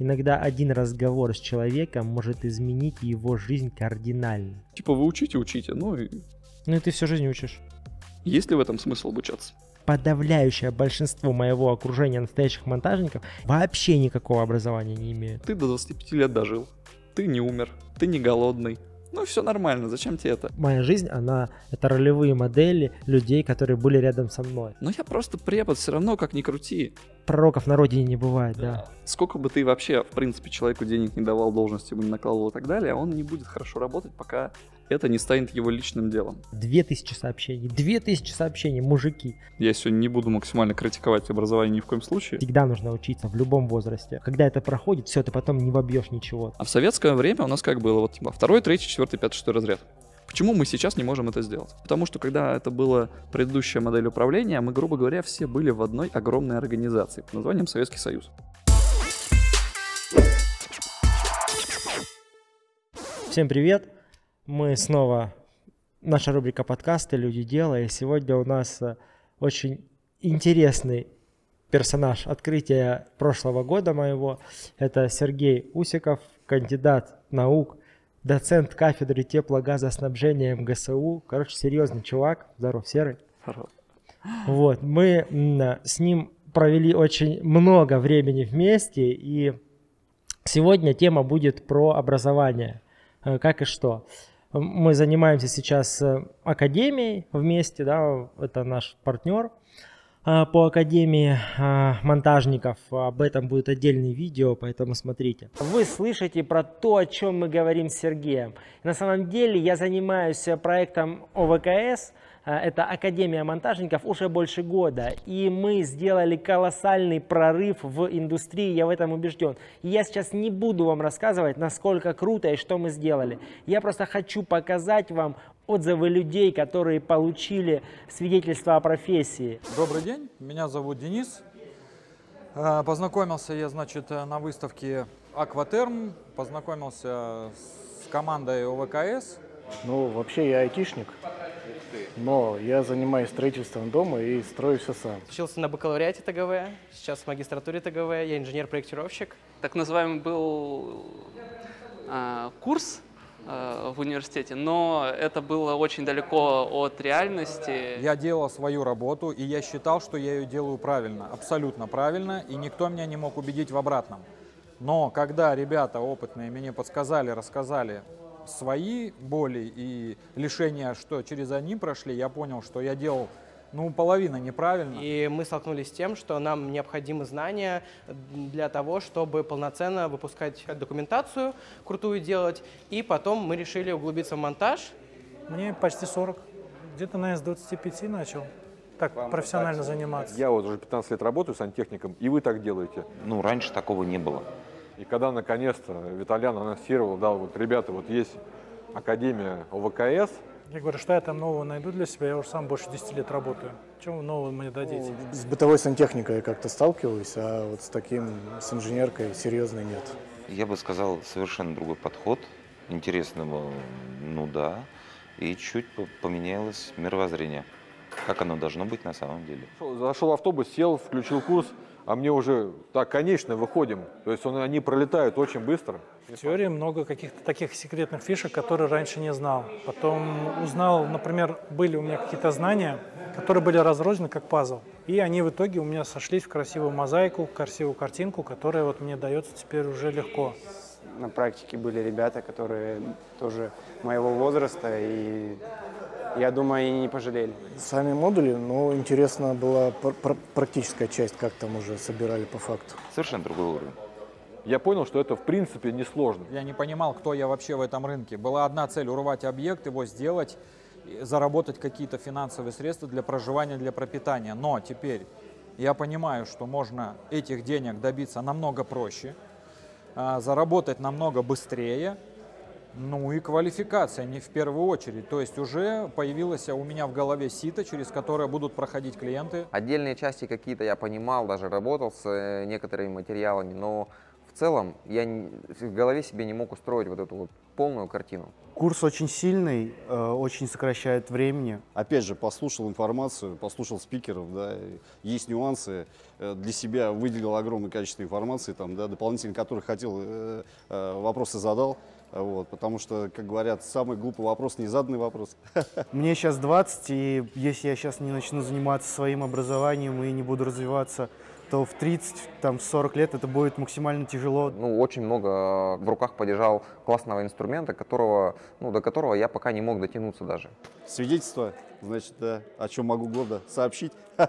Иногда один разговор с человеком может изменить его жизнь кардинально. Типа вы учите, учите, ну и... Ну и ты всю жизнь учишь. Есть ли в этом смысл обучаться? подавляющее большинство моего окружения настоящих монтажников вообще никакого образования не имеют. Ты до 25 лет дожил. Ты не умер. Ты не голодный ну все нормально, зачем тебе это? Моя жизнь, она, это ролевые модели людей, которые были рядом со мной. Но «Ну, я просто препод, все равно как ни крути. Пророков на родине не бывает, да. да. Сколько бы ты вообще, в принципе, человеку денег не давал, должности ему не накладывал и так далее, он не будет хорошо работать, пока это не станет его личным делом. 2000 сообщений, 2000 сообщений, мужики. Я сегодня не буду максимально критиковать образование ни в коем случае. Всегда нужно учиться в любом возрасте. Когда это проходит, все, ты потом не вобьешь ничего. А в советское время у нас как было? Вот типа второй, третий, четвертый, пятый, шестой разряд. Почему мы сейчас не можем это сделать? Потому что когда это была предыдущая модель управления, мы, грубо говоря, все были в одной огромной организации под названием Советский Союз. Всем привет! Мы снова, наша рубрика подкасты «Люди дела», и сегодня у нас э, очень интересный персонаж открытия прошлого года моего. Это Сергей Усиков, кандидат наук, доцент кафедры теплогазоснабжения МГСУ. Короче, серьезный чувак. Здоров, Серый. Здоров. Вот, мы э, с ним провели очень много времени вместе, и сегодня тема будет про образование. Э, как и что. Мы занимаемся сейчас э, академией вместе, да, это наш партнер э, по Академии э, монтажников. Об этом будет отдельное видео, поэтому смотрите. Вы слышите про то, о чем мы говорим с Сергеем. На самом деле я занимаюсь проектом ОВКС – а, это Академия монтажников, уже больше года. И мы сделали колоссальный прорыв в индустрии, я в этом убежден. И я сейчас не буду вам рассказывать, насколько круто и что мы сделали. Я просто хочу показать вам отзывы людей, которые получили свидетельство о профессии. Добрый день, меня зовут Денис. А, познакомился я, значит, на выставке Акватерм, познакомился с командой ОВКС. Ну, вообще я айтишник, ты? Но я занимаюсь строительством дома и строю все сам. Учился на бакалавриате ТГВ, сейчас в магистратуре ТГВ, я инженер-проектировщик. Так называемый был а, курс а, в университете, но это было очень далеко от реальности. Я делал свою работу, и я считал, что я ее делаю правильно, абсолютно правильно, и никто меня не мог убедить в обратном. Но когда ребята опытные мне подсказали, рассказали, свои боли и лишения, что через они прошли, я понял, что я делал ну, половина неправильно. И мы столкнулись с тем, что нам необходимы знания для того, чтобы полноценно выпускать документацию, крутую делать. И потом мы решили углубиться в монтаж. Мне почти 40. Где-то, наверное, с 25 начал так Вам профессионально так. заниматься. Я вот уже 15 лет работаю сантехником, и вы так делаете. Ну, раньше такого не было. И когда наконец-то Виталян анонсировал, да, вот, ребята, вот есть Академия ОВКС. Я говорю, что я там нового найду для себя, я уже сам больше 10 лет работаю. Чего нового мне дадите? Ну, с бытовой сантехникой как-то сталкиваюсь, а вот с таким, с инженеркой серьезной нет. Я бы сказал, совершенно другой подход. Интересно было, ну да. И чуть поменялось мировоззрение. Как оно должно быть на самом деле. Зашел в автобус, сел, включил курс, а мне уже так, конечно, выходим. То есть он, они пролетают очень быстро. В теории много каких-то таких секретных фишек, которые раньше не знал. Потом узнал, например, были у меня какие-то знания, которые были разрознены как пазл. И они в итоге у меня сошлись в красивую мозаику, красивую картинку, которая вот мне дается теперь уже легко. На практике были ребята, которые тоже моего возраста и я думаю, и не пожалели. Сами модули, но интересна была пр практическая часть, как там уже собирали по факту. Совершенно другой уровень я понял, что это в принципе несложно. Я не понимал, кто я вообще в этом рынке. Была одна цель – урвать объект, его сделать, заработать какие-то финансовые средства для проживания, для пропитания. Но теперь я понимаю, что можно этих денег добиться намного проще, а, заработать намного быстрее ну и квалификация, не в первую очередь. То есть уже появилась у меня в голове сито, через которое будут проходить клиенты. Отдельные части какие-то я понимал, даже работал с э, некоторыми материалами, но в целом я в голове себе не мог устроить вот эту вот полную картину. Курс очень сильный, э, очень сокращает времени. Опять же, послушал информацию, послушал спикеров, да, есть нюансы. Э, для себя выделил огромное количество информации, там, да, дополнительно которых хотел, вопросы задал. Вот, потому что, как говорят, самый глупый вопрос – не заданный вопрос. Мне сейчас 20, и если я сейчас не начну заниматься своим образованием и не буду развиваться, то в 30, там, в 40 лет это будет максимально тяжело. Ну, очень много в руках подержал классного инструмента, которого, ну, до которого я пока не мог дотянуться даже. Свидетельство, значит, да, о чем могу гордо сообщить.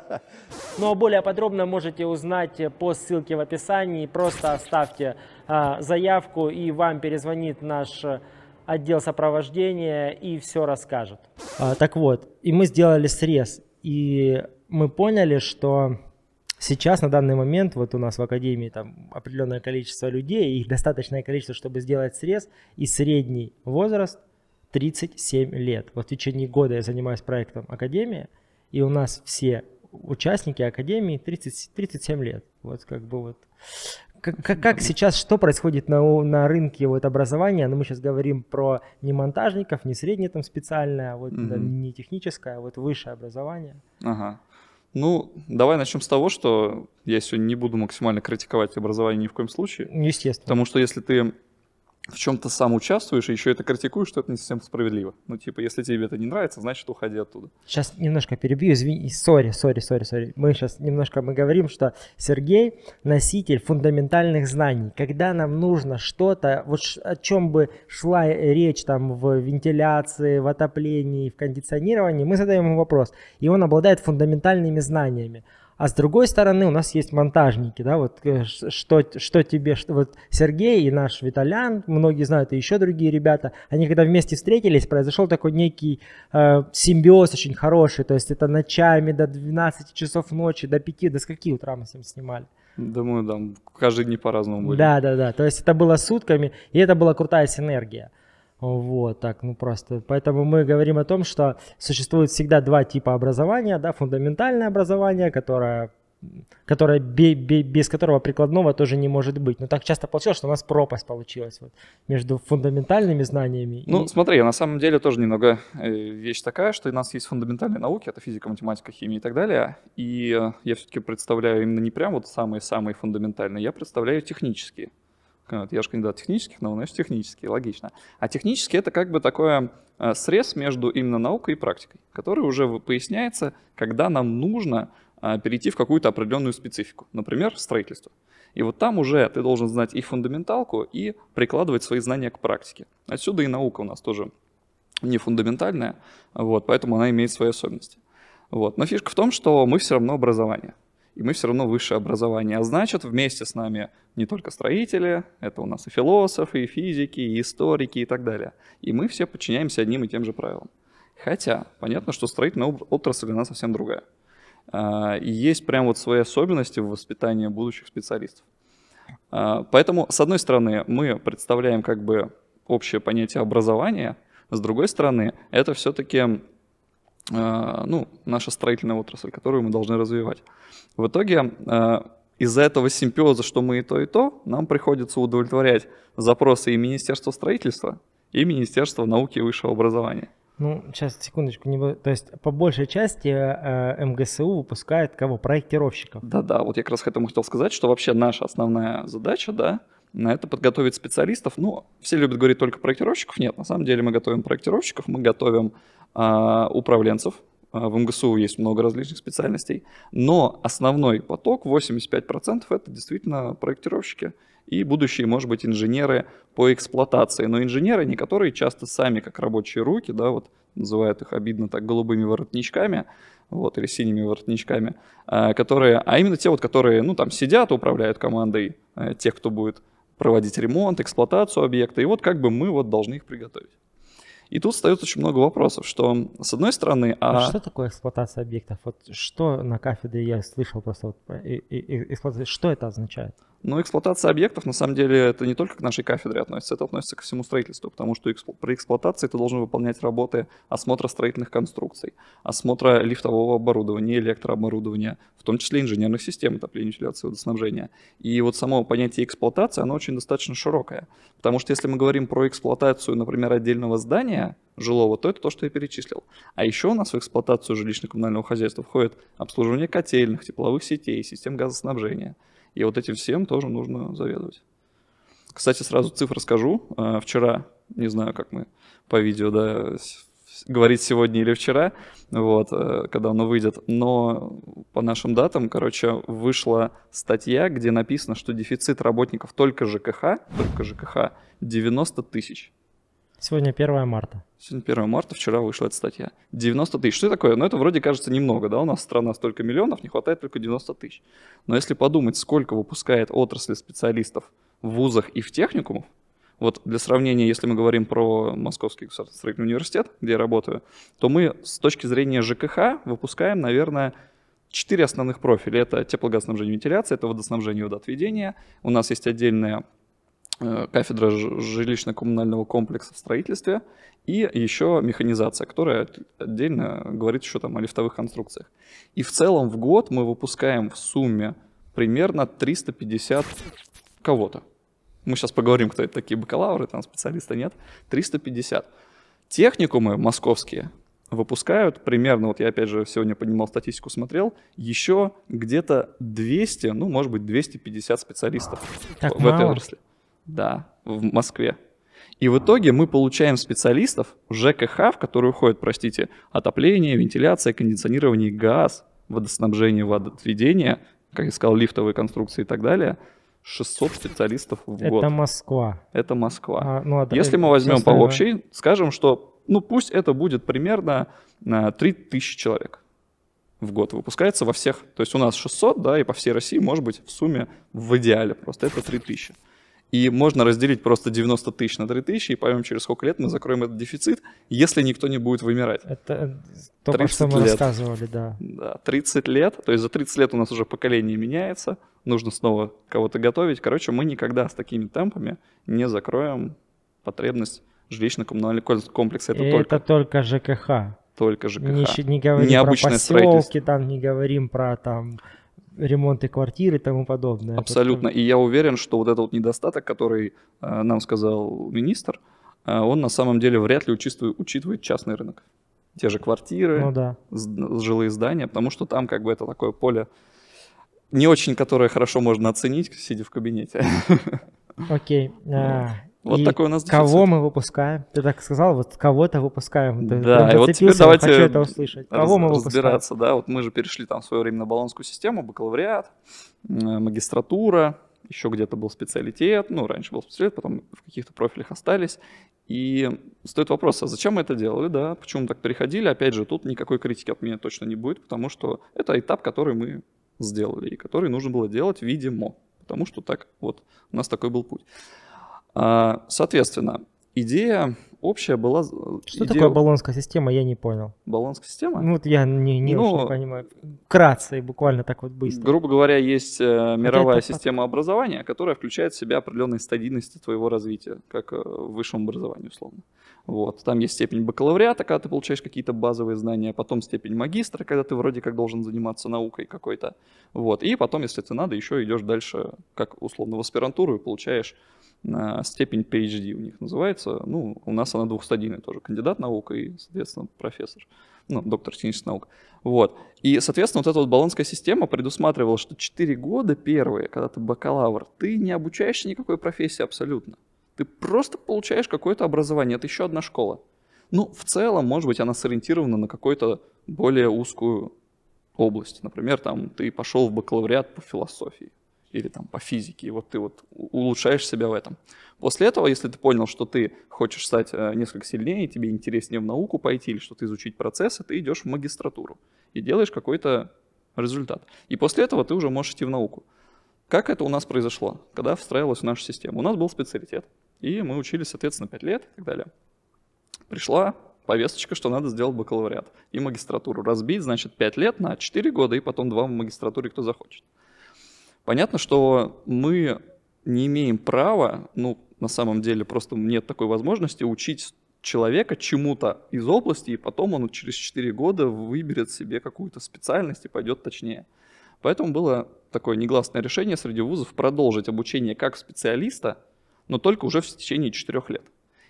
Ну, а более подробно можете узнать по ссылке в описании. Просто оставьте а, заявку, и вам перезвонит наш э, отдел сопровождения и все расскажет. А, так вот, и мы сделали срез, и мы поняли, что сейчас на данный момент вот у нас в академии там определенное количество людей, их достаточное количество, чтобы сделать срез, и средний возраст 37 лет. Вот в течение года я занимаюсь проектом Академия, и у нас все участники Академии 30, 37 лет. Вот как бы вот как, как, как сейчас, что происходит на, на рынке вот образования? Ну, мы сейчас говорим про не монтажников, не среднее там специальное, а вот mm-hmm. да, не техническое, а вот высшее образование. Ага. Ну, давай начнем с того, что я сегодня не буду максимально критиковать образование ни в коем случае. Естественно. Потому что если ты в чем-то сам участвуешь, и еще это критикуешь, что это не совсем справедливо. Ну, типа, если тебе это не нравится, значит, уходи оттуда. Сейчас немножко перебью, извини, сори, сори, сори, сори. Мы сейчас немножко, мы говорим, что Сергей носитель фундаментальных знаний. Когда нам нужно что-то, вот о чем бы шла речь там в вентиляции, в отоплении, в кондиционировании, мы задаем ему вопрос, и он обладает фундаментальными знаниями. А с другой стороны у нас есть монтажники, да, вот э, что, что тебе, что, вот Сергей и наш Виталян, многие знают, и еще другие ребята, они когда вместе встретились, произошел такой некий э, симбиоз очень хороший, то есть это ночами до 12 часов ночи, до 5, до скольки утра мы с ним снимали? Думаю, там каждый день по-разному были. Да, да, да, то есть это было сутками, и это была крутая синергия. Вот, так, ну просто. Поэтому мы говорим о том, что существует всегда два типа образования, да, фундаментальное образование, которое которое, без которого прикладного тоже не может быть. Но так часто получилось, что у нас пропасть получилась вот, между фундаментальными знаниями. Ну, и... смотри, на самом деле тоже немного э, вещь такая, что у нас есть фундаментальные науки, это физика, математика, химия и так далее. И э, я все-таки представляю именно не прям вот самые-самые фундаментальные, я представляю технические. Э, я же кандидат технических наук, значит, технические, логично. А технически это как бы такое э, срез между именно наукой и практикой, который уже поясняется, когда нам нужно э, перейти в какую-то определенную специфику, например, строительство. И вот там уже ты должен знать и фундаменталку, и прикладывать свои знания к практике. Отсюда и наука у нас тоже не фундаментальная, вот, поэтому она имеет свои особенности. Вот. Но фишка в том, что мы все равно образование и мы все равно высшее образование. А значит, вместе с нами не только строители, это у нас и философы, и физики, и историки и так далее. И мы все подчиняемся одним и тем же правилам. Хотя, понятно, что строительная отрасль, она совсем другая. А, и есть прям вот свои особенности в воспитании будущих специалистов. А, поэтому, с одной стороны, мы представляем как бы общее понятие образования, с другой стороны, это все-таки Э, ну, наша строительная отрасль, которую мы должны развивать. В итоге э, из-за этого симбиоза, что мы и то, и то, нам приходится удовлетворять запросы и Министерства строительства, и Министерства науки и высшего образования. Ну, сейчас, секундочку, не... то есть по большей части э, МГСУ выпускает кого? Проектировщиков. Да-да, вот я как раз к этому хотел сказать, что вообще наша основная задача, да, на это подготовить специалистов. Ну, все любят говорить только проектировщиков. Нет, на самом деле мы готовим проектировщиков, мы готовим э, управленцев. А, в МГСУ есть много различных специальностей, но основной поток, 85%, это действительно проектировщики и будущие, может быть, инженеры по эксплуатации. Но инженеры не которые часто сами, как рабочие руки, да, вот называют их обидно так голубыми воротничками, вот, или синими воротничками, а, которые, а именно те вот, которые, ну, там сидят, управляют командой э, тех, кто будет проводить ремонт, эксплуатацию объекта, и вот как бы мы вот должны их приготовить. И тут встает очень много вопросов, что с одной стороны... А, а... Что такое эксплуатация объектов? Вот что на кафедре я слышал просто, вот, и, э, и, э, э, эксплуатация, что это означает? Но эксплуатация объектов, на самом деле, это не только к нашей кафедре относится, это относится ко всему строительству, потому что при эксплуатации ты должен выполнять работы осмотра строительных конструкций, осмотра лифтового оборудования, электрооборудования, в том числе инженерных систем отопления, вентиляции, водоснабжения. И вот само понятие эксплуатации, оно очень достаточно широкое, потому что если мы говорим про эксплуатацию, например, отдельного здания, жилого, то это то, что я перечислил. А еще у нас в эксплуатацию жилищно-коммунального хозяйства входит обслуживание котельных, тепловых сетей, систем газоснабжения – и вот этим всем тоже нужно заведовать. Кстати, сразу цифры скажу. А, вчера, не знаю, как мы по видео, да, говорить сегодня или вчера, вот, э, когда оно выйдет. Но по нашим датам, короче, вышла статья, где написано, что дефицит работников только ЖКХ, только ЖКХ 90 тысяч. Сегодня 1 марта. Сегодня 1 марта, вчера вышла эта статья. 90 тысяч. Что это такое? Ну, это вроде кажется немного, да? У нас страна столько миллионов, не хватает только 90 тысяч. Но если подумать, сколько выпускает отрасли специалистов в вузах и в техникумах, вот для сравнения, если мы говорим про Московский государственный университет, где я работаю, то мы с точки зрения ЖКХ выпускаем, наверное, четыре основных профиля. Это теплогазоснабжение вентиляция, это водоснабжение и водоотведение. У нас есть отдельная Э, кафедра жилищно-коммунального комплекса в строительстве и еще механизация, которая отдельно говорит еще там о лифтовых конструкциях. И в целом в год мы выпускаем в сумме примерно 350 кого-то. Мы сейчас поговорим, кто это такие бакалавры, там специалиста нет. 350. Техникумы московские выпускают примерно, вот я опять же сегодня поднимал статистику, смотрел, еще где-то 200, ну может быть 250 специалистов так в мало. этой отрасли. Да, в Москве. И в итоге мы получаем специалистов в ЖКХ, в которые уходят, простите, отопление, вентиляция, кондиционирование, газ, водоснабжение, водоотведение, как я сказал, лифтовые конструкции и так далее. 600 специалистов в год. Это Москва. Это Москва. А, ну, а это, Если мы возьмем по общей, скажем, что ну пусть это будет примерно на 3000 человек в год выпускается во всех. То есть у нас 600, да, и по всей России, может быть, в сумме в идеале просто это 3000. И можно разделить просто 90 тысяч на 3 тысячи, и поймем, через сколько лет мы закроем этот дефицит, если никто не будет вымирать. Это э, то, 30 что мы лет. рассказывали, да. Да, 30 лет. То есть за 30 лет у нас уже поколение меняется, нужно снова кого-то готовить. Короче, мы никогда с такими темпами не закроем потребность жилищно-коммунальный комплекс. Это, и только... это только ЖКХ. Только ЖКХ. Не, не говорим Необычное про поселки, там не говорим про там ремонты квартир и тому подобное. Абсолютно. Поэтому... И я уверен, что вот этот вот недостаток, который э, нам сказал министр, э, он на самом деле вряд ли учитывает, учитывает частный рынок. Те же квартиры, ну, да. жилые здания, потому что там как бы это такое поле не очень, которое хорошо можно оценить, сидя в кабинете. Окей. Okay. А, вот и такой у нас дефицит. Кого мы выпускаем? Ты так сказал, вот кого-то выпускаем. Ты да, и вот теперь давайте хочу это услышать. Кого раз, мы выпускаем? разбираться, да. Вот мы же перешли там в свое время на баллонскую систему, бакалавриат, э, магистратура, еще где-то был специалитет, ну, раньше был специалитет, потом в каких-то профилях остались. И стоит вопрос, а зачем мы это делали, да, почему мы так переходили? Опять же, тут никакой критики от меня точно не будет, потому что это этап, который мы сделали, и который нужно было делать, видимо, потому что так вот у нас такой был путь. А, соответственно, идея общая была... Что идея... такое баллонская система, я не понял. Баллонская система? Ну, вот я не, не ну, очень понимаю. Кратце и буквально так вот быстро. Грубо говоря, есть э, мировая Хотя система так. образования, которая включает в себя определенные стадийности твоего развития, как э, в высшем образовании, условно. Вот. Там есть степень бакалавриата, когда ты получаешь какие-то базовые знания, потом степень магистра, когда ты вроде как должен заниматься наукой какой-то. Вот. И потом, если это надо, еще идешь дальше, как условно, в аспирантуру и получаешь степень PhD у них называется. Ну, у нас она двухстадийная тоже, кандидат наук и, соответственно, профессор, ну, доктор технических наук. Вот. И, соответственно, вот эта вот баллонская система предусматривала, что 4 года первые, когда ты бакалавр, ты не обучаешься никакой профессии абсолютно. Ты просто получаешь какое-то образование. Это еще одна школа. Ну, в целом, может быть, она сориентирована на какую-то более узкую область. Например, там ты пошел в бакалавриат по философии или там по физике, и вот ты вот улучшаешь себя в этом. После этого, если ты понял, что ты хочешь стать э, несколько сильнее, тебе интереснее в науку пойти или что-то изучить процессы, ты идешь в магистратуру и делаешь какой-то результат. И после этого ты уже можешь идти в науку. Как это у нас произошло, когда встраивалась в нашу систему? У нас был специалитет, и мы учились, соответственно, 5 лет и так далее. Пришла повесточка, что надо сделать бакалавриат и магистратуру. Разбить, значит, 5 лет на 4 года и потом 2 в магистратуре, кто захочет. Понятно, что мы не имеем права, ну, на самом деле просто нет такой возможности учить человека чему-то из области, и потом он через 4 года выберет себе какую-то специальность и пойдет точнее. Поэтому было такое негласное решение среди вузов продолжить обучение как специалиста, но только уже в течение 4 лет.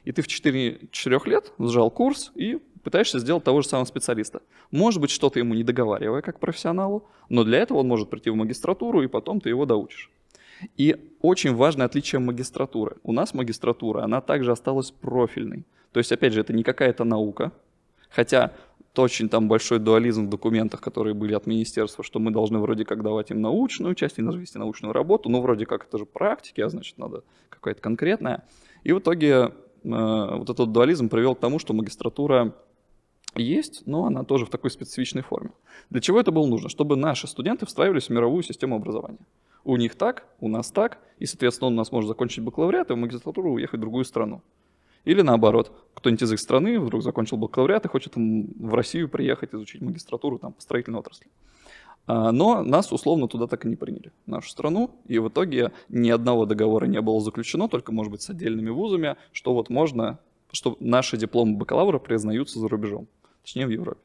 И ты в 4, 4 лет сжал курс и пытаешься сделать того же самого специалиста. Может быть, что-то ему не договаривая как профессионалу, но для этого он может прийти в магистратуру, и потом ты его доучишь. И очень важное отличие магистратуры. У нас магистратура, она также осталась профильной. То есть, опять же, это не какая-то наука, хотя очень там большой дуализм в документах, которые были от министерства, что мы должны вроде как давать им научную часть и вести научную работу, но вроде как это же практики, а значит надо какая-то конкретная. И в итоге э, вот этот дуализм привел к тому, что магистратура есть, но она тоже в такой специфичной форме. Для чего это было нужно? Чтобы наши студенты встраивались в мировую систему образования. У них так, у нас так, и, соответственно, он у нас может закончить бакалавриат и в магистратуру уехать в другую страну. Или наоборот, кто-нибудь из их страны вдруг закончил бакалавриат и хочет в Россию приехать изучить магистратуру там, по строительной отрасли. А, но нас условно туда так и не приняли, нашу страну, и в итоге ни одного договора не было заключено, только, может быть, с отдельными вузами, что вот можно, что наши дипломы бакалавра признаются за рубежом точнее в Европе.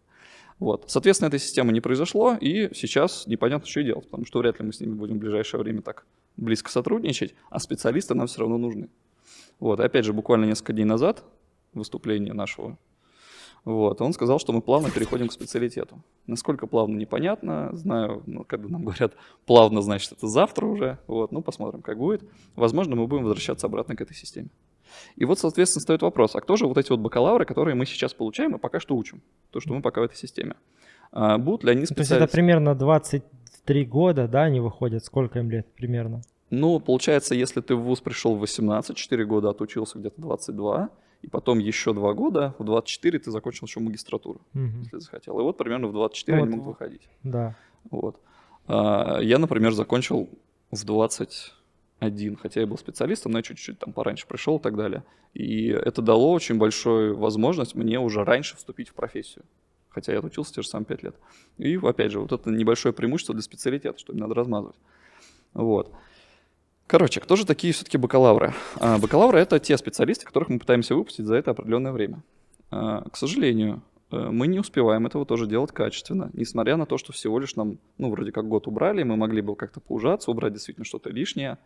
Вот. Соответственно, этой системы не произошло, и сейчас непонятно, что делать, потому что вряд ли мы с ними будем в ближайшее время так близко сотрудничать, а специалисты нам все равно нужны. Вот. И опять же, буквально несколько дней назад выступление нашего вот. Он сказал, что мы плавно переходим к специалитету. Насколько плавно, непонятно. Знаю, ну, когда нам говорят плавно, значит, это завтра уже. Вот. Ну, посмотрим, как будет. Возможно, мы будем возвращаться обратно к этой системе. И вот, соответственно, стоит вопрос, а кто же вот эти вот бакалавры, которые мы сейчас получаем и пока что учим? То, что мы пока в этой системе. А, будут ли они специалисты? То есть это примерно 23 года, да, они выходят? Сколько им лет примерно? Ну, получается, если ты в ВУЗ пришел в 18, 4 года отучился где-то 22, и потом еще 2 года, в 24 ты закончил еще магистратуру, угу. если захотел. И вот примерно в 24 вот, они могут выходить. Да. Вот. А, я, например, закончил в 20 один, хотя я был специалистом, но я чуть-чуть там пораньше пришел и так далее. И это дало очень большую возможность мне уже раньше вступить в профессию. Хотя я отучился те же самые пять лет. И, опять же, вот это небольшое преимущество для специалитета, что им надо размазывать. Вот. Короче, кто же такие все-таки бакалавры? А, бакалавры — это те специалисты, которых мы пытаемся выпустить за это определенное время. А, к сожалению, э, мы не успеваем этого тоже делать качественно, несмотря на то, что всего лишь нам, ну, вроде как год убрали, мы могли бы как-то поужаться, убрать действительно что-то лишнее,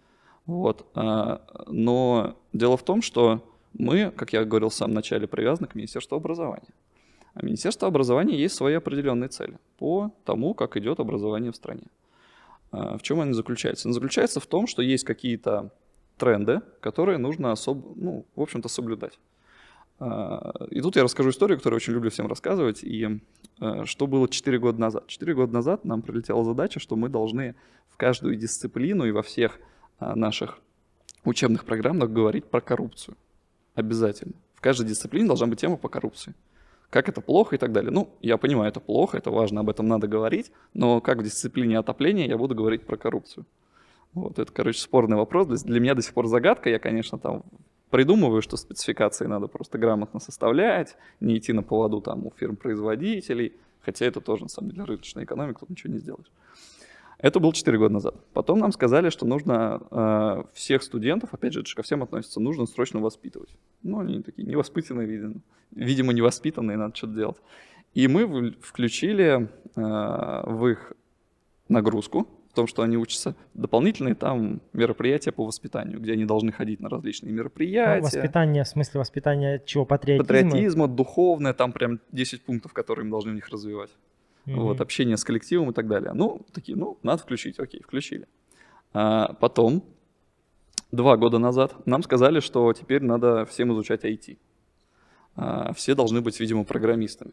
вот. А, но дело в том, что мы, как я говорил в самом начале, привязаны к Министерству образования. А Министерство образования есть свои определенные цели по тому, как идет образование в стране. А, в чем они заключаются? Они заключаются в том, что есть какие-то тренды, которые нужно особ... ну, в общем-то соблюдать. А, и тут я расскажу историю, которую очень люблю всем рассказывать, и что было 4 года назад. 4 года назад нам прилетела задача, что мы должны в каждую дисциплину и во всех наших учебных программах говорить про коррупцию. Обязательно. В каждой дисциплине должна быть тема по коррупции. Как это плохо и так далее. Ну, я понимаю, это плохо, это важно, об этом надо говорить, но как в дисциплине отопления я буду говорить про коррупцию? Вот, это, короче, спорный вопрос. Для меня до сих пор загадка. Я, конечно, там придумываю, что спецификации надо просто грамотно составлять, не идти на поводу там у фирм-производителей, хотя это тоже, на самом деле, рыночная экономика, тут ничего не сделаешь. Это было 4 года назад. Потом нам сказали, что нужно э, всех студентов, опять же, это же ко всем относится, нужно срочно воспитывать. Ну, они такие невоспитанные, видимо, видимо невоспитанные, надо что-то делать. И мы включили э, в их нагрузку, в том, что они учатся, дополнительные там мероприятия по воспитанию, где они должны ходить на различные мероприятия. Ну, воспитание, в смысле воспитание чего? Патриотизма? Патриотизма, духовное, там прям 10 пунктов, которые им должны у них развивать mm-hmm. вот, общение с коллективом и так далее. Ну, такие, ну, надо включить, окей, включили. А, потом, два года назад, нам сказали, что теперь надо всем изучать IT. А, все должны быть, видимо, программистами.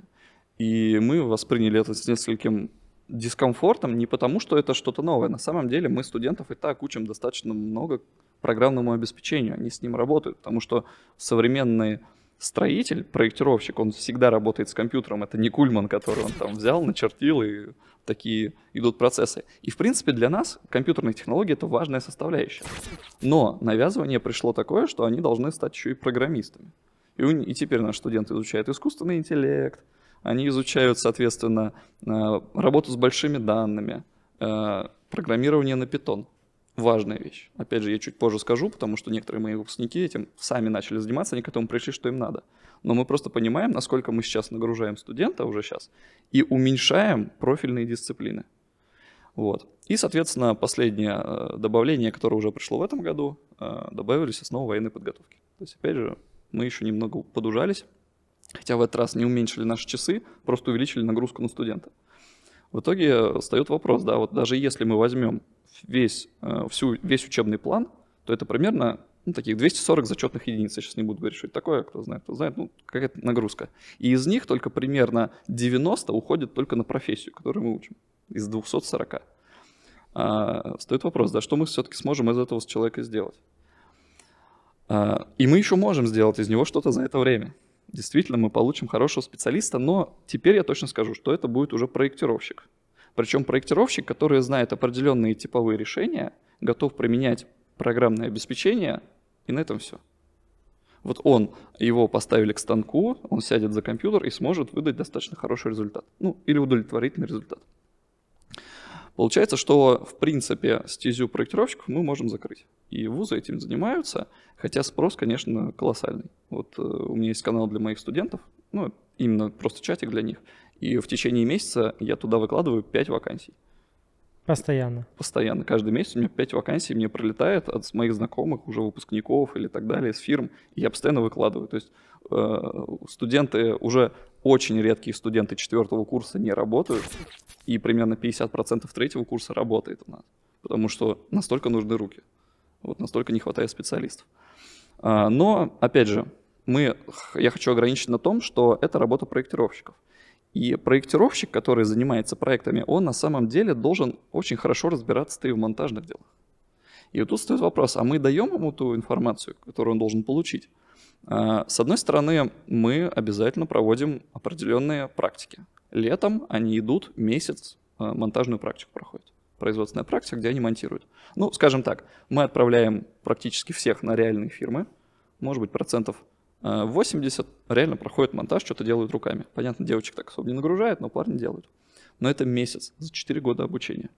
И мы восприняли это с нескольким дискомфортом не потому, что это что-то новое. На самом деле мы студентов и так учим достаточно много программному обеспечению. Они с ним работают, потому что современные строитель, проектировщик, он всегда работает с компьютером. Это не Кульман, который он там взял, начертил, и такие идут процессы. И, в принципе, для нас компьютерные технологии — это важная составляющая. Но навязывание пришло такое, что они должны стать еще и программистами. И, у, и теперь наши студенты изучают искусственный интеллект, они изучают, соответственно, э, работу с большими данными, э, программирование на питон важная вещь. Опять же, я чуть позже скажу, потому что некоторые мои выпускники этим сами начали заниматься, они к этому пришли, что им надо. Но мы просто понимаем, насколько мы сейчас нагружаем студента уже сейчас и уменьшаем профильные дисциплины. Вот. И, соответственно, последнее э, добавление, которое уже пришло в этом году, э, добавились основы военной подготовки. То есть, опять же, мы еще немного подужались, хотя в этот раз не уменьшили наши часы, просто увеличили нагрузку на студента. В итоге встает вопрос, да, вот даже если мы возьмем весь, э, всю, весь учебный план, то это примерно ну, таких 240 зачетных единиц. Я сейчас не буду говорить, что это такое, кто знает, кто знает, ну, какая-то нагрузка. И из них только примерно 90 уходит только на профессию, которую мы учим, из 240. А, стоит вопрос, да, что мы все-таки сможем из этого с человека сделать? А, и мы еще можем сделать из него что-то за это время действительно мы получим хорошего специалиста, но теперь я точно скажу, что это будет уже проектировщик. Причем проектировщик, который знает определенные типовые решения, готов применять программное обеспечение, и на этом все. Вот он, его поставили к станку, он сядет за компьютер и сможет выдать достаточно хороший результат. Ну, или удовлетворительный результат. Получается, что, в принципе, стезю проектировщиков мы можем закрыть. И вузы этим занимаются, хотя спрос, конечно, колоссальный. Вот э, у меня есть канал для моих студентов, ну, именно просто чатик для них, и в течение месяца я туда выкладываю 5 вакансий. Постоянно? Постоянно. Каждый месяц у меня 5 вакансий мне пролетает от моих знакомых, уже выпускников или так далее, с фирм, и я постоянно выкладываю. То есть э, студенты, уже очень редкие студенты четвертого курса не работают, и примерно 50% третьего курса работает у нас, потому что настолько нужны руки, вот настолько не хватает специалистов. А, но, опять же, мы, я хочу ограничить на том, что это работа проектировщиков. И проектировщик, который занимается проектами, он на самом деле должен очень хорошо разбираться и в монтажных делах. И вот тут стоит вопрос, а мы даем ему ту информацию, которую он должен получить? А, с одной стороны, мы обязательно проводим определенные практики. Летом они идут месяц, а, монтажную практику проходят. Производственная практика, где они монтируют. Ну, скажем так, мы отправляем практически всех на реальные фирмы, может быть, процентов 80 а, реально проходит монтаж, что-то делают руками. Понятно, девочек так особо не нагружает, но парни делают. Но это месяц за 4 года обучения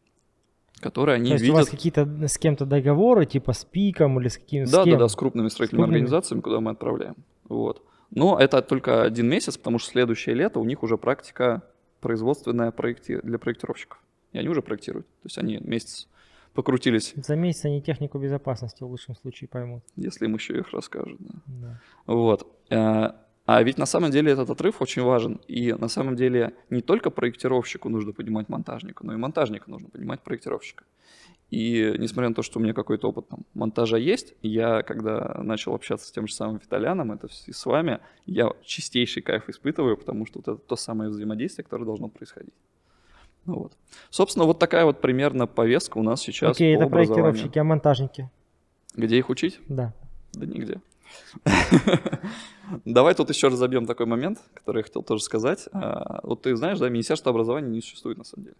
которые они То есть видят... у вас какие-то с кем-то договоры, типа с ПИКом или с каким-то... Да, с кем? да, да, с крупными строительными с крупными... организациями, куда мы отправляем. Вот. Но это только один месяц, потому что следующее лето у них уже практика производственная проекти... для проектировщиков. И они уже проектируют. То есть они месяц покрутились. За месяц они технику безопасности в лучшем случае поймут. Если им еще их расскажут. Да. да. Вот. Э, а ведь на самом деле этот отрыв очень важен. И на самом деле не только проектировщику нужно понимать монтажника, но и монтажника нужно понимать проектировщика. И несмотря на то, что у меня какой-то опыт там, монтажа есть, я когда начал общаться с тем же самым Виталяном, это и с вами, я чистейший кайф испытываю, потому что вот это то самое взаимодействие, которое должно происходить. Ну, вот. Собственно, вот такая вот примерно повестка у нас сейчас. Окей, по это проектировщики, а монтажники. Где их учить? Да. Да нигде. Давай тут еще разобьем такой момент, который я хотел тоже сказать. А, вот ты знаешь, да, Министерство образования не существует на самом деле.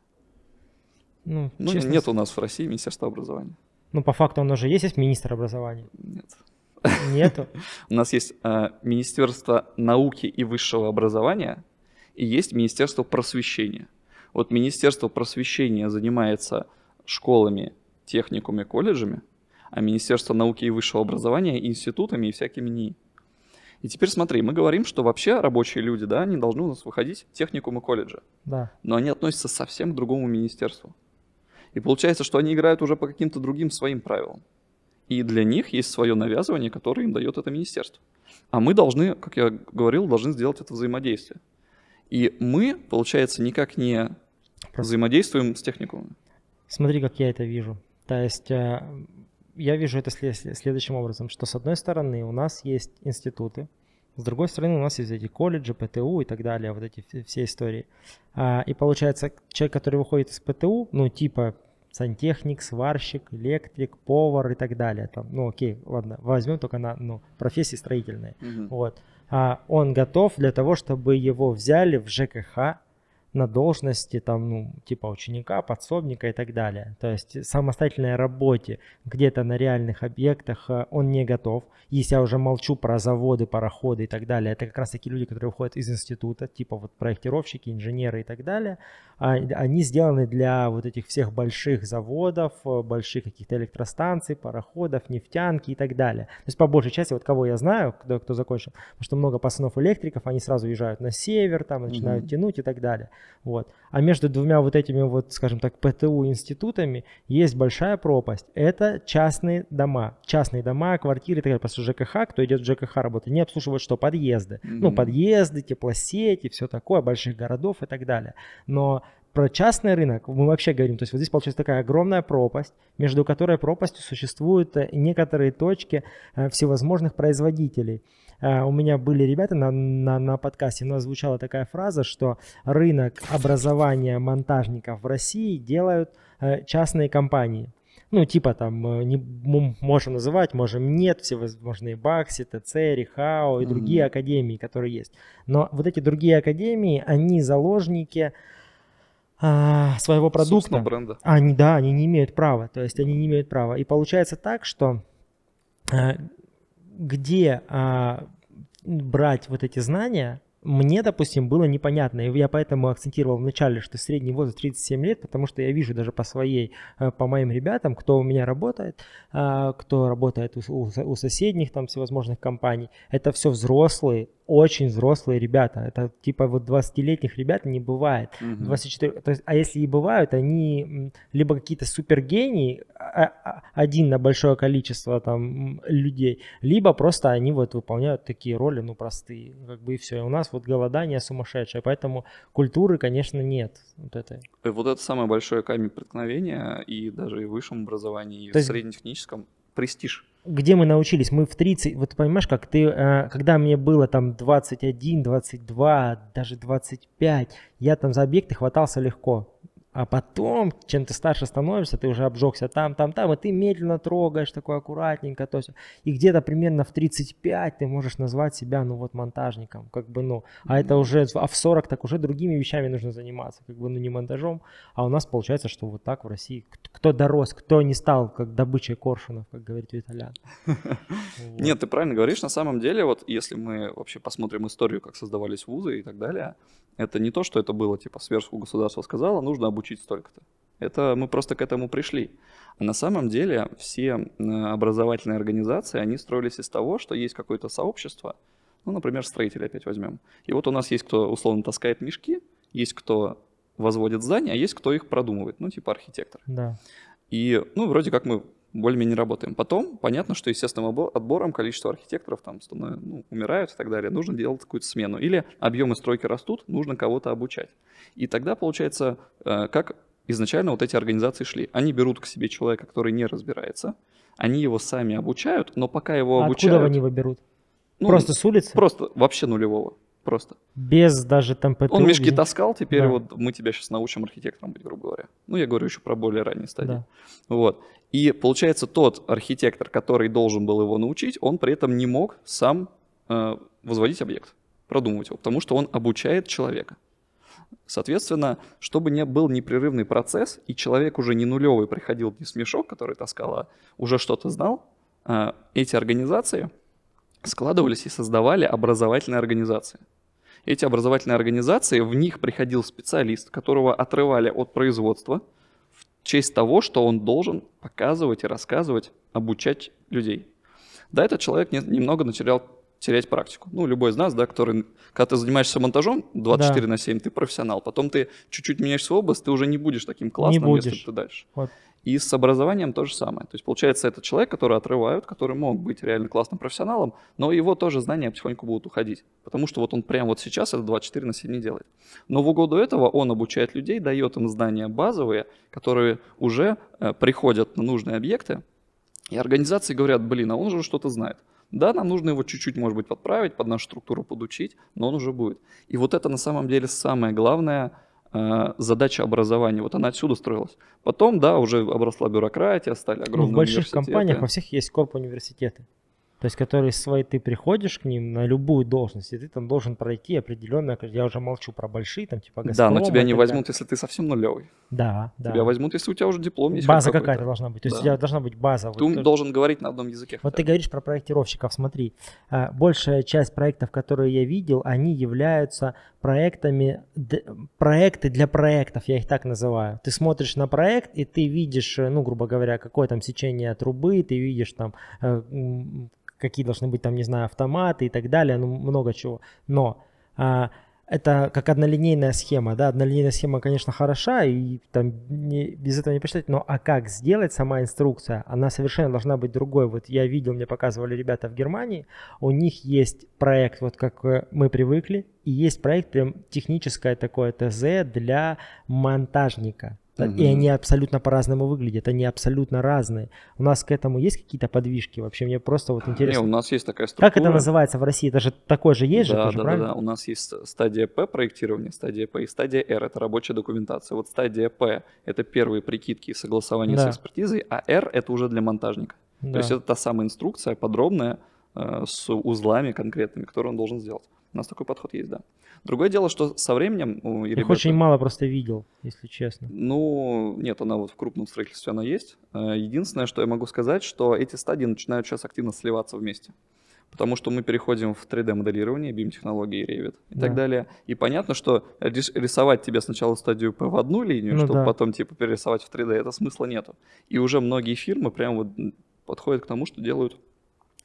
Ну, ну честно, нет у нас в России Министерства образования. Ну, по факту оно же есть, есть министр образования. Нет. Нету. У нас есть а, Министерство науки и высшего образования, и есть Министерство просвещения. Вот Министерство просвещения занимается школами, техникумами, колледжами, а Министерство науки и высшего образования, институтами и всякими НИИ. И теперь смотри, мы говорим, что вообще рабочие люди, да, они должны у нас выходить техникум и колледжа. Да. Но они относятся совсем к другому министерству. И получается, что они играют уже по каким-то другим своим правилам. И для них есть свое навязывание, которое им дает это министерство. А мы должны, как я говорил, должны сделать это взаимодействие. И мы, получается, никак не взаимодействуем с техникумами. Смотри, как я это вижу. То есть э, я вижу это следующим образом, что с одной стороны у нас есть институты, с другой стороны у нас есть эти колледжи, ПТУ и так далее, вот эти все истории. А, и получается, человек, который выходит из ПТУ, ну типа сантехник, сварщик, электрик, повар и так далее. Там, ну окей, ладно, возьмем только на ну, профессии строительные. Угу. Вот. А он готов для того, чтобы его взяли в ЖКХ на должности, там, ну, типа ученика, подсобника и так далее. То есть самостоятельной работе где-то на реальных объектах э, он не готов. Если я уже молчу про заводы, пароходы и так далее, это как раз такие люди, которые уходят из института, типа вот проектировщики, инженеры и так далее. А, они сделаны для вот этих всех больших заводов, э, больших каких-то электростанций, пароходов, нефтянки и так далее. То есть по большей части, вот кого я знаю, кто, кто закончил, потому что много пацанов-электриков, они сразу уезжают на север, там начинают mm-hmm. тянуть и так далее. Вот. А между двумя вот этими вот, скажем так, ПТУ институтами есть большая пропасть. Это частные дома. Частные дома, квартиры, так далее. Просто ЖКХ, кто идет в ЖКХ работать, не обслуживают что? Подъезды. Mm-hmm. Ну, подъезды, теплосети, все такое, больших городов и так далее. Но про частный рынок мы вообще говорим, то есть вот здесь получается такая огромная пропасть, между которой пропастью существуют э, некоторые точки э, всевозможных производителей. А, у меня были ребята на, на, на подкасте, у нас звучала такая фраза, что рынок образования монтажников в России делают э, частные компании. Ну, типа там, э, не, можем называть, можем нет, всевозможные Бакси, ТЦ, Рихао и другие mm-hmm. академии, которые есть. Но вот эти другие академии, они заложники а, своего продукта. бренда. Они, да, они не имеют права, то есть они не имеют права. И получается так, что э, где а, брать вот эти знания, мне, допустим, было непонятно, и я поэтому акцентировал вначале, что средний возраст 37 лет, потому что я вижу даже по своей, э, по моим ребятам, кто у меня работает, а, кто работает у соседних там всевозможных компаний, это все взрослые, очень взрослые ребята, это типа вот 20-летних ребят не бывает, 24, то есть, а если и бывают, они либо какие-то супергении, а, а, один на большое количество там людей, либо просто они вот выполняют такие роли, ну, простые, как бы и все, и у нас вот вот голодание сумасшедшее, поэтому культуры, конечно, нет. Вот, этой. вот это самое большое камень преткновения и даже и в высшем образовании, и То в есть... среднетехническом престиж. Где мы научились? Мы в 30, вот понимаешь, как ты, э, когда мне было там 21, 22, даже 25, я там за объекты хватался легко. А потом, чем ты старше становишься, ты уже обжегся там, там, там, и ты медленно трогаешь, такой аккуратненько. То есть, и где-то примерно в 35 ты можешь назвать себя, ну вот, монтажником, как бы, ну. А это уже, а в 40 так уже другими вещами нужно заниматься, как бы, ну не монтажом. А у нас получается, что вот так в России, кто дорос, кто не стал, как добычей коршунов, как говорит Виталян. Нет, ты правильно говоришь, на самом деле, вот если мы вообще посмотрим историю, как создавались вузы и так далее, это не то, что это было, типа, сверху государство сказало, нужно обучать получить столько-то. Это мы просто к этому пришли. А на самом деле все образовательные организации, они строились из того, что есть какое-то сообщество, ну, например, строители опять возьмем. И вот у нас есть кто условно таскает мешки, есть кто возводит здания, а есть кто их продумывает, ну, типа архитектор. Да. И, ну, вроде как мы более-менее работаем. Потом, понятно, что естественным отбором количество архитекторов там становится, ну, умирают и так далее, нужно делать какую-то смену. Или объемы стройки растут, нужно кого-то обучать. И тогда получается, э, как изначально вот эти организации шли. Они берут к себе человека, который не разбирается, они его сами обучают, но пока его а обучают... откуда они его берут? Ну, просто с улицы? Просто вообще нулевого просто. Без даже там ПТУ. Он мешки таскал, теперь да. вот мы тебя сейчас научим архитектором быть, грубо говоря. Ну, я говорю еще про более ранние стадии. Да. Вот. И получается, тот архитектор, который должен был его научить, он при этом не мог сам э, возводить объект, продумывать его, потому что он обучает человека. Соответственно, чтобы не был непрерывный процесс, и человек уже не нулевый приходил, не смешок, который таскал, а уже что-то знал, э, эти организации складывались и создавали образовательные организации эти образовательные организации, в них приходил специалист, которого отрывали от производства в честь того, что он должен показывать и рассказывать, обучать людей. Да, этот человек не, немного начерял терять практику. Ну, любой из нас, да, который, когда ты занимаешься монтажом 24 да. на 7, ты профессионал. Потом ты чуть-чуть меняешь свою область, ты уже не будешь таким классным, не будешь. если ты дальше. Вот. И с образованием то же самое. То есть, получается, это человек, который отрывают, который мог быть реально классным профессионалом, но его тоже знания потихоньку будут уходить. Потому что вот он прямо вот сейчас это 24 на 7 не делает. Но в угоду этого он обучает людей, дает им знания базовые, которые уже э, приходят на нужные объекты. И организации говорят, блин, а он уже что-то знает. Да, нам нужно его чуть-чуть, может быть, подправить, под нашу структуру подучить, но он уже будет. И вот это на самом деле самое главное – Э, задача образования. Вот она отсюда строилась. Потом, да, уже обросла бюрократия, стали огромные ну, В больших компаниях во всех есть корп университеты то есть которые свои ты приходишь к ним на любую должность, и ты там должен пройти определенное, я уже молчу про большие, там типа Газпром. Да, но тебя не тогда. возьмут, если ты совсем нулевый. Да, да. Тебя возьмут, если у тебя уже диплом есть. База какая-то должна быть, то есть да. у тебя должна быть база. Ты вот, должен говорить на одном языке. Вот ты говоришь про проектировщиков, смотри, а, большая часть проектов, которые я видел, они являются проектами, проекты для проектов, я их так называю. Ты смотришь на проект, и ты видишь, э, ну, грубо говоря, какое там сечение трубы, ты видишь там э, какие должны быть там, не знаю, автоматы и так далее, ну много чего. Но а, это как однолинейная схема, да, однолинейная схема, конечно, хороша, и там не, без этого не посчитать, но а как сделать сама инструкция, она совершенно должна быть другой. Вот я видел, мне показывали ребята в Германии, у них есть проект, вот как э, мы привыкли, и есть проект прям техническое такое ТЗ для монтажника. Mm-hmm. И они абсолютно по-разному выглядят, они абсолютно разные. У нас к этому есть какие-то подвижки? Вообще мне просто вот интересно. Не, у нас есть такая структура. Как это называется в России? Это же такой же есть да, же, тоже, да, правильно? Да, да, у нас есть стадия П проектирования, стадия П и стадия Р это рабочая документация. Вот стадия П это первые прикидки и согласование да. с экспертизой, а Р это уже для монтажника. Да. То есть это та самая инструкция подробная, Э, с узлами конкретными, которые он должен сделать. У нас такой подход есть, да. Другое дело, что со временем... У Их ребята... очень мало просто видел, если честно. Ну, нет, она вот в крупном строительстве она есть. Э, единственное, что я могу сказать, что эти стадии начинают сейчас активно сливаться вместе. Потому что мы переходим в 3D-моделирование, BIM-технологии, Revit и да. так далее. И понятно, что рисовать тебе сначала стадию P в одну линию, ну, чтобы да. потом типа перерисовать в 3D, это смысла нету. И уже многие фирмы прям вот подходят к тому, что делают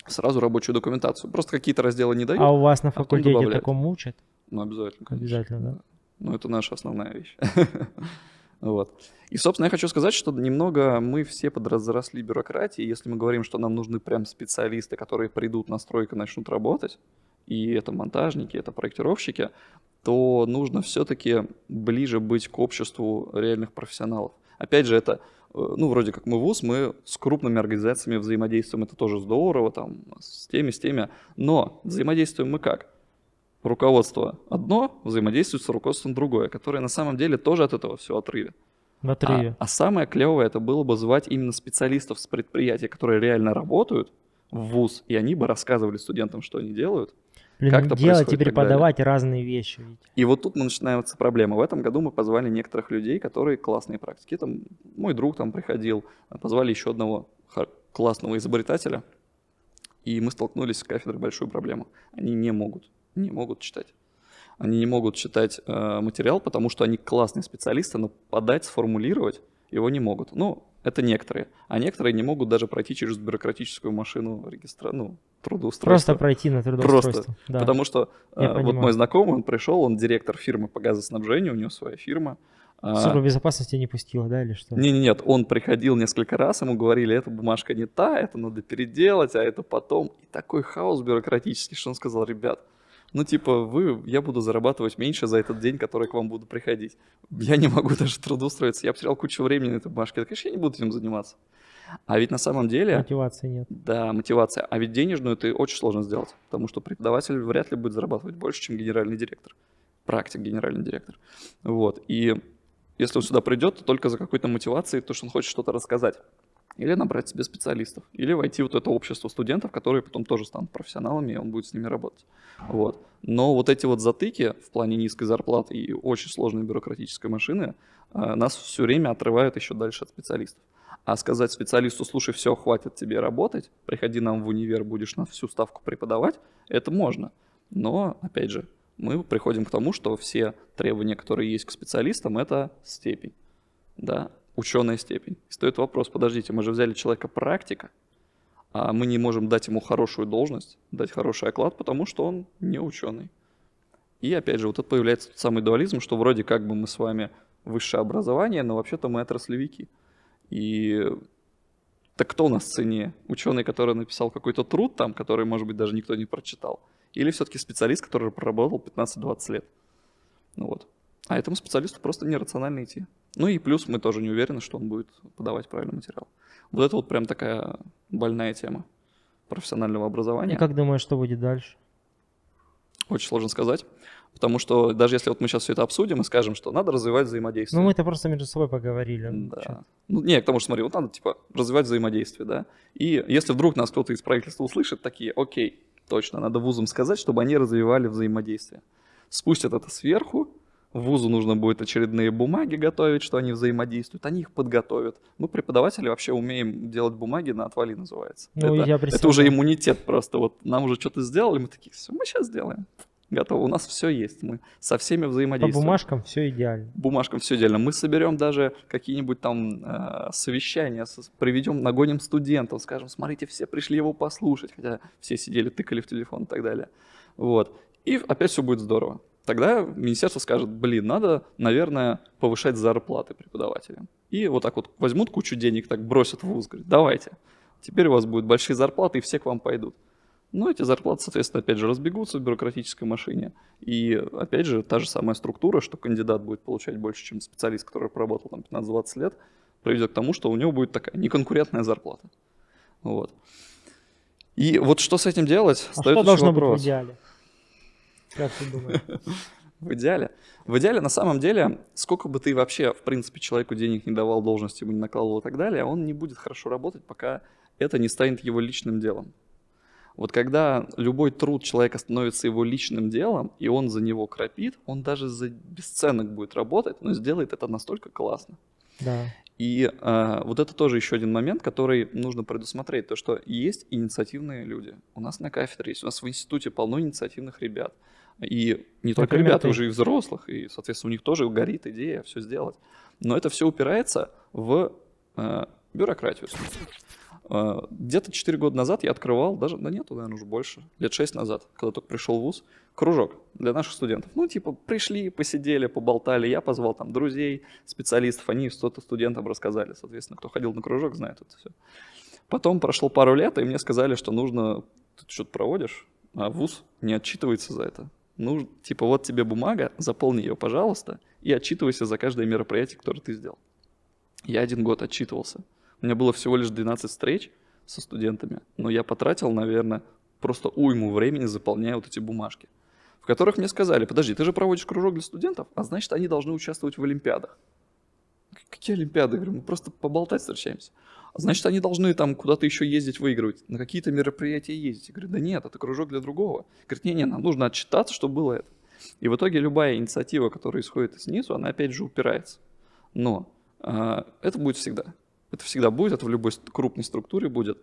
сразу рабочую документацию. Просто какие-то разделы не дают. А у вас на а факультете а такому учат? Ну, обязательно, конечно. Обязательно, да. Ну, это наша основная вещь. Вот. И, собственно, я хочу сказать, что немного мы все подразросли бюрократии. Если мы говорим, что нам нужны прям специалисты, которые придут на стройку и начнут работать, и это монтажники, это проектировщики, то нужно все-таки ближе быть к обществу реальных профессионалов. Опять же, это Э, ну, вроде как мы вуз, мы с крупными организациями взаимодействуем, это тоже здорово, там, с теми, с теми, но взаимодействуем мы как? Руководство одно взаимодействует с руководством другое, которое на самом деле тоже от этого все отрыве. В отрыве. А, а самое клевое это было бы звать именно специалистов с предприятия, которые реально работают в ВУЗ, и они бы рассказывали студентам, что они делают, Блин, как-то делать и преподавать разные вещи. Ведь. И вот тут мы начинается проблема. В этом году мы позвали некоторых людей, которые классные практики. Там мой друг там приходил, позвали еще одного классного изобретателя, и мы столкнулись с кафедрой большую проблему. Они не могут, не могут читать. Они не могут читать э, материал, потому что они классные специалисты, но подать, сформулировать его не могут. Ну, это некоторые. А некоторые не могут даже пройти через бюрократическую машину регистра... ну, трудоустройства. Просто пройти на трудоустройство. Просто. Да. Потому что э, вот мой знакомый, он пришел, он директор фирмы по газоснабжению, у него своя фирма. А, Служба безопасности не пустила, да, или что? Не, не, нет, он приходил несколько раз, ему говорили, эта бумажка не та, это надо переделать, а это потом. И такой хаос бюрократический, что он сказал, ребят, ну, типа, вы, я буду зарабатывать меньше за этот день, который к вам буду приходить. Я не могу даже трудоустроиться, я потерял кучу времени на этой бумажке. Так, конечно, я не буду этим заниматься. А ведь на самом деле... Мотивации нет. Да, мотивация. А ведь денежную это очень сложно сделать, потому что преподаватель вряд ли будет зарабатывать больше, чем генеральный директор. Практик генеральный директор. Вот. И если он сюда придет, то только за какой-то мотивацией, то, что он хочет что-то рассказать или набрать себе специалистов, или войти в вот это общество студентов, которые потом тоже станут профессионалами, и он будет с ними работать. Вот. Но вот эти вот затыки в плане низкой зарплаты и очень сложной бюрократической машины э, нас все время отрывают еще дальше от специалистов. А сказать специалисту, слушай, все, хватит тебе работать, приходи нам в универ, будешь на всю ставку преподавать, это можно. Но, опять же, мы приходим к тому, что все требования, которые есть к специалистам, это степень. Да, ученая степень. И стоит вопрос, подождите, мы же взяли человека практика, а мы не можем дать ему хорошую должность, дать хороший оклад, потому что он не ученый. И опять же, вот тут появляется тот самый дуализм, что вроде как бы мы с вами высшее образование, но вообще-то мы отраслевики. И так кто у нас в цене? Ученый, который написал какой-то труд там, который, может быть, даже никто не прочитал? Или все-таки специалист, который проработал 15-20 лет? Ну вот. А этому специалисту просто нерационально идти. Ну и плюс мы тоже не уверены, что он будет подавать правильный материал. Вот это вот прям такая больная тема профессионального образования. И как думаешь, что будет дальше? Очень сложно сказать. Потому что даже если вот мы сейчас все это обсудим и скажем, что надо развивать взаимодействие. Ну, мы это просто между собой поговорили. Да. Ну, не, к тому же, смотри, вот надо, типа, развивать взаимодействие, да. И если вдруг нас кто-то из правительства услышит, такие, окей, точно, надо вузам сказать, чтобы они развивали взаимодействие. Спустят это сверху, вузу нужно будет очередные бумаги готовить, что они взаимодействуют, они их подготовят. Мы, преподаватели, вообще умеем делать бумаги на отвали, называется. Ну, это, я это уже иммунитет просто. Вот нам уже что-то сделали, мы такие, все, мы сейчас сделаем. Готово, у нас все есть, мы со всеми взаимодействуем. По бумажкам все идеально. Бумажкам все идеально. Мы соберем даже какие-нибудь там э, совещания, проведем, нагоним студентов, скажем, смотрите, все пришли его послушать, хотя все сидели, тыкали в телефон и так далее. Вот. И опять все будет здорово. Тогда министерство скажет, блин, надо, наверное, повышать зарплаты преподавателям. И вот так вот возьмут кучу денег, так бросят в вуз, говорят, давайте, теперь у вас будут большие зарплаты, и все к вам пойдут. Ну, эти зарплаты, соответственно, опять же разбегутся в бюрократической машине. И, опять же, та же самая структура, что кандидат будет получать больше, чем специалист, который проработал там 15-20 лет, приведет к тому, что у него будет такая неконкурентная зарплата. Вот. И вот что с этим делать? А что должно вопрос. быть в идеале? Как ты думаешь? В идеале. В идеале, на самом деле, сколько бы ты вообще, в принципе, человеку денег не давал, должности ему не накладывал и так далее, он не будет хорошо работать, пока это не станет его личным делом. Вот когда любой труд человека становится его личным делом, и он за него кропит, он даже за бесценок будет работать, но сделает это настолько классно. Да. И э, вот это тоже еще один момент, который нужно предусмотреть, то что есть инициативные люди. У нас на кафедре есть, у нас в институте полно инициативных ребят. И не только Например, ребята, ты... уже и взрослых, и, соответственно, у них тоже горит идея все сделать. Но это все упирается в э, бюрократию. Э, где-то 4 года назад я открывал, даже, да нету, наверное, уже больше, лет 6 назад, когда только пришел в ВУЗ, кружок для наших студентов. Ну, типа, пришли, посидели, поболтали, я позвал там друзей, специалистов, они что-то студентам рассказали, соответственно, кто ходил на кружок, знает это все. Потом прошло пару лет, и мне сказали, что нужно, ты что-то проводишь, а ВУЗ не отчитывается за это ну, типа, вот тебе бумага, заполни ее, пожалуйста, и отчитывайся за каждое мероприятие, которое ты сделал. Я один год отчитывался. У меня было всего лишь 12 встреч со студентами, но я потратил, наверное, просто уйму времени, заполняя вот эти бумажки, в которых мне сказали, подожди, ты же проводишь кружок для студентов, а значит, они должны участвовать в олимпиадах. Какие олимпиады? Я говорю, мы просто поболтать встречаемся значит, они должны там куда-то еще ездить, выигрывать, на какие-то мероприятия ездить. Я говорю, да нет, это кружок для другого. Говорит, нет, не нам нужно отчитаться, чтобы было это. И в итоге любая инициатива, которая исходит снизу, она опять же упирается. Но э, это будет всегда. Это всегда будет, это в любой крупной структуре будет.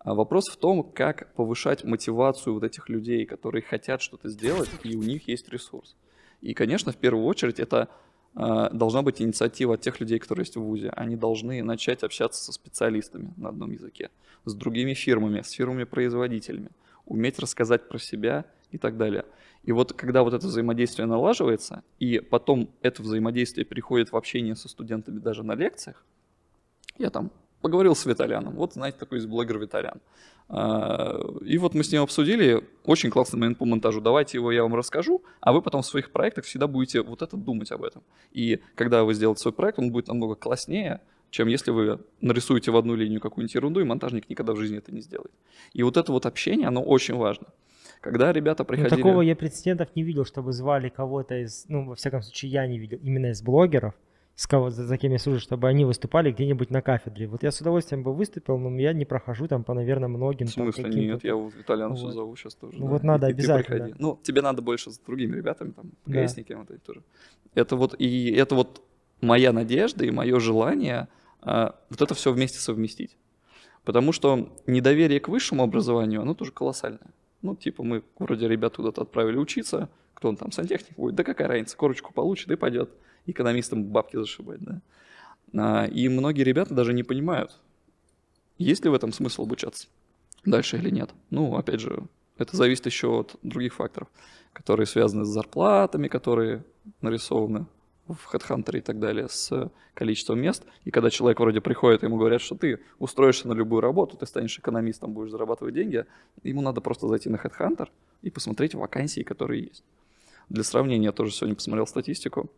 А вопрос в том, как повышать мотивацию вот этих людей, которые хотят что-то сделать, и у них есть ресурс. И, конечно, в первую очередь это Э, должна быть инициатива от тех людей, которые есть в ВУЗе. Они должны начать общаться со специалистами на одном языке, с другими фирмами, с фирмами-производителями, уметь рассказать про себя и так далее. И вот когда вот это взаимодействие налаживается, и потом это взаимодействие переходит в общение со студентами даже на лекциях, я там поговорил с Виталианом, Вот, знаете, такой из блогер Виталиан, а, И вот мы с ним обсудили, очень классный момент по монтажу, давайте его я вам расскажу, а вы потом в своих проектах всегда будете вот это думать об этом. И когда вы сделаете свой проект, он будет намного класснее, чем если вы нарисуете в одну линию какую-нибудь ерунду, и монтажник никогда в жизни это не сделает. И вот это вот общение, оно очень важно. Когда ребята ну, приходили... Ну, такого я прецедентов не видел, чтобы звали кого-то из... Ну, во всяком случае, я не видел, именно из блогеров – с кого, за, за кем я служу, чтобы они выступали где-нибудь на кафедре. Вот я с удовольствием бы выступил, но я не прохожу там по, наверное, многим. В смысле там, нет? Я вот Виталиану вот. зову сейчас тоже. Ну да. вот надо и обязательно. Ты ну, тебе надо больше с другими ребятами, там, ПГСники, да. вот эти тоже. Это вот, и это вот моя надежда и мое желание а, вот это все вместе совместить. Потому что недоверие к высшему образованию, оно тоже колоссальное. Ну, типа, мы вроде ребят куда-то отправили учиться, кто он там, сантехник будет, да какая разница, корочку получит и пойдет экономистам бабки зашибать, да. А, и многие ребята даже не понимают, есть ли в этом смысл обучаться дальше или нет. Ну, опять же, это зависит еще от других факторов, которые связаны с зарплатами, которые нарисованы в HeadHunter и так далее, с количеством мест. И когда человек вроде приходит, ему говорят, что ты устроишься на любую работу, ты станешь экономистом, будешь зарабатывать деньги, ему надо просто зайти на HeadHunter и посмотреть вакансии, которые есть. Для сравнения, я тоже сегодня посмотрел статистику.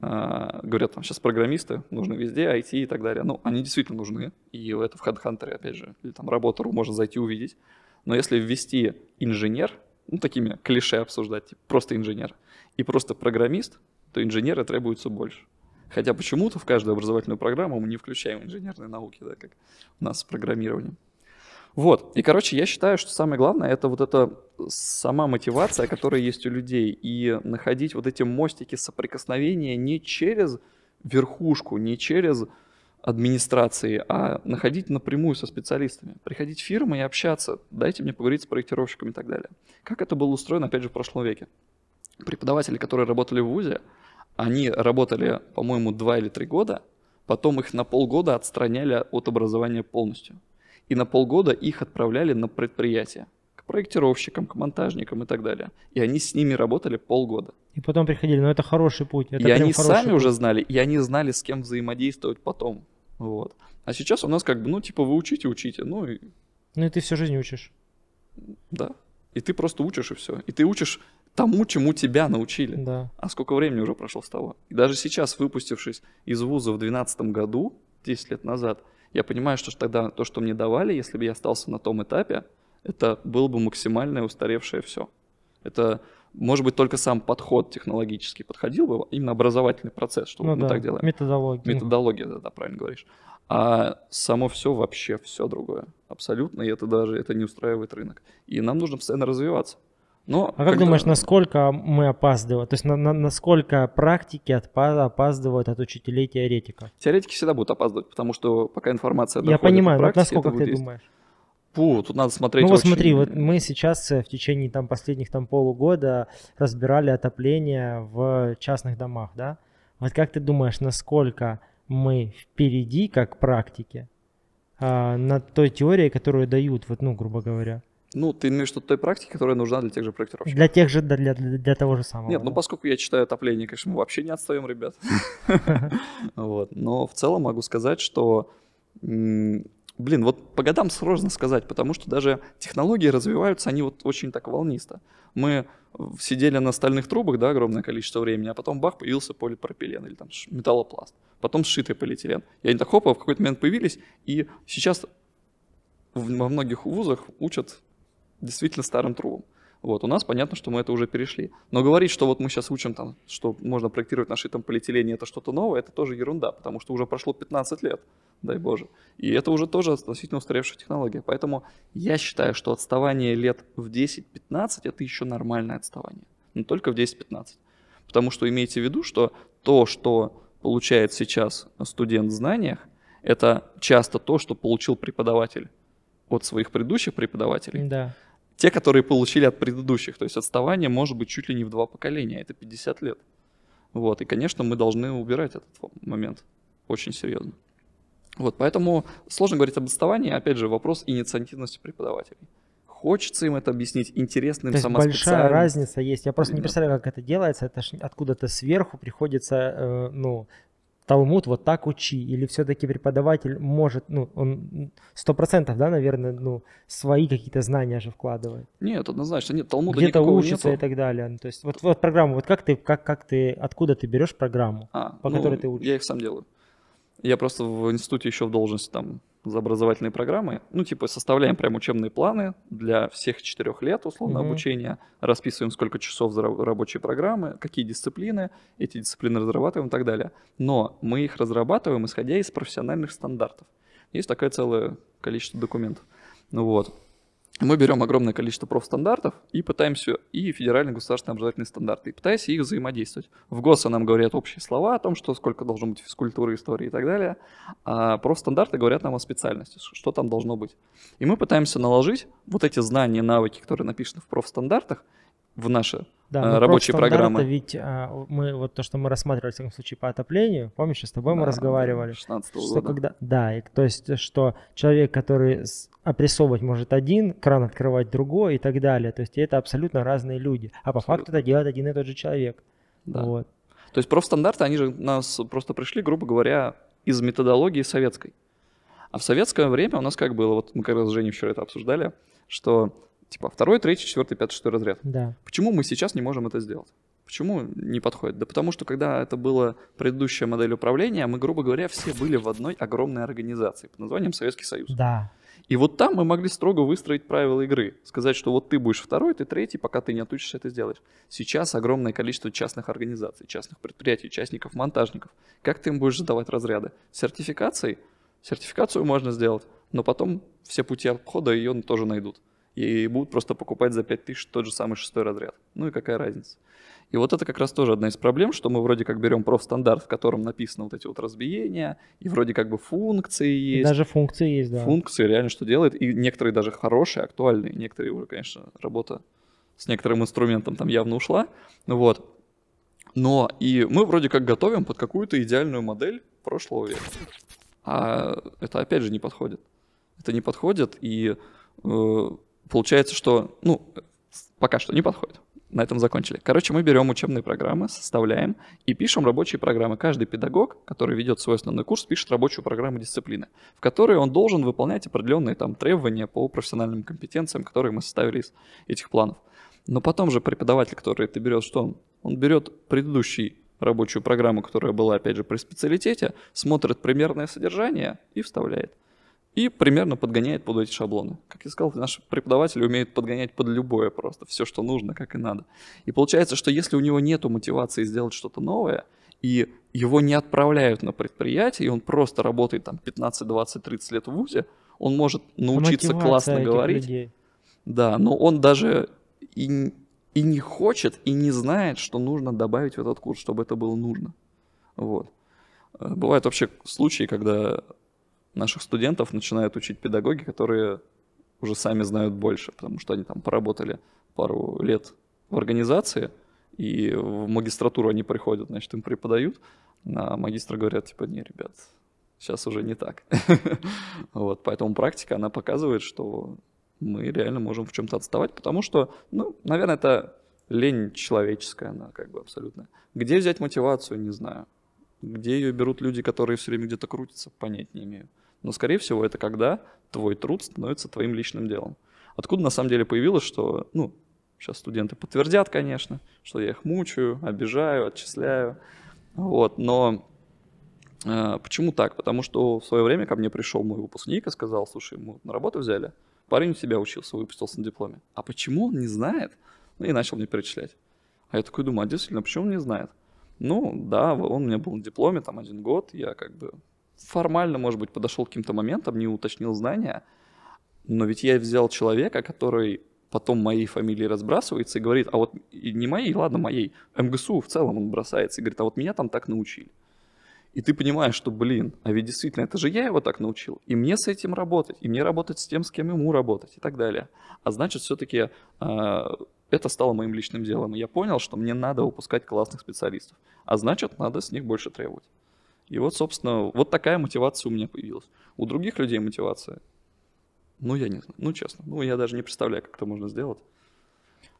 А, говорят, там сейчас программисты нужны везде, IT и так далее. Ну, они действительно нужны, и это в HeadHunter, опять же, или там работу можно зайти увидеть. Но если ввести инженер, ну, такими клише обсуждать, типа, просто инженер, и просто программист, то инженеры требуются больше. Хотя почему-то в каждую образовательную программу мы не включаем инженерные науки, да, как у нас с программированием. Вот. И, короче, я считаю, что самое главное это вот эта сама мотивация, которая есть у людей, и находить вот эти мостики соприкосновения не через верхушку, не через администрации, а находить напрямую со специалистами, приходить в фирмы и общаться, дайте мне поговорить с проектировщиками и так далее. Как это было устроено, опять же, в прошлом веке? Преподаватели, которые работали в ВУЗе, они работали, по-моему, два или три года, потом их на полгода отстраняли от образования полностью и на полгода их отправляли на предприятия к проектировщикам, к монтажникам и так далее. И они с ними работали полгода. И потом приходили, но ну, это хороший путь. Это и они сами путь. уже знали, и они знали, с кем взаимодействовать потом. Вот. А сейчас у нас как бы, ну, типа, вы учите, учите, ну и... Ну и ты всю жизнь учишь. Да. И ты просто учишь, и все. И ты учишь тому, чему тебя научили. Да. А сколько времени уже прошло с того? И даже сейчас, выпустившись из вуза в 2012 году, 10 лет назад, я понимаю, что тогда то, что мне давали, если бы я остался на том этапе, это было бы максимальное устаревшее все. Это, может быть, только сам подход технологический подходил бы, именно образовательный процесс, что ну, мы да, так делаем. Методология. Методология, да, да, правильно говоришь. А само все вообще все другое. Абсолютно, и это даже это не устраивает рынок. И нам нужно постоянно развиваться. Но а как думаешь, насколько мы опаздываем? То есть на, на, насколько практики опаздывают от учителей теоретика? Теоретики всегда будут опаздывать, потому что пока информация доходит Я понимаю, практики, насколько ты есть. думаешь? Фу, тут надо смотреть. Ну вот очень... смотри, вот мы сейчас э, в течение там последних там полугода разбирали отопление в частных домах, да? Вот как ты думаешь, насколько мы впереди как практики а, на той теории, которую дают, вот ну грубо говоря? Ну, ты имеешь в виду той практики, которая нужна для тех же проектировщиков. Для тех же, да, для, для того же самого. Нет, ну, да. ну поскольку я читаю отопление, конечно, мы вообще не отстаем, ребят. Вот. Но в целом могу сказать, что Блин, вот по годам сложно сказать, потому что даже технологии развиваются, они вот очень так волнисто. Мы сидели на стальных трубах, да, огромное количество времени, а потом бах, появился полипропилен или там металлопласт, потом сшитый полиэтилен. И они так хоп, в какой-то момент появились, и сейчас во многих вузах учат действительно старым трубам. Вот, у нас понятно, что мы это уже перешли. Но говорить, что вот мы сейчас учим, там, что можно проектировать наши там полиэтилени, это что-то новое, это тоже ерунда, потому что уже прошло 15 лет, дай боже. И это уже тоже относительно устаревшая технология. Поэтому я считаю, что отставание лет в 10-15 это еще нормальное отставание. Но только в 10-15. Потому что имейте в виду, что то, что получает сейчас студент в знаниях, это часто то, что получил преподаватель от своих предыдущих преподавателей. Да те, которые получили от предыдущих. То есть отставание может быть чуть ли не в два поколения, это 50 лет. Вот, и, конечно, мы должны убирать этот момент очень серьезно. Вот, поэтому сложно говорить об отставании, опять же, вопрос инициативности преподавателей. Хочется им это объяснить, интересным им То есть большая разница есть. Я просто Или не нет. представляю, как это делается. Это ж откуда-то сверху приходится, э, ну, Талмуд вот так учи, или все-таки преподаватель может, ну, он сто процентов, да, наверное, ну, свои какие-то знания же вкладывает. Нет, однозначно, нет, Талмуда Где-то учится нету. и так далее. Ну, то есть вот, вот программу, вот как ты, как, как ты, откуда ты берешь программу, а, по ну, которой ты учишь? Я их сам делаю. Я просто в институте еще в должности там за образовательные программы. Ну, типа, составляем прям учебные планы для всех четырех лет, условно, угу. обучения, расписываем, сколько часов за рабочие программы, какие дисциплины, эти дисциплины разрабатываем и так далее. Но мы их разрабатываем, исходя из профессиональных стандартов. Есть такое целое количество документов. Ну вот мы берем огромное количество профстандартов и пытаемся, и федеральные государственные образовательные стандарты, и пытаемся их взаимодействовать. В ГОСа нам говорят общие слова о том, что сколько должно быть физкультуры, истории и так далее, а профстандарты говорят нам о специальности, что там должно быть. И мы пытаемся наложить вот эти знания, навыки, которые написаны в профстандартах, в наши да, э, ну, рабочие программы. ведь а, мы вот то, что мы рассматривали в таком случае по отоплению, помнишь, с тобой да, мы разговаривали, 16 -го что когда, да, и, то есть что человек, который опрессовывать может один, кран открывать другой и так далее, то есть это абсолютно разные люди, а по абсолютно. факту это делает один и тот же человек. Да. Вот. То есть профстандарты, они же нас просто пришли, грубо говоря, из методологии советской. А в советское время у нас как было, вот мы как раз с Женей вчера это обсуждали, что типа второй, третий, четвертый, пятый, шестой разряд. Да. Почему мы сейчас не можем это сделать? Почему не подходит? Да потому что когда это была предыдущая модель управления, мы, грубо говоря, все были в одной огромной организации под названием Советский Союз. Да. И вот там мы могли строго выстроить правила игры, сказать, что вот ты будешь второй, ты третий, пока ты не отучишься, это сделать. Сейчас огромное количество частных организаций, частных предприятий, частников, монтажников. Как ты им будешь задавать разряды? Сертификацией? Сертификацию можно сделать, но потом все пути обхода ее тоже найдут и будут просто покупать за 5000 тот же самый шестой разряд. Ну и какая разница. И вот это как раз тоже одна из проблем, что мы вроде как берем профстандарт, в котором написаны вот эти вот разбиения, и вроде как бы функции есть. Даже функции есть, да. Функции реально что делает, и некоторые даже хорошие, актуальные, некоторые уже, конечно, работа с некоторым инструментом там явно ушла, вот. Но и мы вроде как готовим под какую-то идеальную модель прошлого века. А это опять же не подходит. Это не подходит, и э, получается, что, ну, пока что не подходит. На этом закончили. Короче, мы берем учебные программы, составляем и пишем рабочие программы. Каждый педагог, который ведет свой основной курс, пишет рабочую программу дисциплины, в которой он должен выполнять определенные там требования по профессиональным компетенциям, которые мы составили из этих планов. Но потом же преподаватель, который это берет, что он? Он берет предыдущий рабочую программу, которая была, опять же, при специалитете, смотрит примерное содержание и вставляет и примерно подгоняет под эти шаблоны. Как я сказал, наши преподаватели умеют подгонять под любое просто, все, что нужно, как и надо. И получается, что если у него нет мотивации сделать что-то новое, и его не отправляют на предприятие, и он просто работает там 15, 20, 30 лет в ВУЗе, он может научиться Мотивация классно говорить. Людей. Да, но он даже и, и не хочет, и не знает, что нужно добавить в этот курс, чтобы это было нужно. Вот. Э, бывают вообще случаи, когда наших студентов начинают учить педагоги, которые уже сами знают больше, потому что они там поработали пару лет в организации, и в магистратуру они приходят, значит, им преподают, а магистры говорят, типа, не, ребят, сейчас уже не так. Вот, поэтому практика, она показывает, что мы реально можем в чем-то отставать, потому что, ну, наверное, это лень человеческая, она как бы абсолютно. Где взять мотивацию, не знаю. Где ее берут люди, которые все время где-то крутятся, понять не имею. Но, скорее всего, это когда твой труд становится твоим личным делом. Откуда на самом деле появилось, что, ну, сейчас студенты подтвердят, конечно, что я их мучаю, обижаю, отчисляю. Вот, но э, почему так? Потому что в свое время ко мне пришел мой выпускник и сказал, слушай, мы на работу взяли, парень у себя учился, выпустился на дипломе. А почему он не знает? Ну и начал мне перечислять. А я такой думаю, а действительно, почему он не знает? Ну, да, он у меня был на дипломе, там один год, я как бы формально, может быть, подошел к каким-то моментам, не уточнил знания, но ведь я взял человека, который потом моей фамилии разбрасывается и говорит, а вот не моей, ладно, моей, МГСУ в целом он бросается и говорит, а вот меня там так научили. И ты понимаешь, что, блин, а ведь действительно, это же я его так научил. И мне с этим работать, и мне работать с тем, с кем ему работать, и так далее. А значит, все-таки э, а, это стало моим личным делом. И я понял, что мне надо выпускать классных специалистов. А значит, надо с них больше требовать. И вот, собственно, вот такая мотивация у меня появилась. У других людей мотивация, ну, я не знаю, ну, честно, ну, я даже не представляю, как это можно сделать.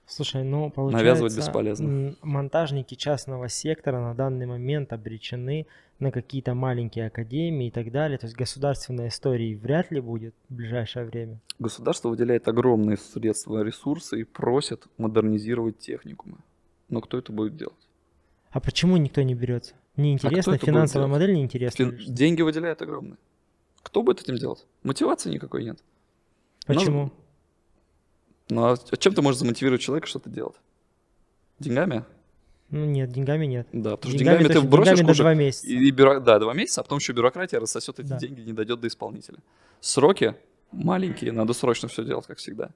Слушай, ну, получается, Навязывать бесполезно. монтажники частного сектора на данный момент обречены на какие-то маленькие академии и так далее. То есть государственной истории вряд ли будет в ближайшее время. Государство выделяет огромные средства, ресурсы и просит модернизировать техникумы. Но кто это будет делать? А почему никто не берется? Неинтересно, а финансовая модель неинтересна. Фин... Деньги выделяют огромные. Кто будет этим делать? Мотивации никакой нет. Почему? Ну, ну а чем ты можешь замотивировать человека что-то делать? Деньгами? Ну нет, деньгами нет. Да, потому что деньгами, деньгами ты бросишь деньгами кушек, два месяца. И, и бюро... Да, два месяца, а потом еще бюрократия рассосет эти да. деньги, не дойдет до исполнителя. Сроки маленькие, надо срочно все делать, как всегда.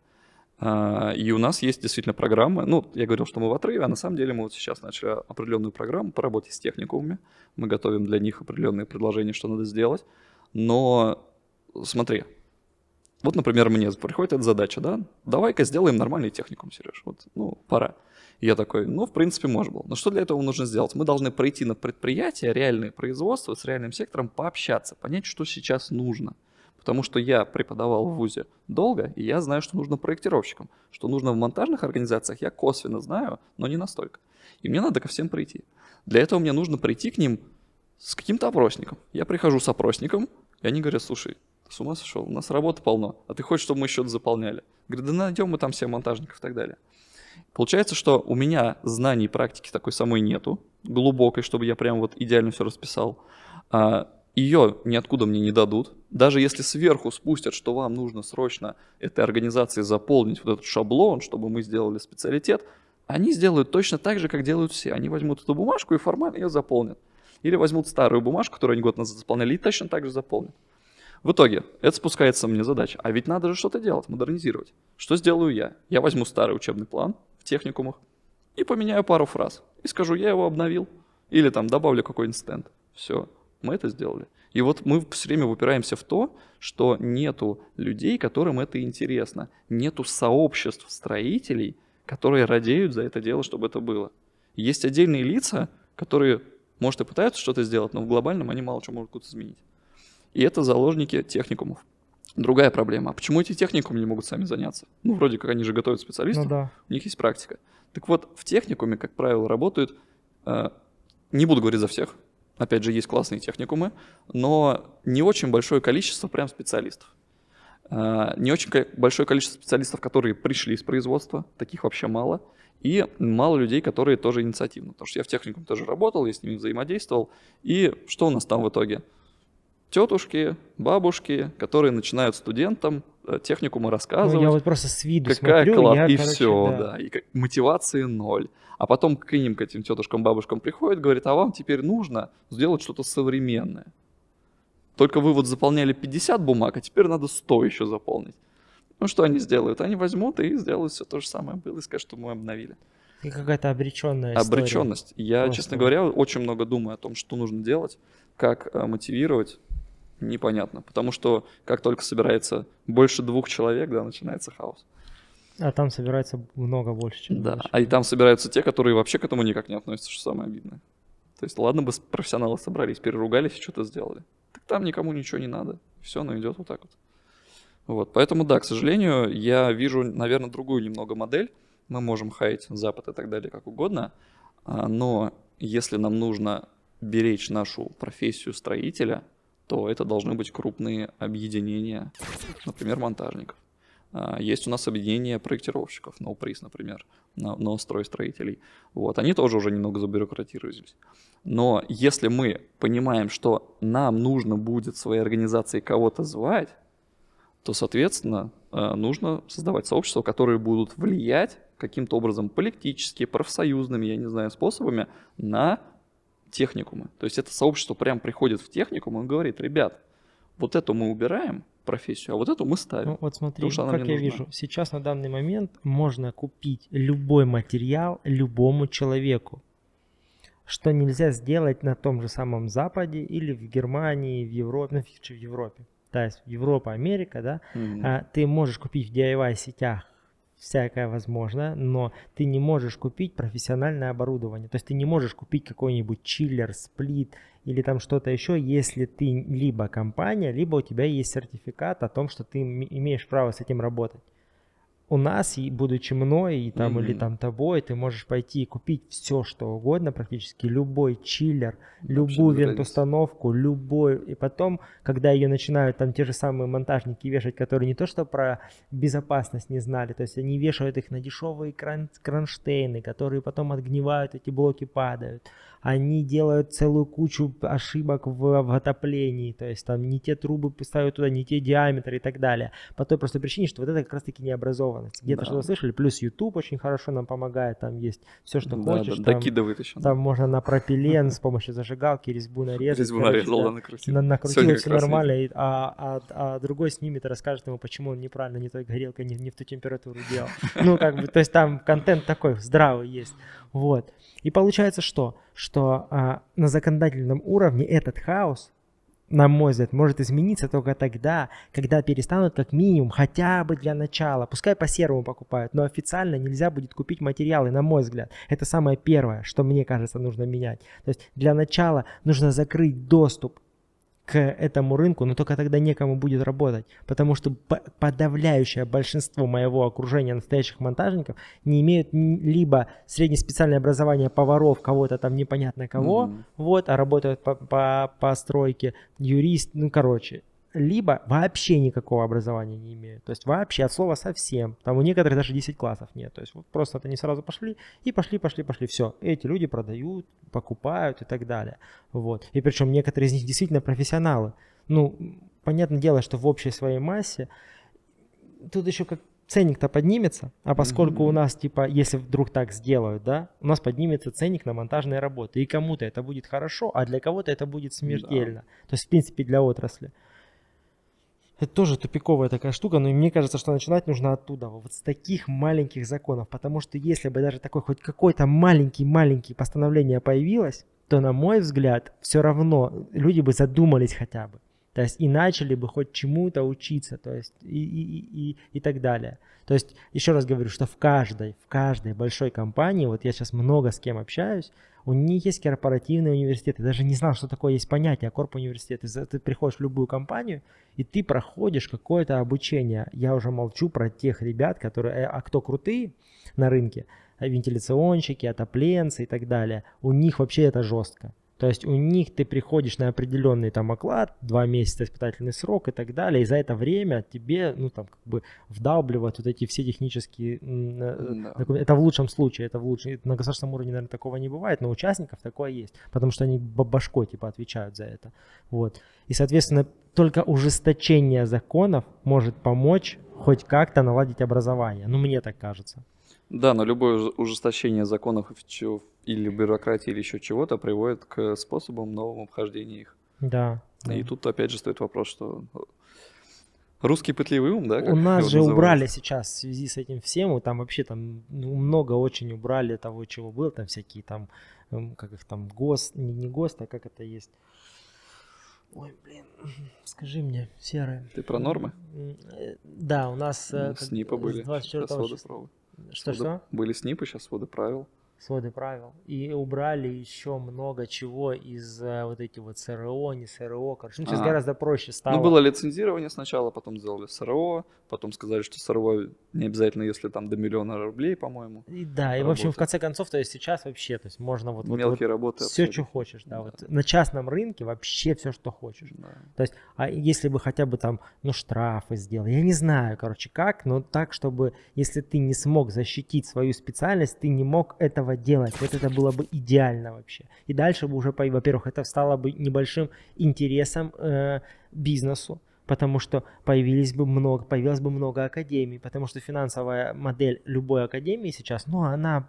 А, и у нас есть действительно программы. Ну, я говорил, что мы в отрыве, а на самом деле мы вот сейчас начали определенную программу по работе с техникумами. Мы готовим для них определенные предложения, что надо сделать. Но смотри, вот, например, мне приходит эта задача, да, давай-ка сделаем нормальный техникум, Сереж, вот, ну, пора. я такой, ну, в принципе, может было. Но что для этого нужно сделать? Мы должны пройти на предприятие, реальное производство с реальным сектором, пообщаться, понять, что сейчас нужно – Потому что я преподавал в ВУЗе долго, и я знаю, что нужно проектировщикам. Что нужно в монтажных организациях, я косвенно знаю, но не настолько. И мне надо ко всем прийти. Для этого мне нужно прийти к ним с каким-то опросником. Я прихожу с опросником, и они говорят, слушай, ты с ума сошел, у нас работы полно, а ты хочешь, чтобы мы счет заполняли? Говорит, да найдем мы там все монтажников и так далее. Получается, что у меня знаний и практики такой самой нету, глубокой, чтобы я прям вот идеально все расписал. А, ее ниоткуда мне не дадут. Даже если сверху спустят, что вам нужно срочно этой организации заполнить вот этот шаблон, чтобы мы сделали специалитет, они сделают точно так же, как делают все. Они возьмут эту бумажку и формально ее заполнят. Или возьмут старую бумажку, которую они год назад заполняли, и точно так же заполнят. В итоге, это спускается мне задача. А ведь надо же что-то делать, модернизировать. Что сделаю я? Я возьму старый учебный план в техникумах и поменяю пару фраз. И скажу, я его обновил. Или там добавлю какой-нибудь стенд. Все. Мы это сделали. И вот мы все время выпираемся в то, что нету людей, которым это интересно. Нету сообществ строителей, которые радеют за это дело, чтобы это было. Есть отдельные лица, которые, может, и пытаются что-то сделать, но в глобальном они мало чего могут изменить. И это заложники техникумов. Другая проблема. А почему эти техникумы не могут сами заняться? Ну, вроде как они же готовят специалистов, ну, да. у них есть практика. Так вот, в техникуме, как правило, работают, э, не буду говорить за всех, Опять же, есть классные техникумы, но не очень большое количество прям специалистов. А, не очень большое количество специалистов, которые пришли из производства, таких вообще мало, и мало людей, которые тоже инициативны. Потому что я в техникуме тоже работал, я с ними взаимодействовал, и что у нас там в итоге – тетушки, бабушки, которые начинают студентам э, техникумы рассказывать. Ну, я вот просто с виду какая смотрю, класс... я, и короче, все, да, да и как... мотивации ноль. А потом к ним, к этим тетушкам, бабушкам приходит, говорит, а вам теперь нужно сделать что-то современное. Только вы вот заполняли 50 бумаг, а теперь надо 100 еще заполнить. Ну что они сделают? Они возьмут и сделают все то же самое было и скажут, что мы обновили. И какая-то обреченная Обреченность. История. Я, Просто. честно говоря, очень много думаю о том, что нужно делать, как э, мотивировать. Непонятно, потому что как только собирается больше двух человек, да, начинается хаос. А там собирается много больше, чем Да, больше. а и там собираются те, которые вообще к этому никак не относятся, что самое обидное. То есть, ладно бы профессионалы собрались, переругались и что-то сделали. Так там никому ничего не надо. Все, оно идет вот так вот. Вот, поэтому, да, к сожалению, я вижу, наверное, другую немного модель мы можем хаять Запад и так далее как угодно, а, но если нам нужно беречь нашу профессию строителя, то это должны быть крупные объединения, например, монтажников. А, есть у нас объединение проектировщиков, NoPris, например, строителей. Вот, они тоже уже немного забюрократировались. Но если мы понимаем, что нам нужно будет в своей организации кого-то звать, то, соответственно, Э, нужно создавать сообщества, которые будут влиять каким-то образом политически, профсоюзными, я не знаю, способами на техникумы. То есть это сообщество прям приходит в техникум и говорит, ребят, вот эту мы убираем профессию, а вот эту мы ставим. Ну, вот смотри, потому, что как я нужна. вижу, сейчас на данный момент можно купить любой материал любому человеку что нельзя сделать на том же самом Западе или в Германии, в Европе, ну, в Европе то есть Европа, Америка, да, mm-hmm. а, ты можешь купить в DIY сетях всякое возможно, но ты не можешь купить профессиональное оборудование. То есть ты не можешь купить какой-нибудь чиллер, сплит или там что-то еще, если ты либо компания, либо у тебя есть сертификат о том, что ты имеешь право с этим работать у нас, и будучи мной, и там, mm-hmm. или там тобой, ты можешь пойти и купить все, что угодно, практически любой чиллер, любую вент-установку, любой. И потом, когда ее начинают там те же самые монтажники вешать, которые не то что про безопасность не знали, то есть они вешают их на дешевые кран- кронштейны, которые потом отгнивают, эти блоки падают они делают целую кучу ошибок в, в отоплении, то есть там не те трубы ставят туда, не те диаметры и так далее. По той простой причине, что вот это как раз-таки необразованность. Где-то да. что-то слышали, плюс YouTube очень хорошо нам помогает, там есть все, что да, хочешь. Да, там, докидывает еще. Там можно на пропилен с помощью зажигалки резьбу нарезать. Резьбу нарезал, да, накрутил. накрутил, все нормально, и, а, а, а другой снимет и расскажет ему, почему он неправильно не той горелкой, не, не в ту температуру делал. Ну, как бы, то есть там контент такой здравый есть. Вот. И получается что? Что а, на законодательном уровне этот хаос, на мой взгляд, может измениться только тогда, когда перестанут как минимум, хотя бы для начала, пускай по-серому покупают, но официально нельзя будет купить материалы, на мой взгляд. Это самое первое, что мне кажется нужно менять. То есть для начала нужно закрыть доступ к этому рынку, но только тогда некому будет работать, потому что подавляющее большинство моего окружения настоящих монтажников не имеют либо среднеспециальное образование поваров, кого-то там непонятно кого, mm-hmm. вот, а работают по, по, по стройке, юрист, ну, короче, либо вообще никакого образования не имеют. То есть вообще от слова совсем. Там у некоторых даже 10 классов нет. То есть вот просто это не сразу пошли и пошли, пошли, пошли. Все, эти люди продают, покупают и так далее. Вот. И причем некоторые из них действительно профессионалы. Ну, понятное дело, что в общей своей массе тут еще как ценник-то поднимется, а поскольку mm-hmm. у нас, типа, если вдруг так сделают, да, у нас поднимется ценник на монтажные работы. И кому-то это будет хорошо, а для кого-то это будет смертельно. Да. То есть, в принципе, для отрасли. mm это тоже тупиковая такая штука, но мне кажется, что начинать нужно оттуда, вот с таких маленьких законов, потому что если бы даже такой хоть какой-то маленький-маленький постановление появилось, то, на мой взгляд, все равно люди бы задумались хотя бы то есть и начали бы хоть чему-то учиться, то есть и, и, и, и так далее. То есть еще раз говорю, что в каждой, в каждой большой компании, вот я сейчас много с кем общаюсь, у них есть корпоративные университеты. Я даже не знал, что такое есть понятие корп университет. Ты приходишь в любую компанию, и ты проходишь какое-то обучение. Я уже молчу про тех ребят, которые, э, а кто крутые на рынке, вентиляционщики, отопленцы и так далее. У них вообще это жестко. То есть у них ты приходишь на определенный там оклад, два месяца испытательный срок и так далее, и за это время тебе, ну там как бы вдалбливают вот эти все технические э, да. Это в лучшем случае, это в лучшем. На государственном уровне, наверное, такого не бывает, но у участников такое есть, потому что они башкой типа отвечают за это. Вот. И, соответственно, только ужесточение законов может помочь хоть как-то наладить образование. Ну, мне так кажется. Да, но любое ужесточение законов в или бюрократии, или еще чего-то приводит к способам новым обхождения их. Да. И да. тут опять же стоит вопрос, что ну, Русский пытливый ум, да? У нас же называют? убрали сейчас в связи с этим всем, там вообще там ну, много очень убрали того, чего было, там всякие там, эм, как их там, ГОСТ, не, не ГОСТ, а как это есть. Ой, блин, скажи мне, серые. Ты про нормы? Э, да, у нас... С э, как, НИПа были. С 24 сейчас водопровод. Что, что? Были СНИПы, сейчас воды правил своды правил. И убрали еще много чего из э, вот эти вот СРО, не СРО. Короче, ну, сейчас а, гораздо проще ну, стало. Ну, было лицензирование сначала, потом сделали СРО, потом сказали, что СРО не обязательно, если там до миллиона рублей, по-моему. И, да, работает. и в общем, в конце концов, то есть сейчас вообще, то есть можно вот... Мелкие вот, работы. Все, что хочешь, да, да. Вот на частном рынке вообще все, что хочешь. Да. То есть, а если бы хотя бы там, ну, штрафы сделали, я не знаю, короче, как, но так, чтобы если ты не смог защитить свою специальность, ты не мог этого этого делать. Вот это было бы идеально вообще. И дальше бы уже, во-первых, это стало бы небольшим интересом э, бизнесу, потому что появились бы много, появилось бы много академий, потому что финансовая модель любой академии сейчас, ну, она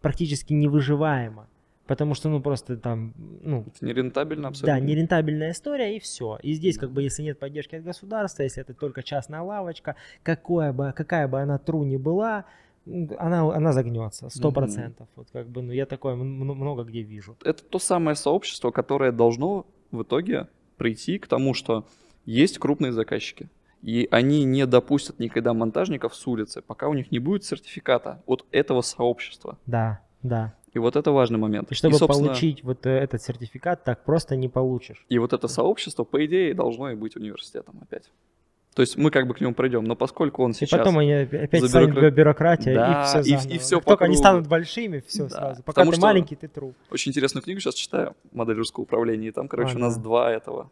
практически невыживаема. Потому что, ну, просто там, ну... Это нерентабельно абсолютно. Да, нерентабельная история, и все. И здесь, как бы, если нет поддержки от государства, если это только частная лавочка, какая бы, какая бы она тру ни была, она, она загнется, сто процентов. Mm-hmm. Вот как бы, ну, я такое много где вижу. Это то самое сообщество, которое должно в итоге прийти к тому, что есть крупные заказчики, и они не допустят никогда монтажников с улицы, пока у них не будет сертификата от этого сообщества. Да, да. И вот это важный момент. И чтобы и, получить вот э, этот сертификат, так просто не получишь. И вот это сообщество, по идее, должно и быть университетом опять. То есть мы как бы к нему придем, но поскольку он сейчас... И потом они опять за бюрокра... станет бюрократия, да, и все заново. И, и все только они станут большими, все да, сразу. Пока Потому ты маленький, ты труп. Очень интересную книгу сейчас читаю, «Модель русского управления», и там, короче, а, у нас да. два этого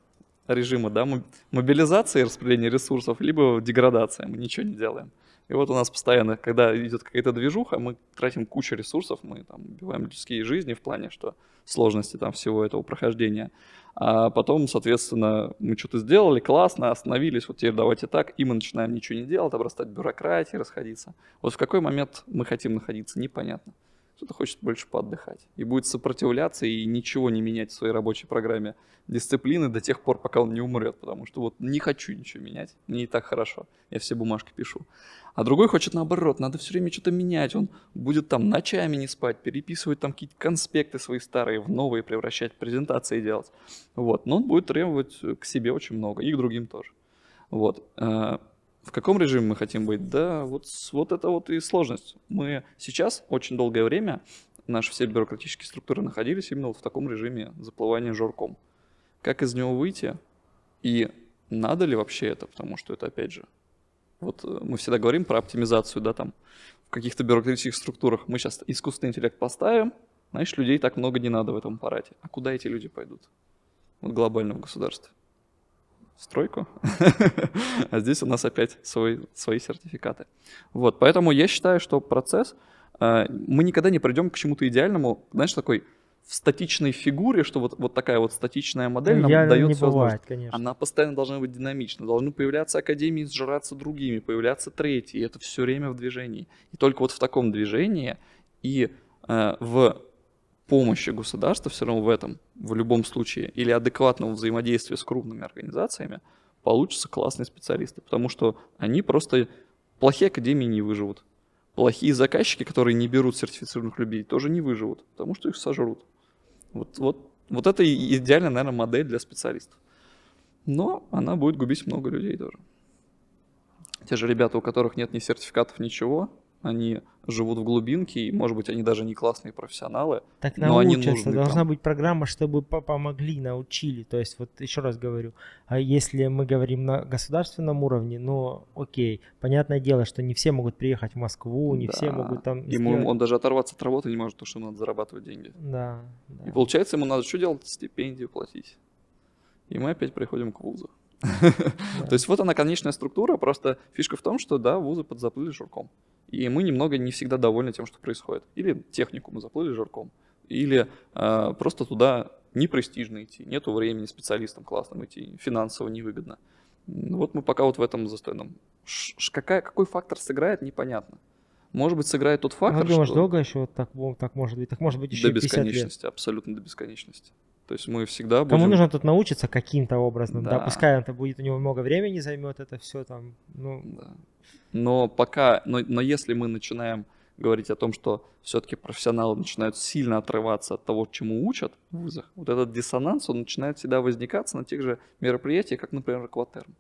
режима, да, мобилизация и распределение ресурсов, либо деградация, мы ничего не делаем. И вот у нас постоянно, когда идет какая-то движуха, мы тратим кучу ресурсов, мы там убиваем людские жизни в плане, что сложности там всего этого прохождения. А потом, соответственно, мы что-то сделали, классно, остановились, вот теперь давайте так, и мы начинаем ничего не делать, обрастать бюрократией, расходиться. Вот в какой момент мы хотим находиться, непонятно кто-то хочет больше поотдыхать и будет сопротивляться и ничего не менять в своей рабочей программе дисциплины до тех пор, пока он не умрет, потому что вот не хочу ничего менять, мне и так хорошо, я все бумажки пишу. А другой хочет наоборот, надо все время что-то менять, он будет там ночами не спать, переписывать там какие-то конспекты свои старые в новые превращать, презентации делать. Вот, но он будет требовать к себе очень много и к другим тоже. Вот. Э, в каком режиме мы хотим быть? Да, вот, вот это вот и сложность. Мы сейчас очень долгое время, наши все бюрократические структуры находились именно вот в таком режиме заплывания жорком. Как из него выйти? И надо ли вообще это? Потому что это, опять же, вот э, мы всегда говорим про оптимизацию, да, там, в каких-то бюрократических структурах. Мы сейчас искусственный интеллект поставим, знаешь, людей так много не надо в этом аппарате. А куда эти люди пойдут? Вот глобально в государстве стройку, а здесь у нас опять свой, свои сертификаты. Вот, поэтому я считаю, что процесс, э, мы никогда не придем к чему-то идеальному, знаешь, такой в статичной фигуре, что вот, вот такая вот статичная модель нам Идеально дает все Она постоянно должна быть динамична, должны появляться академии, сжираться другими, появляться третьи, это все время в движении. И только вот в таком движении и э, в помощи государства все равно в этом, в любом случае, или адекватного взаимодействия с крупными организациями, получатся классные специалисты, потому что они просто плохие академии не выживут. Плохие заказчики, которые не берут сертифицированных людей, тоже не выживут, потому что их сожрут. Вот, вот, вот это идеальная, наверное, модель для специалистов. Но она будет губить много людей тоже. Те же ребята, у которых нет ни сертификатов, ничего, они живут в глубинке, и, может быть, они даже не классные профессионалы, так но они нужны Должна там. быть программа, чтобы помогли, научили. То есть, вот еще раз говорю, а если мы говорим на государственном уровне, но ну, окей, понятное дело, что не все могут приехать в Москву, не да. все могут там... Ему, сделать... он даже оторваться от работы не может, потому что ему надо зарабатывать деньги. Да, да. И получается, ему надо что делать? Стипендию платить. И мы опять приходим к вузу. То есть вот она конечная структура, просто фишка в том, что да, вузы подзаплыли жирком. И мы немного не всегда довольны тем, что происходит. Или технику мы заплыли жирком, или э, просто туда непрестижно идти, нету времени специалистам классным идти, финансово невыгодно. Вот мы пока вот в этом застойном. Какая, какой фактор сыграет, непонятно. Может быть, сыграет тот ну, фактор, а думаешь, что... думаешь, долго еще так, так может быть? Так может быть еще До бесконечности, лет. абсолютно до бесконечности. То есть мы всегда будем... Кому нужно тут научиться каким-то образом, да. да, пускай это будет у него много времени займет, это все там, ну... Да. Но пока, но, но если мы начинаем говорить о том, что все-таки профессионалы начинают сильно отрываться от того, чему учат в вузах, вот этот диссонанс, он начинает всегда возникаться на тех же мероприятиях, как, например, акватерм.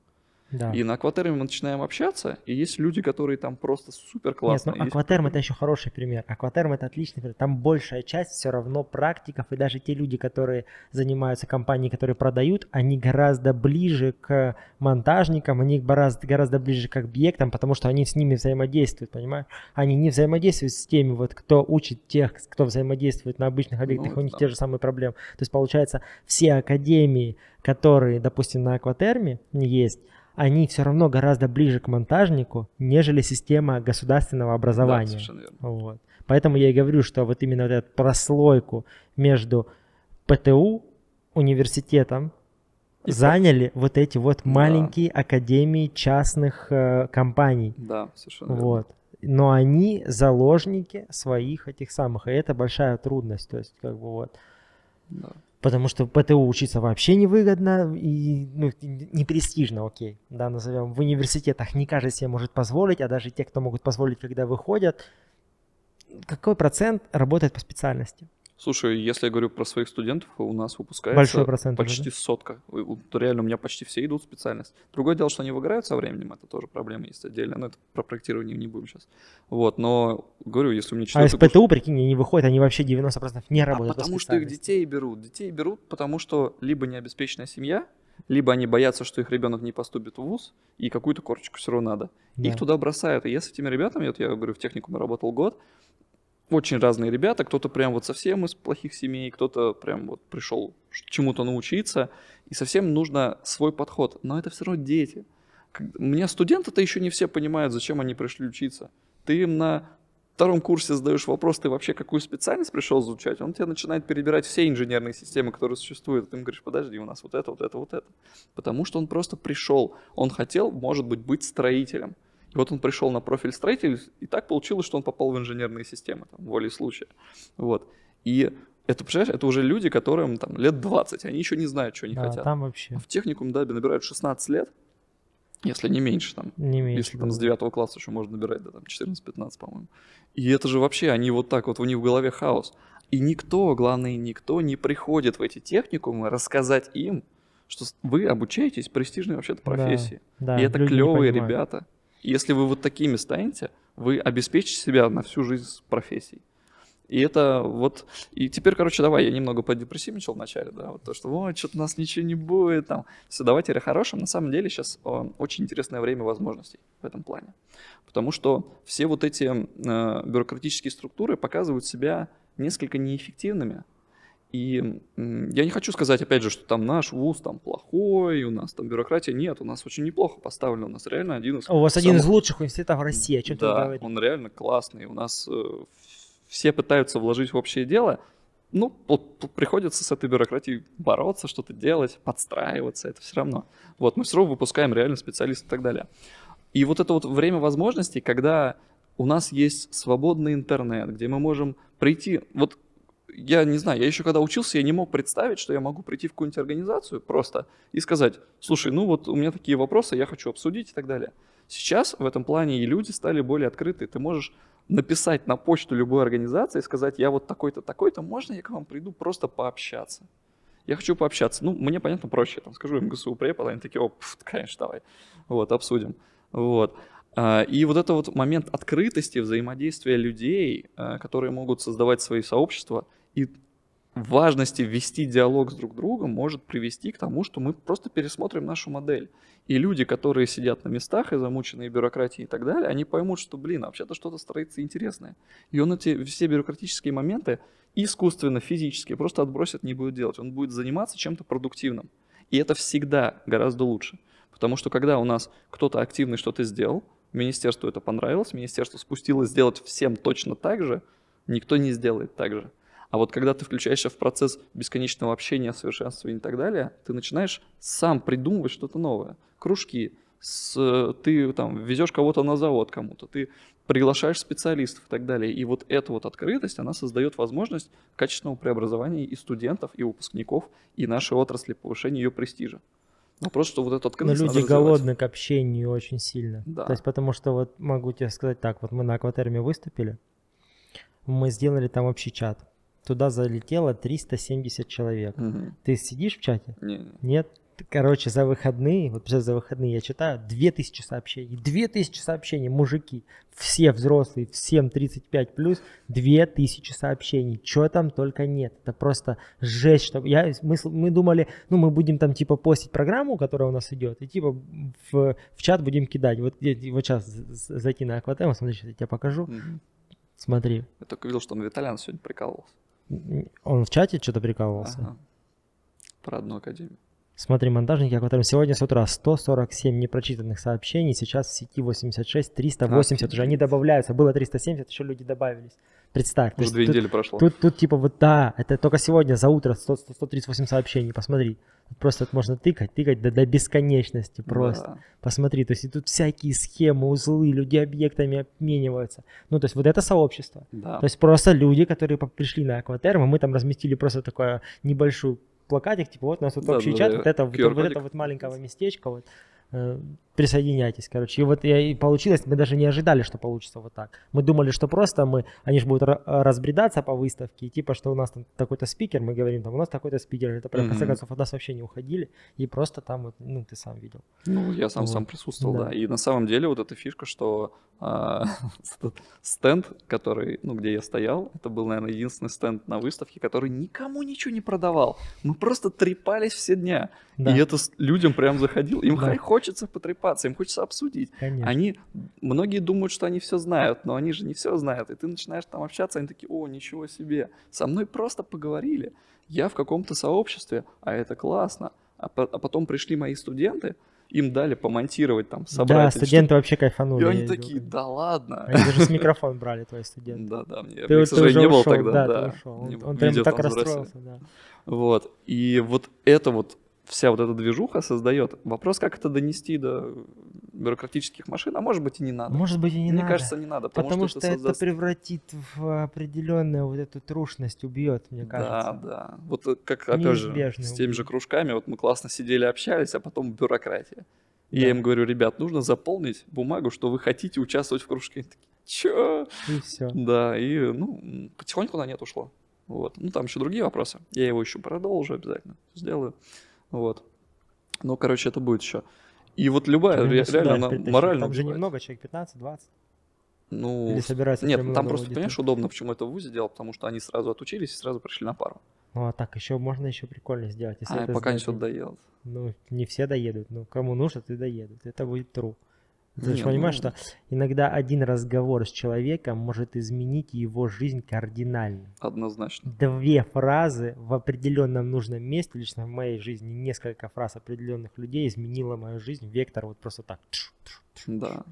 Да. И на акватерме мы начинаем общаться, и есть люди, которые там просто супер классные. Нет, ну акватерм это еще хороший пример. Акватерм это отличный пример. Там большая часть все равно практиков, и даже те люди, которые занимаются компанией, которые продают, они гораздо ближе к монтажникам, они гораздо, гораздо ближе к объектам, потому что они с ними взаимодействуют, понимаешь? Они не взаимодействуют с теми, вот кто учит тех, кто взаимодействует на обычных объектах, ну, у них да. те же самые проблемы. То есть получается, все академии, которые, допустим, на акватерме есть, они все равно гораздо ближе к монтажнику, нежели система государственного образования. Да, Вот. Поэтому я и говорю, что вот именно вот эту прослойку между ПТУ, университетом, и заняли по... вот эти вот маленькие да. академии частных э, компаний. Да, совершенно вот. верно но они заложники своих этих самых, и это большая трудность, то есть как бы вот. Да потому что ПТУ учиться вообще невыгодно и ну, не окей, да, назовем. В университетах не каждый себе может позволить, а даже те, кто могут позволить, когда выходят, какой процент работает по специальности? Слушай, если я говорю про своих студентов, у нас выпускается Большой процент почти да? сотка. Э, реально, у меня почти все идут в специальность. Другое дело, что они выгорают со временем, это тоже проблема есть отдельно. Но это про проектирование не будем сейчас. Вот, но говорю, если у меня четвертый... А из ПТУ, прикинь, они выходят, они вообще 90% не а работают а потому что их детей берут. Детей берут, потому что либо необеспеченная семья, либо они боятся, что их ребенок не поступит в ВУЗ, и какую-то корочку все равно надо. Да. Их туда бросают. И я с этими ребятами, вот я говорю, в техникуме работал год, очень разные ребята, кто-то прям вот совсем из плохих семей, кто-то прям вот пришел чему-то научиться, и совсем нужно свой подход, но это все равно дети. У меня студенты-то еще не все понимают, зачем они пришли учиться. Ты им на втором курсе задаешь вопрос, ты вообще какую специальность пришел изучать, он тебя начинает перебирать все инженерные системы, которые существуют. И ты ему говоришь, подожди, у нас вот это, вот это, вот это. Потому что он просто пришел, он хотел, может быть, быть строителем. И вот он пришел на профиль строитель, и так получилось, что он попал в инженерные системы, там, волей случая. Вот. И это, представляешь, это уже люди, которым там лет 20, они еще не знают, чего они да, хотят. там вообще. А в техникум, даби набирают 16 лет, если не меньше там. Не меньше. Если там с 9 класса еще можно набирать, да, там 14-15, по-моему. И это же вообще, они вот так вот, у них в голове хаос. И никто, главное, никто не приходит в эти техникумы рассказать им, что вы обучаетесь престижной вообще-то профессии. Да, да, и это клевые ребята если вы вот такими станете, вы обеспечите себя на всю жизнь с профессией. И это вот... И теперь, короче, давай, я немного подепрессивничал вначале, да, вот то, что о, что-то у нас ничего не будет, там. Все, давайте о хорошем. На самом деле сейчас э, очень интересное время возможностей в этом плане. Потому что все вот эти э, бюрократические структуры показывают себя несколько неэффективными и я не хочу сказать, опять же, что там наш вуз там плохой, у нас там бюрократия. Нет, у нас очень неплохо поставлено. У нас реально один из... А у вас самых... один из лучших университетов в России, о чем да, ты говоришь? он реально классный. У нас э, все пытаются вложить в общее дело. Ну, приходится с этой бюрократией бороться, что-то делать, подстраиваться, это все равно. Вот, мы все равно выпускаем реально специалистов и так далее. И вот это вот время возможностей, когда у нас есть свободный интернет, где мы можем прийти. Вот я не знаю, я еще когда учился, я не мог представить, что я могу прийти в какую-нибудь организацию просто и сказать, слушай, ну вот у меня такие вопросы, я хочу обсудить и так далее. Сейчас в этом плане и люди стали более открыты. Ты можешь написать на почту любой организации и сказать, я вот такой-то, такой-то, можно я к вам приду просто пообщаться? Я хочу пообщаться. Ну, мне, понятно, проще. Я там скажу им ГСУ препод, они такие, о, пф, конечно, давай. Вот, обсудим. Вот. А, и вот это вот момент открытости, взаимодействия людей, э, которые могут создавать свои сообщества, и важности вести диалог с друг другом может привести к тому, что мы просто пересмотрим нашу модель. И люди, которые сидят на местах и замученные бюрократией и так далее, они поймут, что, блин, а вообще-то что-то строится интересное. И он эти все бюрократические моменты искусственно, физически просто отбросит, не будет делать. Он будет заниматься чем-то продуктивным. И это всегда гораздо лучше. Потому что когда у нас кто-то активный что-то сделал, министерству это понравилось, министерство спустилось сделать всем точно так же, никто не сделает так же. А вот когда ты включаешься в процесс бесконечного общения, совершенствования и так далее, ты начинаешь сам придумывать что-то новое. Кружки, с, ты там везешь кого-то на завод кому-то, ты приглашаешь специалистов и так далее. И вот эта вот открытость, она создает возможность качественного преобразования и студентов, и выпускников, и нашей отрасли, повышения ее престижа. Ну, просто что вот этот открытость Но люди голодны к общению очень сильно. Да. То есть потому что вот могу тебе сказать так, вот мы на Акватерме выступили, мы сделали там общий чат туда залетело 370 человек. Угу. Ты сидишь в чате? Нет. Нет. Короче, за выходные, вот сейчас за выходные я читаю 2000 сообщений. 2000 сообщений, мужики, все взрослые, всем 35 плюс, 2000 сообщений. Чего там только нет. Это просто жесть. Что... Я, мы, мы думали, ну мы будем там типа постить программу, которая у нас идет, и типа в, в чат будем кидать. Вот, вот сейчас зайти на Акватему, смотри, сейчас я тебе покажу. Угу. Смотри. Я только видел, что он Виталиан сегодня прикалывался. Он в чате что-то прикалывался? Ага. Про одну академию. Смотри, монтажник, я которым сегодня с утра 147 непрочитанных сообщений, сейчас в сети 86, 380 а, уже, они добавляются, было 370, еще люди добавились. Представь. Уже две тут, недели прошло. Тут, тут типа вот да, это только сегодня за утро 100, 138 сообщений, посмотри. Просто можно тыкать, тыкать до, до бесконечности просто. Да. Посмотри, то есть и тут всякие схемы, узлы, люди объектами обмениваются. Ну, то есть вот это сообщество. Да. То есть просто люди, которые пришли на Акватерм, мы там разместили просто такое небольшую плакатик, типа вот у нас вот да, общий да, ну чат, да, вот, это, вот, вот это вот маленького местечка, вот э, присоединяйтесь, короче. И вот и, и получилось, мы даже не ожидали, что получится вот так. Мы думали, что просто мы, они же будут разбредаться по выставке, и типа, что у нас там такой-то спикер, мы говорим, там у нас такой-то спикер, это прям, mm в конце концов, от нас вообще не уходили, и просто там, вот, ну, ты сам видел. Ну, я сам вот. сам присутствовал, да. да. И на самом деле вот эта фишка, что а, стенд, который, ну, где я стоял, это был, наверное, единственный стенд на выставке, который никому ничего не продавал. Мы просто трепались все дня. И это людям прям заходил, им да. хочется потрепать докопаться, им хочется обсудить. Конечно. Они, многие думают, что они все знают, но они же не все знают. И ты начинаешь там общаться, они такие, о, ничего себе, со мной просто поговорили. Я в каком-то сообществе, а это классно. А, по- а потом пришли мои студенты, им дали помонтировать там, собрать. Да, студенты что-то. вообще кайфанули. И они такие, да ладно. Они даже с микрофон брали, твои студенты. Да, да, мне, ты, мне, к сожалению, не было тогда. Да, да. Он, он прям так расстроился, да. Вот, и вот это вот вся вот эта движуха создает. Вопрос, как это донести до бюрократических машин, а может быть и не надо. Может быть и не Мне надо. Мне кажется, не надо, потому, потому что, что это, создаст... это превратит в определенную вот эту трушность, убьет, мне кажется. Да, да. Вот э, как, опять Неизбежно же, с теми же кружками, вот мы классно сидели, общались, а потом бюрократия. И да. я им говорю, ребят, нужно заполнить бумагу, что вы хотите участвовать в кружке. Они такие, чё? И все. Да, и ну, потихоньку на нет ушло. Вот. Ну, там еще другие вопросы. Я его еще продолжу обязательно. Сделаю. Вот. Ну, короче, это будет еще. И вот любая, ре- реально, сюда, она морально... Там же немного, человек 15-20. Ну, Или собирается. нет, там просто, аудиторию. понимаешь, удобно, почему это в ВУЗе делал, потому что они сразу отучились и сразу пришли на пару. Ну, а так еще можно еще прикольно сделать. Если а, я пока знаете, не все доел. Ну, не все доедут, но ну, кому нужно, ты доедут, это будет true. Ты же понимаешь, ну, что иногда один разговор с человеком может изменить его жизнь кардинально. Однозначно. Две фразы в определенном нужном месте, лично в моей жизни, несколько фраз определенных людей изменило мою жизнь, вектор вот просто так. Да.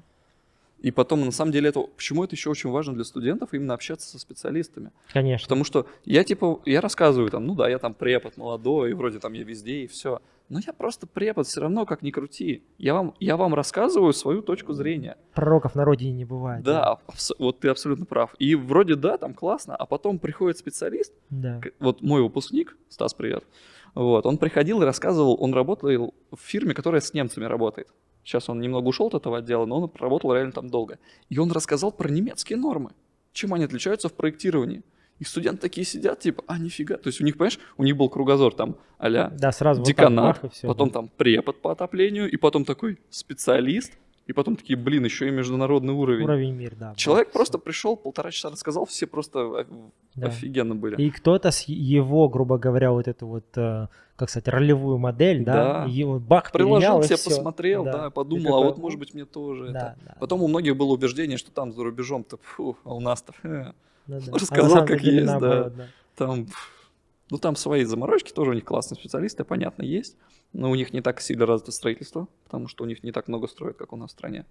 И потом, на самом деле, это, почему это еще очень важно для студентов, именно общаться со специалистами. Конечно. Потому что я, типа, я рассказываю там, ну да, я там препод молодой, и вроде там я везде, и все. Но я просто препод, все равно, как ни крути. Я вам, я вам рассказываю свою точку зрения. Пророков на родине не бывает. Да, да. вот ты абсолютно прав. И вроде да, там классно, а потом приходит специалист, да. вот мой выпускник, Стас, привет, вот, он приходил и рассказывал, он работал в фирме, которая с немцами работает. Сейчас он немного ушел от этого отдела, но он работал реально там долго. И он рассказал про немецкие нормы, чем они отличаются в проектировании. И студенты такие сидят, типа, а, нифига. То есть у них, понимаешь, у них был кругозор там а-ля да, сразу деканат, вот так, все, потом да. там препод по отоплению, и потом такой специалист, и потом такие, блин, еще и международный уровень. Уровень мир, да. Человек да, просто все. пришел, полтора часа рассказал, все просто да. офигенно были. И кто-то с его, грубо говоря, вот эту вот, э, как сказать, ролевую модель, да, да. его бах Приложил, все посмотрел, да, да подумал, такой, а вот может быть мне тоже да, это. Да, Потом да. у многих было убеждение, что там за рубежом-то, фу, а у нас-то, э, да, да. А рассказал а как есть, наоборот, да. да. Там, ну там свои заморочки тоже у них классные специалисты, понятно, есть но у них не так сильно развито строительство, потому что у них не так много строят, как у нас в стране.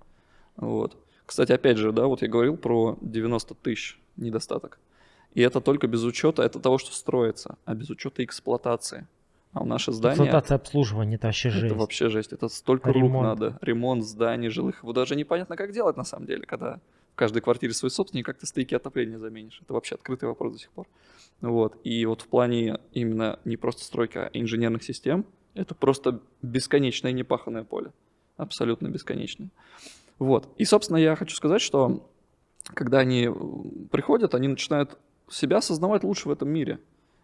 Вот. Кстати, опять же, да, вот я говорил про 90 тысяч недостаток. И это только без учета, это того, что строится, а без учета эксплуатации. А в наше здание... Эксплуатация обслуживания, это вообще жесть. Это вообще жесть, это столько ремонт. рук надо. Ремонт зданий, жилых. Вот даже непонятно, как делать на самом деле, когда в каждой квартире свой собственник, как ты стояки отопления заменишь. Это вообще открытый вопрос до сих пор. Вот. И вот в плане именно не просто стройки, а инженерных систем – это просто бесконечное непаханное поле. Абсолютно бесконечное. Вот. И, собственно, я хочу сказать, что когда они э, приходят, они начинают себя осознавать лучше в этом мире.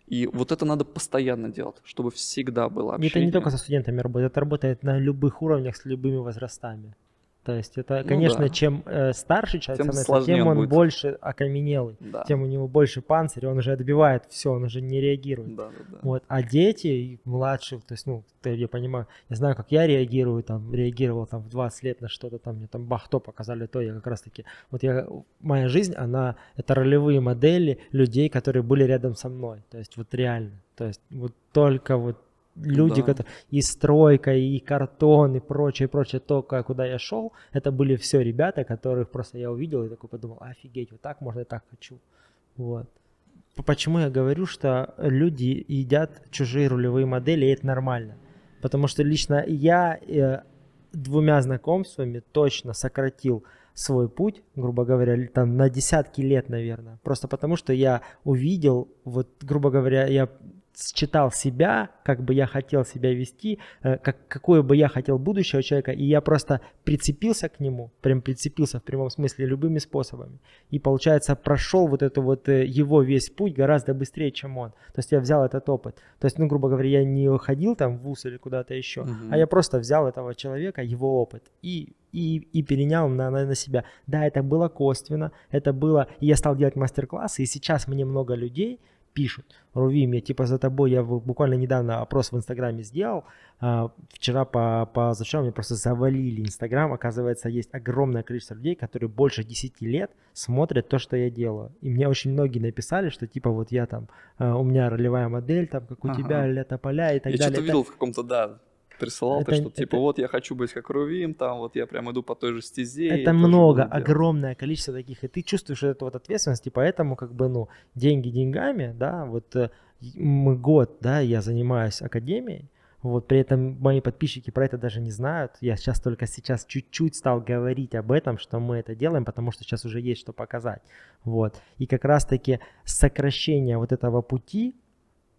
И вот это надо постоянно делать, чтобы всегда было общение. Это не только со студентами работает, это работает на любых уровнях с любыми возрастами. То есть это, ну, конечно, да. чем э, старше человек тем становится, тем он, будет. больше окаменелый, да. тем у него больше панцирь, он уже отбивает все, он уже не реагирует. Да, да, да. Вот. А дети младшие, то есть, ну, я понимаю, я знаю, как я реагирую, там, реагировал там в 20 лет на что-то, там, мне там бахто показали, то я как раз-таки, вот я, моя жизнь, она, это ролевые модели людей, которые были рядом со мной, то есть вот реально, то есть вот только вот люди, да. которые и стройка, и картон, и прочее, прочее, то, куда я шел, это были все ребята, которых просто я увидел и такой подумал, офигеть, вот так можно, я так хочу. Вот. Почему я говорю, что люди едят чужие рулевые модели, и это нормально. Потому что лично я э, двумя знакомствами точно сократил свой путь, грубо говоря, там на десятки лет, наверное. Просто потому, что я увидел, вот, грубо говоря, я считал себя, как бы я хотел себя вести, э, как, какое бы я хотел будущего человека, и я просто прицепился к нему, прям прицепился в прямом смысле любыми способами. И получается, прошел вот эту вот э, его весь путь гораздо быстрее, чем он. То есть я взял этот опыт. То есть, ну, грубо говоря, я не ходил там в ВУЗ или куда-то еще, угу. а я просто взял этого человека, его опыт и и, и перенял на, на, на себя. Да, это было косвенно, это было, и я стал делать мастер-классы, и сейчас мне много людей, пишут. Рувим, я типа за тобой, я буквально недавно опрос в Инстаграме сделал, а, вчера по, по зачем мне просто завалили Инстаграм, оказывается, есть огромное количество людей, которые больше 10 лет смотрят то, что я делаю. И мне очень многие написали, что типа вот я там, а, у меня ролевая модель, там, как у ага. тебя, лето поля и так я далее. Я что-то видел в каком-то, да, присылал, это, ты что-то типа, это... типа, вот я хочу быть как Рувим, там вот я прям иду по той же стезе. Это много, огромное количество таких, и ты чувствуешь эту вот ответственность, и поэтому как бы, ну, деньги деньгами, да, вот э, мы год, да, я занимаюсь академией, вот при этом мои подписчики про это даже не знают. Я сейчас только сейчас чуть-чуть стал говорить об этом, что мы это делаем, потому что сейчас уже есть что показать. Вот. И как раз-таки сокращение вот этого пути,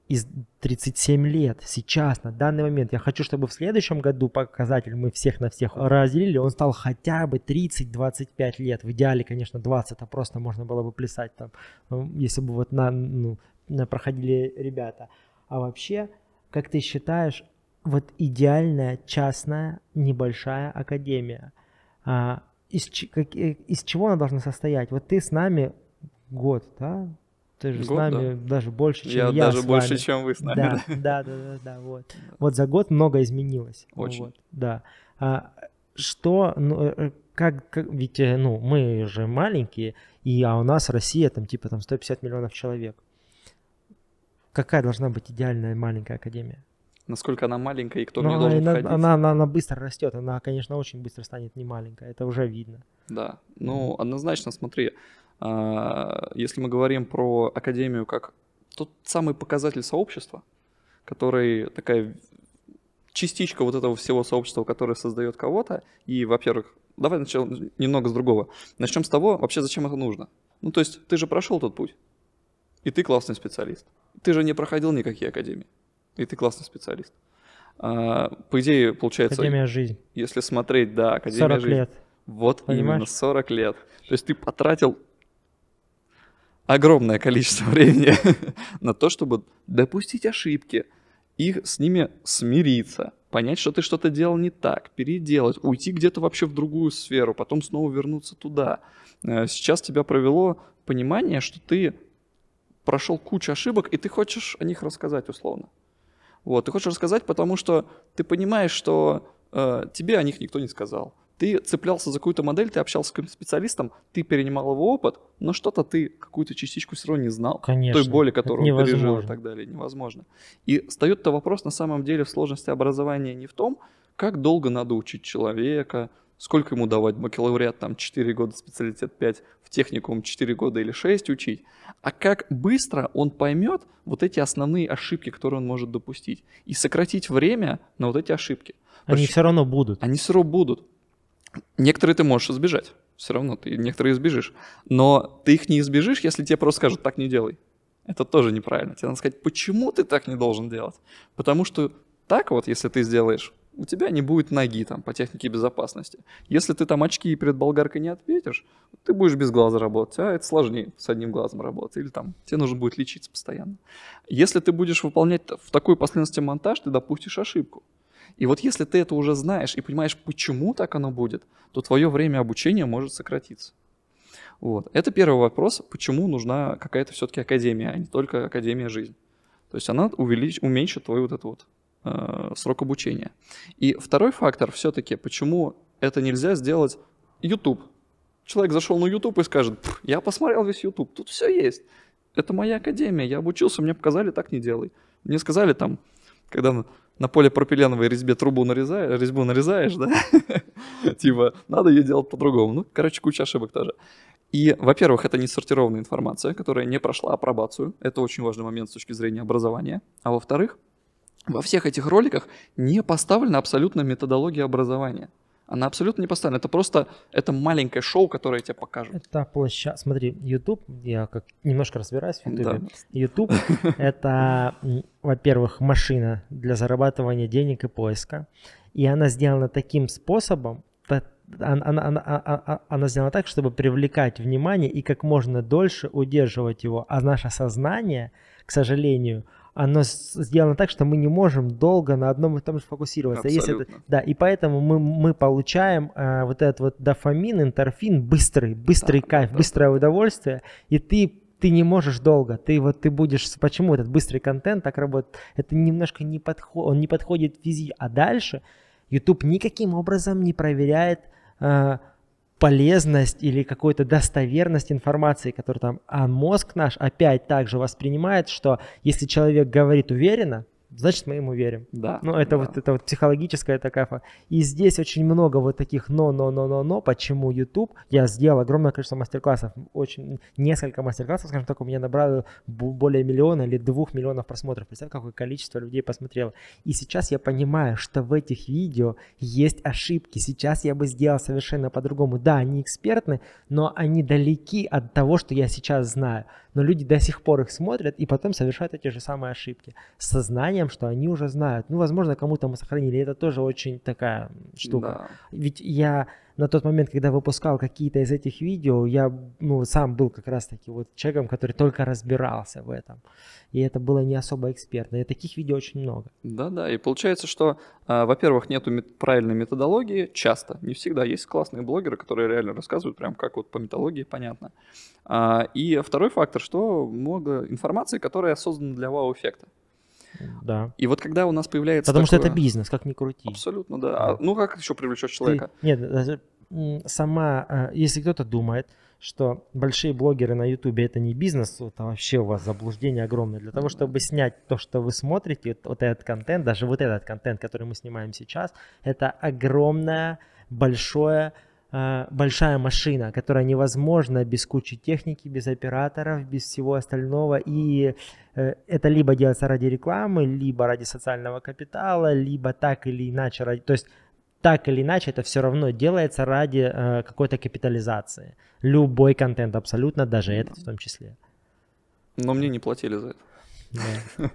из 37 лет сейчас, на данный момент. Я хочу, чтобы в следующем году показатель мы всех на всех разделили, он стал хотя бы 30-25 лет. В идеале, конечно, 20, это а просто можно было бы плясать там, ну, если бы вот на, ну, на проходили ребята. А вообще, как ты считаешь, вот идеальная частная небольшая академия, а, из, как, э, из чего она должна состоять? Вот ты с нами год, да, ты же год, с нами да. даже больше, чем я. Я даже больше, вами. чем вы с нами. Да, да, да, да, да, вот. Вот за год много изменилось. Очень. Вот, да. А, что, ну, э, э, как, как, ведь, э, ну, мы же маленькие, и а у нас Россия там типа там 150 миллионов человек. Какая должна быть идеальная маленькая академия? насколько она маленькая и кто Но в ну, нее должен она, входить. Она, она, она быстро растет, она, конечно, очень быстро станет не маленькая, это уже видно. Да, ну однозначно, смотри, а, если мы говорим про академию как тот самый показатель сообщества, который такая частичка вот этого всего сообщества, которое создает кого-то, и, во-первых, давай начнем немного с другого. Начнем с того, вообще зачем это нужно. Ну, то есть ты же прошел тот путь, и ты классный специалист. Ты же не проходил никакие академии, и ты классный специалист. А, по идее, получается... Академия жизнь. Если смотреть, да, Академия 40 жизнь. лет. Вот Понимаешь? именно, 40 лет. То есть ты потратил огромное количество времени на то, чтобы допустить ошибки, их с ними смириться, понять, что ты что-то делал не так, переделать, уйти где-то вообще в другую сферу, потом снова вернуться туда. Э, сейчас тебя провело понимание, что ты прошел кучу ошибок, и ты хочешь о них рассказать условно. Вот, ты хочешь рассказать, потому что ты понимаешь, что э, тебе о них никто не сказал. Ты цеплялся за какую-то модель, ты общался с каким-то специалистом, ты перенимал его опыт, но что-то ты какую-то частичку все равно не знал. Конечно. Той боли, которую ты пережил и так далее. Невозможно. И встает-то вопрос на самом деле в сложности образования не в том, как долго надо учить человека, сколько ему давать, бакалавриат там 4 года, специалитет 5, в техникум 4 года или 6 учить, а как быстро он поймет вот эти основные ошибки, которые он может допустить, и сократить время на вот эти ошибки. Они Причем, все равно будут. Они все равно будут. Некоторые ты можешь избежать. Все равно ты некоторые избежишь. Но ты их не избежишь, если тебе просто скажут, так не делай. Это тоже неправильно. Тебе надо сказать, почему ты так не должен делать. Потому что так вот, если ты сделаешь, у тебя не будет ноги там по технике безопасности. Если ты там очки перед болгаркой не ответишь, ты будешь без глаза работать, а это сложнее с одним глазом работать. Или там тебе нужно будет лечиться постоянно. Если ты будешь выполнять в такой последовательности монтаж, ты допустишь ошибку. И вот если ты это уже знаешь и понимаешь, почему так оно будет, то твое время обучения может сократиться. Вот. Это первый вопрос, почему нужна какая-то все-таки академия, а не только академия жизни. То есть она увелич... уменьшит твой вот этот вот э, срок обучения. И второй фактор все-таки, почему это нельзя сделать YouTube. Человек зашел на YouTube и скажет, я посмотрел весь YouTube, тут все есть. Это моя академия, я обучился, мне показали, так не делай. Мне сказали там, когда на полипропиленовой резьбе трубу нарезаешь, резьбу нарезаешь, да? Типа, надо ее делать по-другому. Ну, короче, куча ошибок тоже. И, во-первых, это не сортированная информация, которая не прошла апробацию. Это очень важный момент с точки зрения образования. А во-вторых, во всех этих роликах не поставлена абсолютно методология образования – она абсолютно не постоянная, Это просто это маленькое шоу, которое я тебе покажу. Это площадь. Смотри, YouTube, я как немножко разбираюсь в YouTube. Да. YouTube это, во-первых, машина для зарабатывания денег и поиска. И она сделана таким способом, она, она, она, а, а, а, она сделана так, чтобы привлекать внимание и как можно дольше удерживать его. А наше сознание, к сожалению, оно сделано так, что мы не можем долго на одном и том же фокусироваться. Если это, да, и поэтому мы, мы получаем э, вот этот вот дофамин, интерфин, быстрый, быстрый да, кайф, да, быстрое удовольствие, и ты ты не можешь долго, ты вот ты будешь, почему этот быстрый контент так работает, это немножко не подходит, он не подходит физи, а дальше YouTube никаким образом не проверяет э, полезность или какую-то достоверность информации, которую там, а мозг наш опять также воспринимает, что если человек говорит уверенно, значит, мы ему верим. Да. Ну, это да. вот это вот психологическая такая... И здесь очень много вот таких но-но-но-но-но, почему YouTube? Я сделал огромное количество мастер-классов, очень несколько мастер-классов, скажем так, у меня набрало более миллиона или двух миллионов просмотров. Представь, какое количество людей посмотрело. И сейчас я понимаю, что в этих видео есть ошибки. Сейчас я бы сделал совершенно по-другому. Да, они экспертны, но они далеки от того, что я сейчас знаю. Но люди до сих пор их смотрят и потом совершают эти же самые ошибки. Сознание сознанием, что они уже знают. Ну, возможно, кому-то мы сохранили. Это тоже очень такая штука. Да. Ведь я на тот момент, когда выпускал какие-то из этих видео, я ну, сам был как раз-таки вот человеком, который только разбирался в этом. И это было не особо экспертно. И таких видео очень много. Да-да, и получается, что, а, во-первых, нет правильной методологии часто, не всегда. Есть классные блогеры, которые реально рассказывают прям как вот по методологии, понятно. А, и второй фактор, что много информации, которая создана для вау-эффекта. Да. И вот когда у нас появляется Потому такое... что это бизнес, как ни крути. Абсолютно, да. А, ну как еще привлечешь человека? Ты... Нет, э, э, сама, э, если кто-то думает, что большие блогеры на Ютубе это не бизнес, это а вообще у вас заблуждение огромное. Для того, ну чтобы снять то, что вы смотрите, вот этот контент, даже вот этот контент, который мы снимаем сейчас, это огромное, большое Э, большая машина, которая невозможна без кучи техники, без операторов, без всего остального. И э, это либо делается ради рекламы, либо ради социального капитала, либо так или иначе. Ради... То есть так или иначе это все равно делается ради э, какой-то капитализации. Любой контент абсолютно, даже этот в том числе. Но мне не платили за это.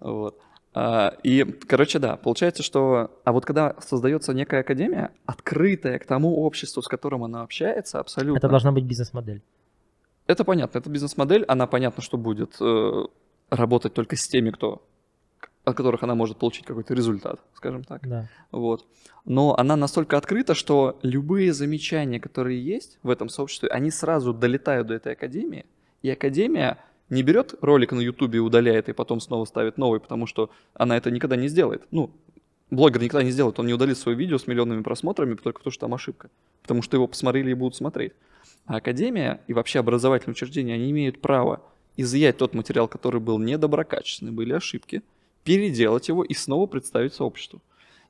Вот. А, и, короче, да, получается, что... А вот когда создается некая академия, открытая к тому обществу, с которым она общается, абсолютно... Это должна быть бизнес-модель. Это понятно, это бизнес-модель, она понятно, что будет э, работать только с теми, кто от которых она может получить какой-то результат, скажем так. Да. Вот. Но она настолько открыта, что любые замечания, которые есть в этом сообществе, они сразу долетают до этой академии, и академия не берет ролик на Ютубе, удаляет и потом снова ставит новый, потому что она это никогда не сделает. Ну, блогер никогда не сделает, он не удалит свое видео с миллионными просмотрами только потому, что там ошибка. Потому что его посмотрели и будут смотреть. А академия и вообще образовательные учреждения, они имеют право изъять тот материал, который был недоброкачественный, были ошибки, переделать его и снова представить сообществу.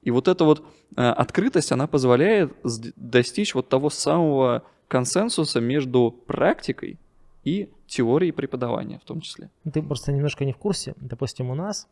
И вот эта вот э, открытость, она позволяет достичь вот того самого консенсуса между практикой и теории преподавания в том числе. Ты просто немножко не в курсе. Допустим, у нас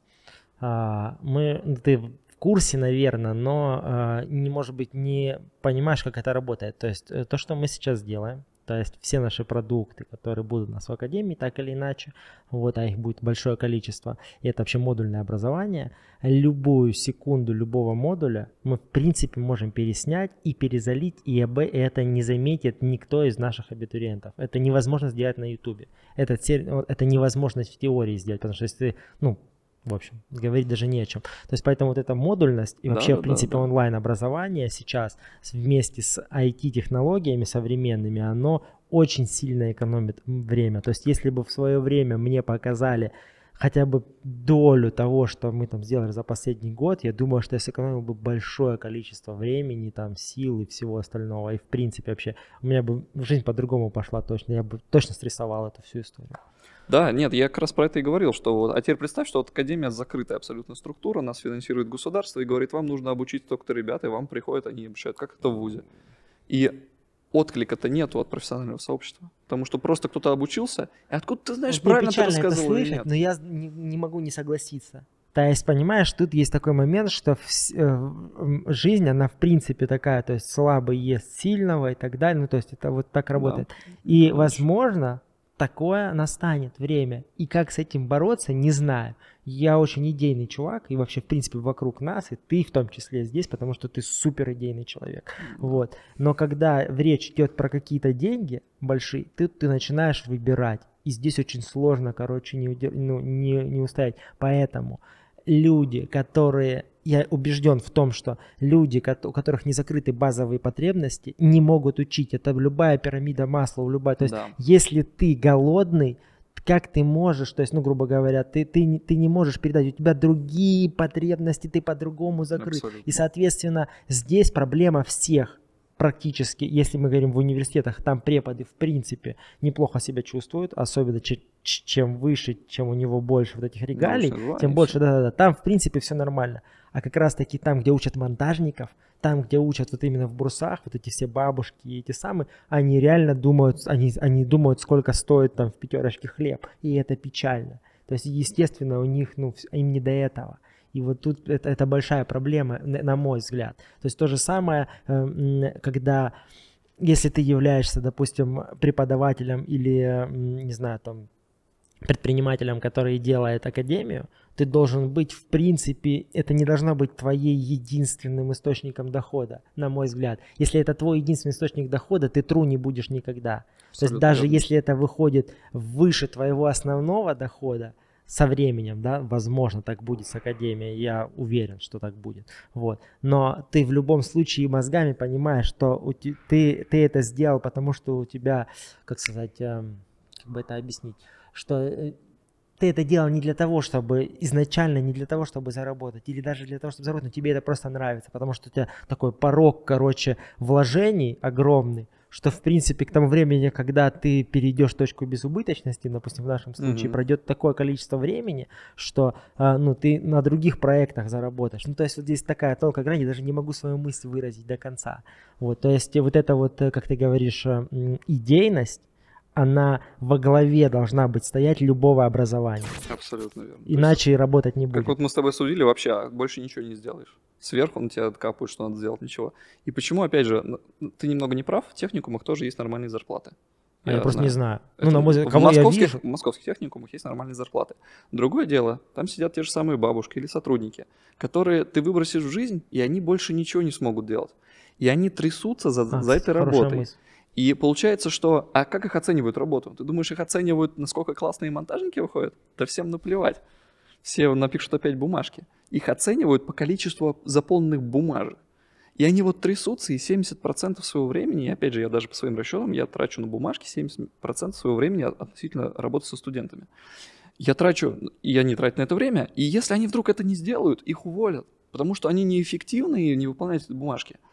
а, мы, ну, ты в курсе, наверное, но а, не, может быть, не понимаешь, как это работает. То есть э, то, что мы сейчас делаем, то есть все наши продукты, которые будут у нас в Академии, так или иначе, вот, а их будет большое количество, и это вообще модульное образование, любую секунду любого модуля мы, в принципе, можем переснять и перезалить, и об это не заметит никто из наших абитуриентов. Это невозможно сделать на Ютубе. Это, это невозможность в теории сделать, потому что если ты, ну, в общем, говорить даже не о чем. То есть поэтому вот эта модульность и вообще, да, в принципе, да, да. онлайн-образование сейчас вместе с IT-технологиями современными, оно очень сильно экономит время. То есть если бы в свое время мне показали хотя бы долю того, что мы там сделали за последний год, я думаю, что я сэкономил бы большое количество времени, там, сил и всего остального. И в принципе вообще у меня бы жизнь по-другому пошла точно. Я бы точно срисовал эту всю историю. Да, нет, я как раз про это и говорил, что вот, а теперь представь, что вот Академия закрытая абсолютно структура, нас финансирует государство и говорит, вам нужно обучить столько-то ребят, и вам приходят, они обучают, как это в ВУЗе. И отклика-то нету от профессионального сообщества. Потому что просто кто-то обучился, и откуда ты знаешь, вот ну, правильно ты рассказывал это слышать, но я не, не могу не согласиться. То есть, понимаешь, тут есть такой момент, что в, э, жизнь, она в принципе такая, то есть слабый ест сильного и так далее, ну то есть это вот так работает. Да. И, Конечно. возможно, такое настанет время. И как с этим бороться, не знаю. Я очень идейный чувак, и вообще, в принципе, вокруг нас, и ты в том числе здесь, потому что ты супер идейный человек. Вот. Но когда речь идет про какие-то деньги большие, ты, ты начинаешь выбирать. И здесь очень сложно, короче, не, удер... ну, не, не устоять. Поэтому люди, которые я убежден в том, что люди, у которых не закрыты базовые потребности, не могут учить. Это любая пирамида масла, любая. То есть, да. если ты голодный, как ты можешь, то есть, ну, грубо говоря, ты, ты, ты не можешь передать, у тебя другие потребности, ты по-другому закрыт. Абсолютно. И, соответственно, здесь проблема всех практически, если мы говорим в университетах, там преподы в принципе неплохо себя чувствуют, особенно чем выше, чем у него больше вот этих ну, регалий, да, тем больше, да-да-да, там в принципе все нормально. А как раз таки там, где учат монтажников, там, где учат вот именно в брусах, вот эти все бабушки и эти самые, они реально думают, они, они думают, сколько стоит там в пятерочке хлеб, и это печально. То есть, естественно, у них, ну, им не до этого. И вот тут это, это большая проблема, на мой взгляд. То есть то же самое, э, когда если ты являешься, допустим, преподавателем или, не знаю, там, предпринимателем, который делает академию, ты должен быть, в принципе, это не должно быть твоей единственным источником дохода, на мой взгляд. Если это твой единственный источник дохода, ты тру не будешь никогда. Абсолютно. То есть даже если это выходит выше твоего основного дохода, со временем, да, возможно, так будет с академией, я уверен, что так будет, вот. Но ты в любом случае мозгами понимаешь, что ты, ты это сделал, потому что у тебя, как сказать, эм, как бы это объяснить, что э, ты это делал не для того, чтобы изначально не для того, чтобы заработать, или даже для того, чтобы заработать, но тебе это просто нравится, потому что у тебя такой порог, короче, вложений огромный, что, в принципе, к тому времени, когда ты перейдешь точку безубыточности, допустим, в нашем случае, mm-hmm. пройдет такое количество времени, что, а, ну, ты на других проектах заработаешь. Ну, то есть вот здесь такая тонкая грань, я даже не могу свою мысль выразить до конца. Вот, то есть вот это вот, э, как ты говоришь, э, идейность, она во главе должна быть стоять любого образования. Абсолютно верно. Иначе есть, работать не будет. Как вот мы с тобой судили, вообще а больше ничего не сделаешь. Сверху на тебя капает, что надо сделать, ничего. И почему, опять же, ты немного не прав, в техникумах тоже есть нормальные зарплаты. А я, я просто знаю. не знаю. Это, ну, на мой... Кого в, московских, я вижу? в московских техникумах есть нормальные зарплаты. Другое дело, там сидят те же самые бабушки или сотрудники, которые ты выбросишь в жизнь, и они больше ничего не смогут делать. И они трясутся за, а, за этой работой. Мысль. И получается, что... А как их оценивают работу? Ты думаешь, их оценивают, насколько классные монтажники выходят? Да всем наплевать. Все напишут опять бумажки. Их оценивают по количеству заполненных бумажек. И они вот трясутся, и 70% своего времени, и опять же, я даже по своим расчетам, я трачу на бумажки 70% своего времени относительно работы со студентами. Я трачу, и они тратят на это время, и если они вдруг это не сделают, их уволят, потому что они неэффективны и не выполняют эти бумажки –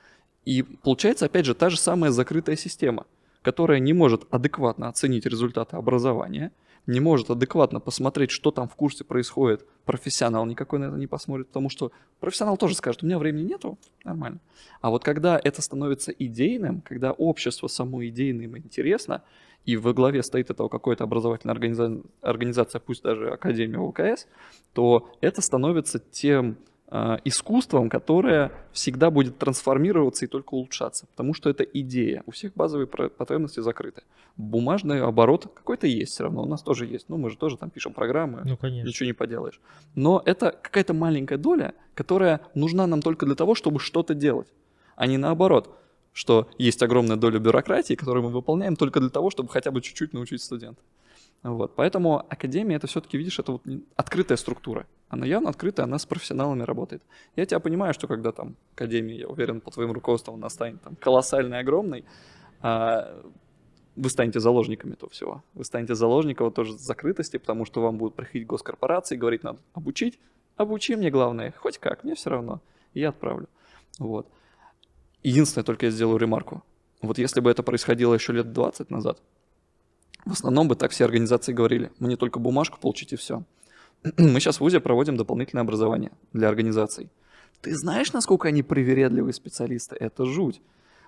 и получается, опять же, та же самая закрытая система, которая не может адекватно оценить результаты образования, не может адекватно посмотреть, что там в курсе происходит. Профессионал никакой на это не посмотрит, потому что профессионал тоже скажет, у меня времени нету, нормально. А вот когда это становится идейным, когда общество само идейным интересно, и во главе стоит этого какой-то образовательная организация, организация, пусть даже Академия ОКС, то это становится тем а, искусством, которое всегда будет трансформироваться и только улучшаться, потому что это идея. У всех базовые потребности закрыты. Бумажный оборот какой-то есть все равно, у нас тоже есть. Ну, мы же тоже там пишем программы, ну, конечно. ничего не поделаешь. Но это какая-то маленькая доля, которая нужна нам только для того, чтобы что-то делать, а не наоборот что есть огромная доля бюрократии, которую мы выполняем только для того, чтобы хотя бы чуть-чуть научить студента. Вот, поэтому академия это все-таки, видишь, это вот открытая структура. Она явно открытая, она с профессионалами работает. Я тебя понимаю, что когда там академия, я уверен, по твоим руководством она станет там колоссальной, огромной, а, вы станете заложниками этого всего. Вы станете заложником тоже закрытости, потому что вам будут приходить госкорпорации, говорить надо обучить, обучи мне главное, хоть как, мне все равно, я отправлю. Вот. Единственное, только я сделаю ремарку. Вот если бы это происходило еще лет 20 назад, в основном бы так все организации говорили. Мне только бумажку получите все. Мы сейчас в ВУЗе проводим дополнительное образование для организаций. Ты знаешь, насколько они привередливые специалисты? Это жуть.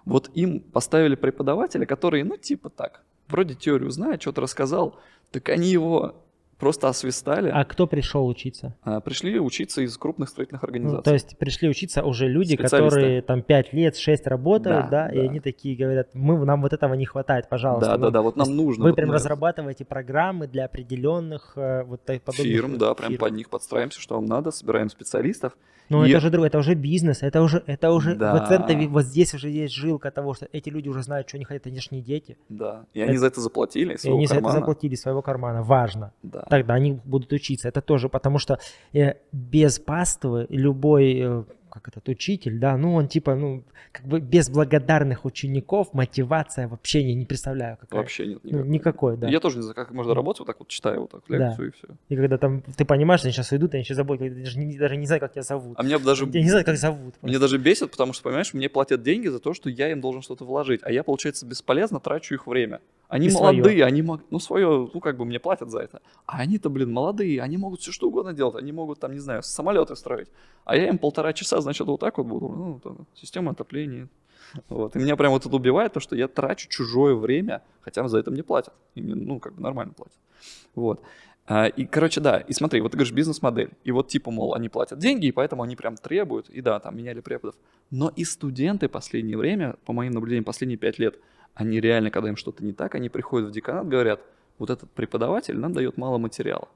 Вот им поставили преподавателя, который, ну, типа так, вроде теорию знает, что-то рассказал, так они его Просто освистали. А кто пришел учиться? А, пришли учиться из крупных строительных ну, организаций. Ну, то есть пришли учиться уже люди, которые там 5 лет, 6 работают, да, да, да. и они такие говорят, мы, нам вот этого не хватает, пожалуйста. Да, мы, да, да, вот нам нужно. Вы вот прям мы... разрабатываете программы для определенных э, вот подобных фирм. Э, да, фирм. прям под них подстраиваемся, что вам надо, собираем специалистов. Но и... это же другое, это уже бизнес, это уже, это уже да. в центре, вот здесь уже есть жилка того, что эти люди уже знают, что они хотят, они же не дети. Да, и это... они за это заплатили из своего и они кармана. за это заплатили своего кармана, важно. Да. Тогда они будут учиться, это тоже, потому что э, без паствы любой э, как этот учитель, да, ну он типа, ну, как бы без благодарных учеников мотивация вообще не, не представляю какая. Вообще нет ну, никакой. Ну, никакой, да. Я тоже не знаю, как можно работать, вот так вот читаю вот так лекцию да. и все. И когда там, ты понимаешь, они сейчас уйдут, они сейчас забудут, я даже не, даже не знаю, как тебя зовут. А меня даже... Я не знаю, как зовут. Просто. Меня даже бесит, потому что, понимаешь, мне платят деньги за то, что я им должен что-то вложить, а я, получается, бесполезно трачу их время. Они и молодые, свое. они могут, ну свое, ну как бы мне платят за это. А они-то, блин, молодые, они могут все что угодно делать, они могут там, не знаю, самолеты строить. А я им полтора часа значит, вот так вот буду. Ну, там, система отопления. Вот. И меня прям вот это убивает, то, что я трачу чужое время, хотя за это мне платят. И мне, ну, как бы нормально платят. Вот. А, и, короче, да, и смотри, вот ты говоришь, бизнес-модель. И вот типа, мол, они платят деньги, и поэтому они прям требуют, и да, там меняли преподов. Но и студенты последнее время, по моим наблюдениям, последние пять лет, они реально, когда им что-то не так, они приходят в деканат, говорят, вот этот преподаватель нам дает мало материала.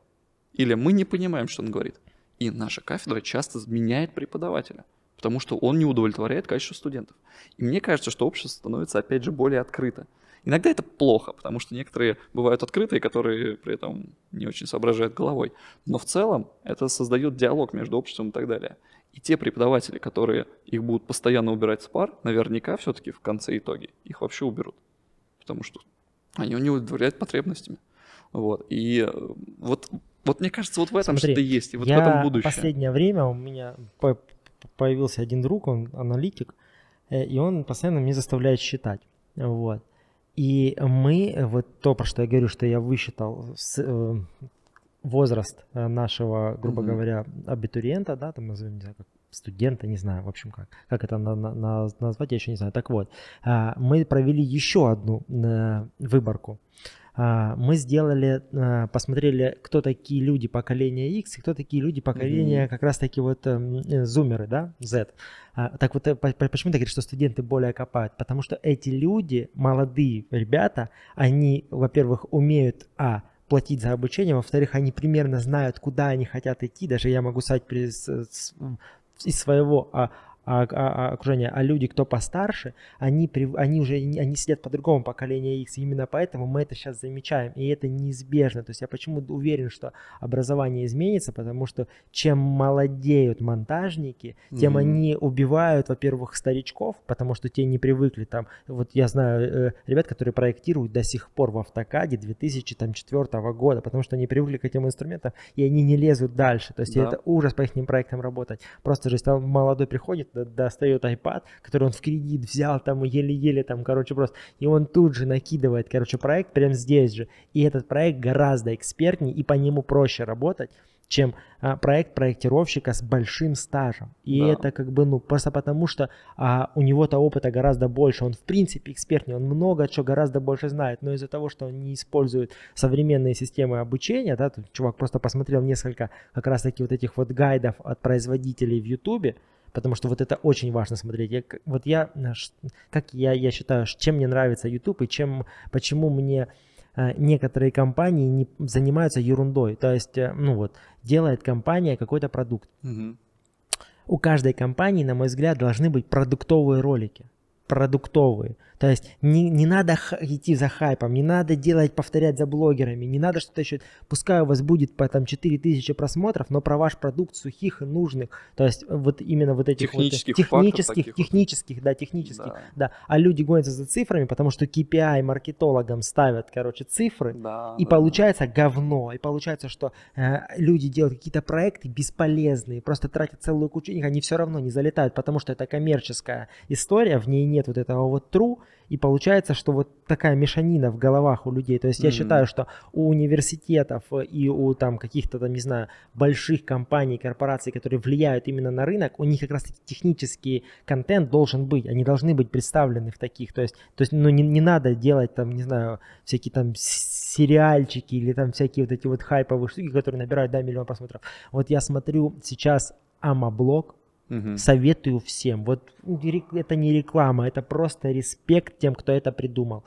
Или мы не понимаем, что он говорит. И наша кафедра часто меняет преподавателя, потому что он не удовлетворяет качество студентов. И мне кажется, что общество становится, опять же, более открыто. Иногда это плохо, потому что некоторые бывают открытые, которые при этом не очень соображают головой. Но в целом это создает диалог между обществом и так далее. И те преподаватели, которые их будут постоянно убирать с пар, наверняка все-таки в конце итоге их вообще уберут. Потому что они у него удовлетворяют потребностями. Вот. И э, вот вот мне кажется, вот в этом Смотри, что-то есть, и вот я в этом будущее. в последнее время у меня появился один друг, он аналитик, э, и он постоянно меня заставляет считать. Вот. И мы, вот то, про что я говорю, что я высчитал с, э, возраст э, нашего, грубо mm-hmm. говоря, абитуриента, да, там назовем, не знаю, как студента, не знаю, в общем, как, как это на, на, назвать, я еще не знаю. Так вот, э, мы провели еще одну э, выборку. А, мы сделали, а, посмотрели, кто такие люди поколения X и кто такие люди поколения mm-hmm. как раз-таки вот эм, э, зумеры, да, Z. А, так вот, э, почему ты говоришь, что студенты более копают? Потому что эти люди, молодые ребята, они, во-первых, умеют, а, платить за обучение, во-вторых, они примерно знают, куда они хотят идти, даже я могу сказать из своего а, а, а, окружения, а люди, кто постарше, они, они уже они сидят по другому поколению X, именно поэтому мы это сейчас замечаем, и это неизбежно. То есть я почему уверен, что образование изменится, потому что чем молодеют монтажники, тем mm-hmm. они убивают, во-первых, старичков, потому что те не привыкли там. Вот я знаю э, ребят, которые проектируют до сих пор в автокаде 2004 года, потому что они привыкли к этим инструментам, и они не лезут дальше. То есть да. это ужас по их проектам работать. Просто же там молодой приходит, достает iPad, который он в кредит взял там еле-еле там, короче, просто. И он тут же накидывает, короче, проект прямо здесь же. И этот проект гораздо экспертнее и по нему проще работать чем а, проект проектировщика с большим стажем. И да. это как бы, ну, просто потому что а, у него-то опыта гораздо больше. Он, в принципе, экспертнее, он много чего гораздо больше знает. Но из-за того, что он не использует современные системы обучения, да, чувак просто посмотрел несколько как раз-таки вот этих вот гайдов от производителей в Ютубе, потому что вот это очень важно смотреть. Я, вот я, э, как я, я считаю, чем мне нравится YouTube и чем, почему мне э, некоторые компании не занимаются ерундой. То есть, э, ну вот, делает компания какой-то продукт. Угу. У каждой компании, на мой взгляд, должны быть продуктовые ролики. Продуктовые. То есть не, не надо идти за хайпом, не надо делать, повторять за блогерами, не надо что-то еще. Пускай у вас будет по там 4000 просмотров, но про ваш продукт сухих и нужных. То есть вот именно вот этих э, технических, вот, технических, технических, вот. да, технических, да. да. А люди гонятся за цифрами, потому что KPI маркетологам ставят, короче, цифры, да, и да. получается говно, и получается, что э, люди делают какие-то проекты бесполезные, просто тратят целую кучу денег, они все равно не залетают, потому что это коммерческая история, в ней нет вот этого вот true, и получается, что вот такая мешанина в головах у людей. То есть mm-hmm. я считаю, что у университетов и у там каких-то там, не знаю, больших компаний, корпораций, которые влияют именно на рынок, у них как раз таки технический контент должен быть. Они должны быть представлены в таких. То есть, то есть ну, не, не надо делать там, не знаю, всякие там сериальчики или там всякие вот эти вот хайповые штуки, которые набирают, да, миллион просмотров. Вот я смотрю сейчас Амаблок, Угу. Советую всем. Вот это не реклама, это просто респект тем, кто это придумал.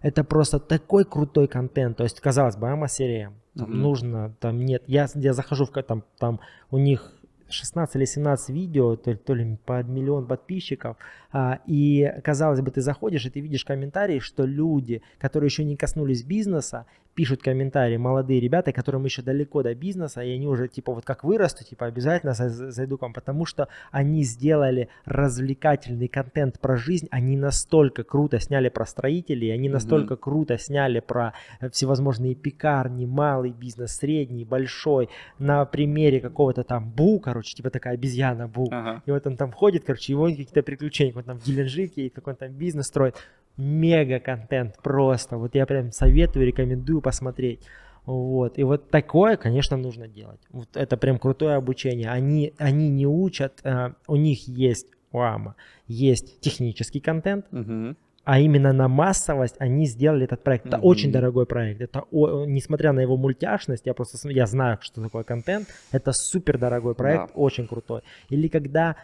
Это просто такой крутой контент. То есть, казалось бы, ама-серия, угу. нужно, там нет. Я, я захожу в там, там у них 16 или 17 видео, то ли, то ли под миллион подписчиков, а, и казалось бы, ты заходишь и ты видишь комментарии, что люди, которые еще не коснулись бизнеса, пишут комментарии молодые ребята, которым еще далеко до бизнеса, и они уже типа вот как вырастут, типа обязательно зайду к вам, потому что они сделали развлекательный контент про жизнь, они настолько круто сняли про строителей, они настолько mm-hmm. круто сняли про э, всевозможные пекарни, малый бизнес, средний, большой, на примере какого-то там Бу, короче, типа такая обезьяна Бу, ага. и вот он там входит, короче, его какие-то приключения, вот там в Геленджике, и какой то там бизнес строит, мега контент просто. Вот я прям советую, рекомендую посмотреть. Вот. И вот такое, конечно, нужно делать. Вот это прям крутое обучение. Они, они не учат, э, у них есть УАМа, есть технический контент, угу. а именно на массовость они сделали этот проект. Это угу. очень дорогой проект. Это, о, несмотря на его мультяшность, я просто я знаю, что такое контент. Это супер дорогой проект, да. очень крутой. Или когда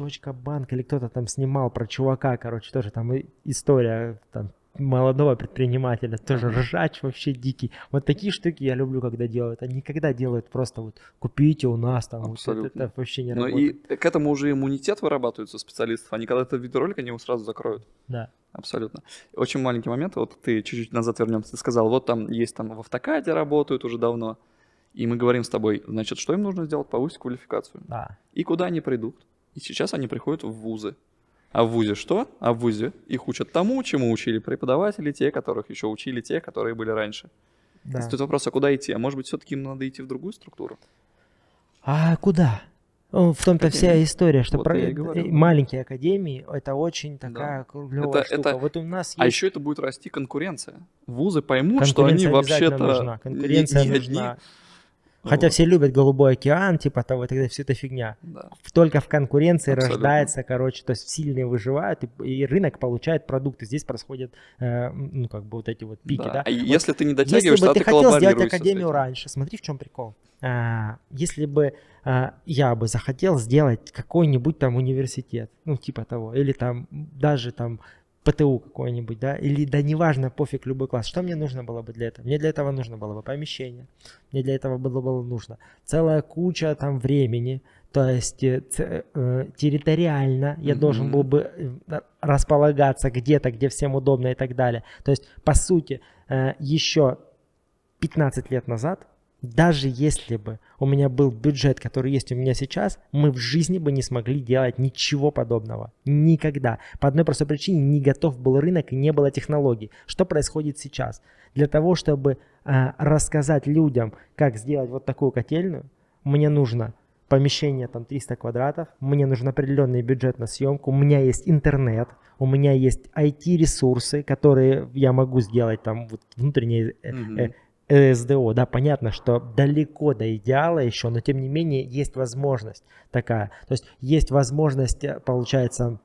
точка банк или кто-то там снимал про чувака, короче, тоже там история там, молодого предпринимателя, тоже ржач вообще дикий. Вот такие штуки я люблю, когда делают. Они когда делают просто вот купите у нас там, Абсолютно. вот это, это вообще не Но ну работает. и к этому уже иммунитет вырабатывается у специалистов. Они когда это видеоролик, они его сразу закроют. Да. Абсолютно. Очень маленький момент, вот ты чуть-чуть назад вернемся, ты сказал, вот там есть там в автокаде работают уже давно, и мы говорим с тобой, значит, что им нужно сделать? Повысить квалификацию. Да. И куда они придут? И сейчас они приходят в вузы. А в ВУЗе что? А в ВУЗе их учат тому, чему учили преподаватели, те, которых еще учили те, которые были раньше. Да. Тут вопрос, а куда идти? А может быть, все-таки им надо идти в другую структуру? А куда? Ну, в том-то вся история, что вот про... Э, маленькие академии это очень такая да. круглевая это, штука. Это... Вот у нас а есть... А еще это будет расти конкуренция. Вузы поймут, что они вообще-то не, не нужна. Хотя вот. все любят голубой океан, типа того, и так далее, все это фигня. Да. Только в конкуренции Абсолютно. рождается, короче, то есть сильные выживают, и, и рынок получает продукты. Здесь происходят, э, ну, как бы вот эти вот пики, да. да? А вот, если ты не дотягиваешь, если бы ты, ты хотел сделать академию раньше, смотри, в чем прикол. А, если бы а, я бы захотел сделать какой-нибудь там университет, ну, типа того, или там даже там ПТУ какой-нибудь, да, или да неважно, пофиг, любой класс. Что мне нужно было бы для этого? Мне для этого нужно было бы помещение, мне для этого было, бы нужно целая куча там времени, то есть э, э, территориально я mm-hmm. должен был бы э, располагаться где-то, где всем удобно и так далее. То есть, по сути, еще 15 лет назад даже если бы у меня был бюджет, который есть у меня сейчас, мы в жизни бы не смогли делать ничего подобного. Никогда. По одной простой причине не готов был рынок и не было технологий. Что происходит сейчас? Для того, чтобы э, рассказать людям, как сделать вот такую котельную, мне нужно помещение там 300 квадратов, мне нужен определенный бюджет на съемку, у меня есть интернет, у меня есть IT-ресурсы, которые я могу сделать там вот внутренние mm э, Э, СДО, да, понятно, что далеко до идеала еще, но тем не менее есть возможность такая. То есть есть возможность, э, получается,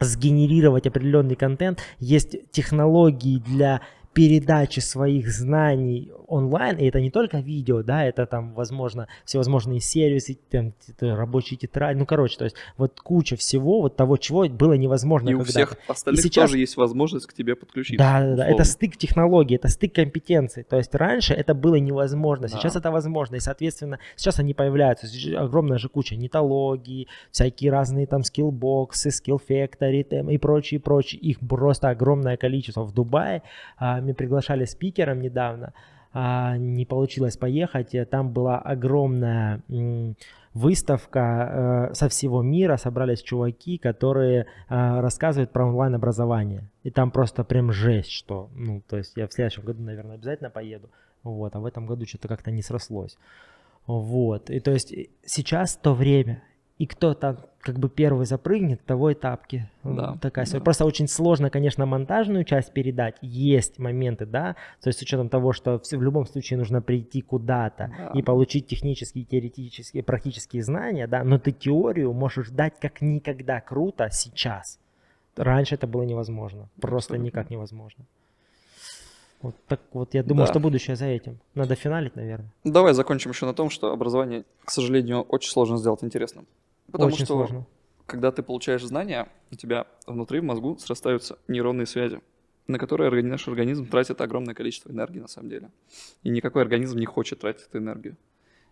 сгенерировать определенный контент, есть технологии для передачи своих знаний онлайн, и это не только видео, да, это там, возможно, всевозможные сервисы, там, рабочие тетради, ну, короче, то есть вот куча всего, вот того, чего было невозможно. И у всех остальных и сейчас... тоже есть возможность к тебе подключиться. Да, да, да, это стык технологий, это стык компетенций, то есть раньше это было невозможно, да. сейчас это возможно, и, соответственно, сейчас они появляются, огромная же куча нетологии, всякие разные там скиллбоксы, скиллфектори и прочие, прочие их просто огромное количество в Дубае, а, меня приглашали спикером недавно, а, не получилось поехать. Там была огромная выставка э, со всего мира, собрались чуваки, которые э, рассказывают про онлайн-образование. И там просто прям жесть, что, ну, то есть я в следующем году, наверное, обязательно поеду, вот, а в этом году что-то как-то не срослось. Вот, и то есть сейчас то время, и кто там как бы первый запрыгнет, того и тапки. Да. Такая да. Просто очень сложно, конечно, монтажную часть передать. Есть моменты, да, то есть с учетом того, что в любом случае нужно прийти куда-то да. и получить технические, теоретические, практические знания, да, но ты теорию можешь дать как никогда круто сейчас. Раньше это было невозможно, просто Абсолютно. никак невозможно. Вот так вот, я думаю, да. что будущее за этим. Надо финалить, наверное. Давай закончим еще на том, что образование, к сожалению, очень сложно сделать интересным. Потому Очень что сложно. когда ты получаешь знания, у тебя внутри в мозгу срастаются нейронные связи, на которые наш организм тратит огромное количество энергии на самом деле. И никакой организм не хочет тратить эту энергию.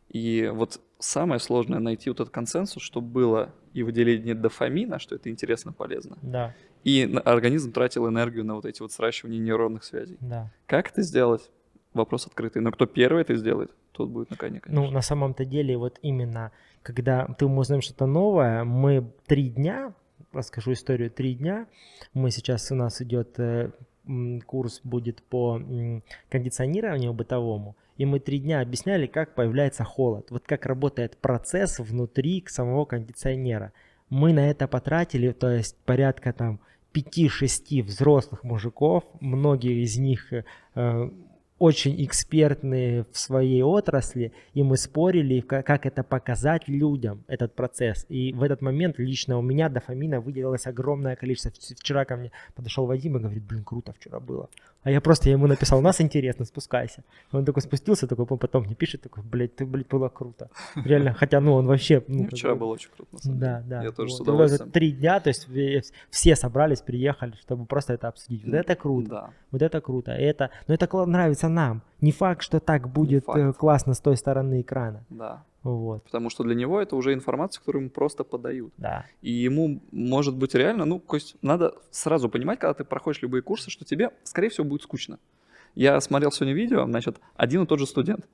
И вот самое сложное найти вот этот консенсус, чтобы было и выделение дофамина, что это интересно, полезно. Да. И организм тратил энергию на вот эти вот сращивания нейронных связей. Да. Как это сделать? вопрос открытый. Но кто первый это сделает, тот будет на коне, ну, конечно. Ну, на самом-то деле, вот именно, когда ты, мы узнаем что-то новое, мы три дня, расскажу историю, три дня, мы сейчас, у нас идет э, курс будет по кондиционированию бытовому, и мы три дня объясняли, как появляется холод, вот как работает процесс внутри самого кондиционера. Мы на это потратили, то есть порядка там 5-6 взрослых мужиков, многие из них э, очень экспертные в своей отрасли, и мы спорили, как это показать людям, этот процесс. И в этот момент лично у меня дофамина выделилось огромное количество. Вчера ко мне подошел Вадим и говорит, блин, круто вчера было. А я просто ему написал, у нас интересно, спускайся. Он такой спустился, такой потом мне пишет, такой, блядь, ты, блядь, было круто. Реально, хотя, ну, он вообще... Ну, вчера было очень круто, на самом деле. Да, да. Я тоже вот. с удовольствием. Три дня, то есть все собрались, приехали, чтобы просто это обсудить. Вот это круто. Да. Вот это круто. это, но ну, это нравится нам. Не факт, что так будет э, классно с той стороны экрана. Да. Вот. Потому что для него это уже информация, которую ему просто подают. Да. И ему может быть реально, ну, то есть надо сразу понимать, когда ты проходишь любые курсы, что тебе, скорее всего, будет скучно. Я смотрел сегодня видео, значит, один и тот же студент.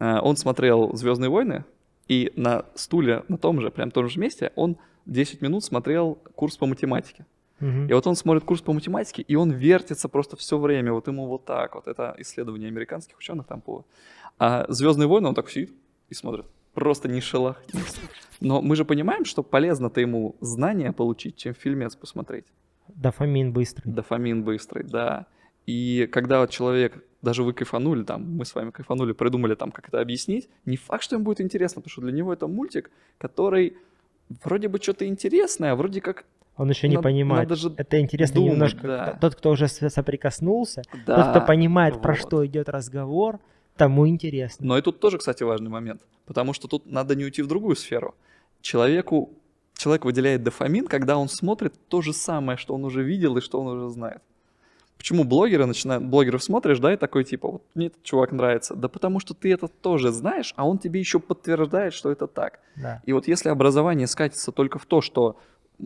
Э, он смотрел «Звездные войны», и на стуле, на том же, прям том же месте, он 10 минут смотрел курс по математике. Угу. И вот он смотрит курс по математике, и он вертится просто все время. Вот ему вот так. Вот это исследование американских ученых там по... А «Звездные войны» он так сидит и смотрит. Просто не шелохнется. Но мы же понимаем, что полезно-то ему знания получить, чем фильмец посмотреть. Дофамин быстрый. Дофамин быстрый, да. И когда вот человек, даже вы кайфанули, там, мы с вами кайфанули, придумали там, как это объяснить, не факт, что ему будет интересно, потому что для него это мультик, который вроде бы что-то интересное, а вроде как он еще не Надо понимает. Же это интересно думать, немножко. Да. Тот, кто уже соприкоснулся, да, тот, кто понимает, вот. про что идет разговор, тому интересно. Но и тут тоже, кстати, важный момент, потому что тут надо не уйти в другую сферу. Человеку человек выделяет дофамин, когда он смотрит то же самое, что он уже видел и что он уже знает. Почему блогеры начинают, блогеров смотришь, да, и такой типа, вот мне этот чувак нравится. Да потому что ты это тоже знаешь, а он тебе еще подтверждает, что это так. Да. И вот если образование скатится только в то, что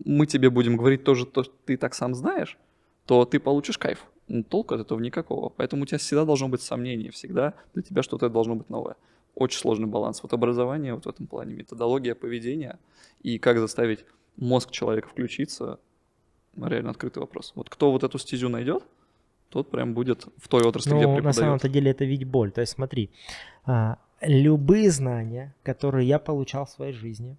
мы тебе будем говорить тоже то, что ты так сам знаешь, то ты получишь кайф. Но ну, толку от этого никакого. Поэтому у тебя всегда должно быть сомнение, всегда для тебя что-то должно быть новое. Очень сложный баланс. Вот образование вот в этом плане, методология поведения и как заставить мозг человека включиться, реально открытый вопрос. Вот кто вот эту стезю найдет, тот прям будет в той отрасли, ну, где преподает. на самом-то деле это ведь боль. То есть смотри, а, любые знания, которые я получал в своей жизни,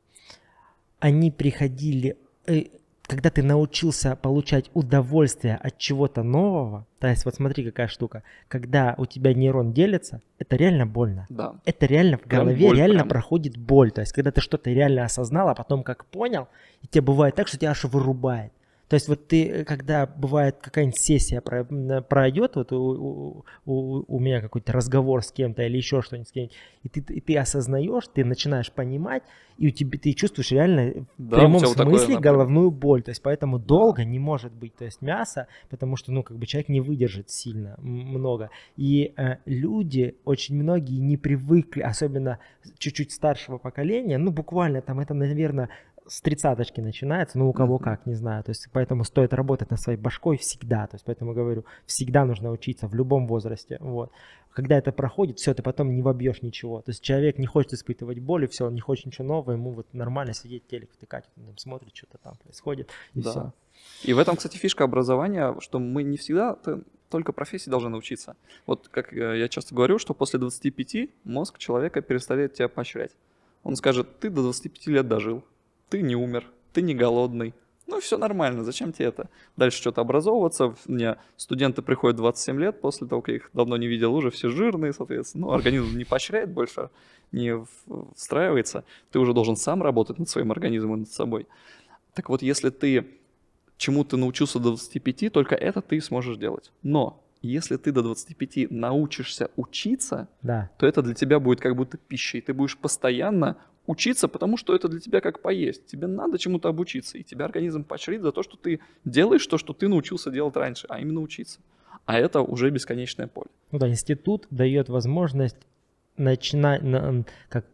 они приходили, э, когда ты научился получать удовольствие от чего-то нового, то есть вот смотри какая штука, когда у тебя нейрон делится, это реально больно. Да. Это реально в голове боль, реально прям. проходит боль. То есть когда ты что-то реально осознал, а потом как понял, и тебе бывает так, что тебя аж вырубает. То есть вот ты, э, когда бывает какая-нибудь сессия пройдет, вот у, у, у меня какой-то разговор с кем-то или еще что-нибудь с кем-нибудь, и ты, и ты осознаешь, ты начинаешь понимать, и у тебя, ты чувствуешь реально да, в прямом смысле такое, головную боль. То есть поэтому долго не может быть то есть мясо, потому что ну как бы человек не выдержит сильно много. И э, люди, очень многие не привыкли, особенно чуть-чуть старшего поколения, ну буквально там это, наверное, с тридцаточки начинается, ну у кого как, не знаю. То есть поэтому стоит работать над своей башкой всегда. То есть поэтому говорю, всегда нужно учиться в любом возрасте. Вот. Когда это проходит, все, ты потом не вобьешь ничего. То есть человек не хочет испытывать боли, все, он не хочет ничего нового, ему вот нормально сидеть, телек втыкать, он там смотрит, что-то там происходит, и да. все. И в этом, кстати, фишка образования, что мы не всегда только профессии должны научиться. Вот как э, я часто говорю, что после 25 мозг человека перестает тебя поощрять. Он скажет, ты до 25 лет дожил, ты не умер, ты не голодный, ну, все нормально, зачем тебе это? Дальше что-то образовываться. У меня студенты приходят 27 лет, после того, как я их давно не видел, уже все жирные, соответственно. Ну, организм не поощряет больше, не встраивается. Ты уже должен сам работать над своим организмом и над собой. Так вот, если ты чему ты научился до 25, только это ты сможешь делать. Но если ты до 25 научишься учиться, да. то это для тебя будет как будто пищей. Ты будешь постоянно учиться, потому что это для тебя как поесть. Тебе надо чему-то обучиться, и тебя организм поощрит за то, что ты делаешь то, что ты научился делать раньше, а именно учиться. А это уже бесконечное поле. Ну да, институт дает возможность начинать, как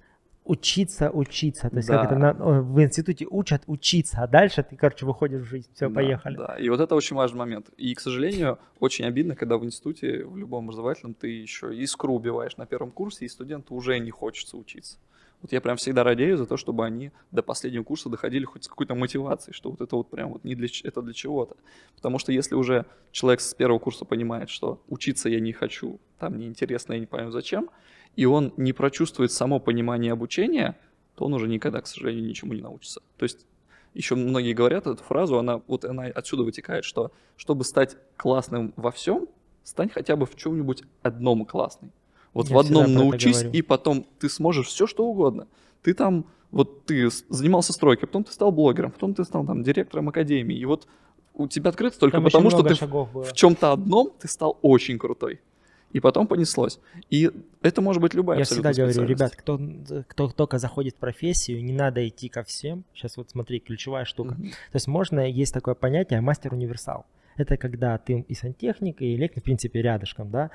учиться, учиться. То есть да. как это на, в институте учат учиться, а дальше ты, короче, выходишь в жизнь, все, да, поехали. Да, и вот это очень важный момент. И, к сожалению, очень обидно, когда в институте, в любом образовательном, ты еще искру убиваешь на первом курсе, и студенту уже не хочется учиться. Вот я прям всегда радею за то, чтобы они до последнего курса доходили хоть с какой-то мотивацией, что вот это вот прям вот не для, это для чего-то. Потому что если уже человек с первого курса понимает, что учиться я не хочу, там неинтересно, я не понимаю зачем, и он не прочувствует само понимание обучения, то он уже никогда, к сожалению, ничему не научится. То есть еще многие говорят эту фразу, она вот она отсюда вытекает, что чтобы стать классным во всем, стань хотя бы в чем-нибудь одном классный. Вот Я в одном научись, и потом ты сможешь все что угодно. Ты там, вот ты занимался стройкой, потом ты стал блогером, потом ты стал там директором академии, и вот у тебя открыто только там потому, что ты в, чем-то одном ты стал очень крутой. И потом понеслось. И это может быть любая Я всегда говорю, ребят, кто, кто только заходит в профессию, не надо идти ко всем. Сейчас вот смотри, ключевая штука. Mm-hmm. То есть можно, есть такое понятие мастер-универсал. Это когда ты и сантехник, и электрик, в принципе, рядышком, да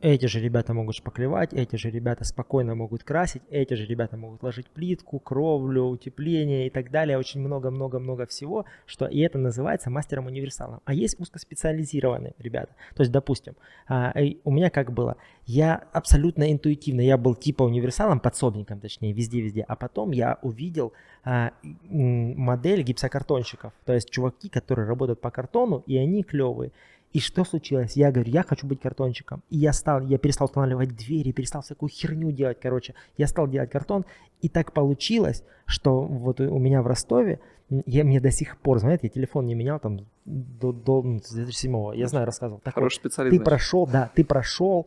эти же ребята могут шпаклевать, эти же ребята спокойно могут красить, эти же ребята могут ложить плитку, кровлю, утепление и так далее. Очень много-много-много всего, что и это называется мастером-универсалом. А есть узкоспециализированные ребята. То есть, допустим, а, э, у меня как было? Я абсолютно интуитивно, я был типа универсалом, подсобником точнее, везде-везде. А потом я увидел а, модель гипсокартонщиков. То есть, чуваки, которые работают по картону, и они клевые. И что случилось? Я говорю, я хочу быть картончиком. И я стал, я перестал устанавливать двери, перестал всякую херню делать, короче. Я стал делать картон. И так получилось, что вот у меня в Ростове, я мне до сих пор, знаете, я телефон не менял там до, до 2007 ну, Я знаю, рассказывал. Так Хороший вот, специалист. Ты значит. прошел, да, ты прошел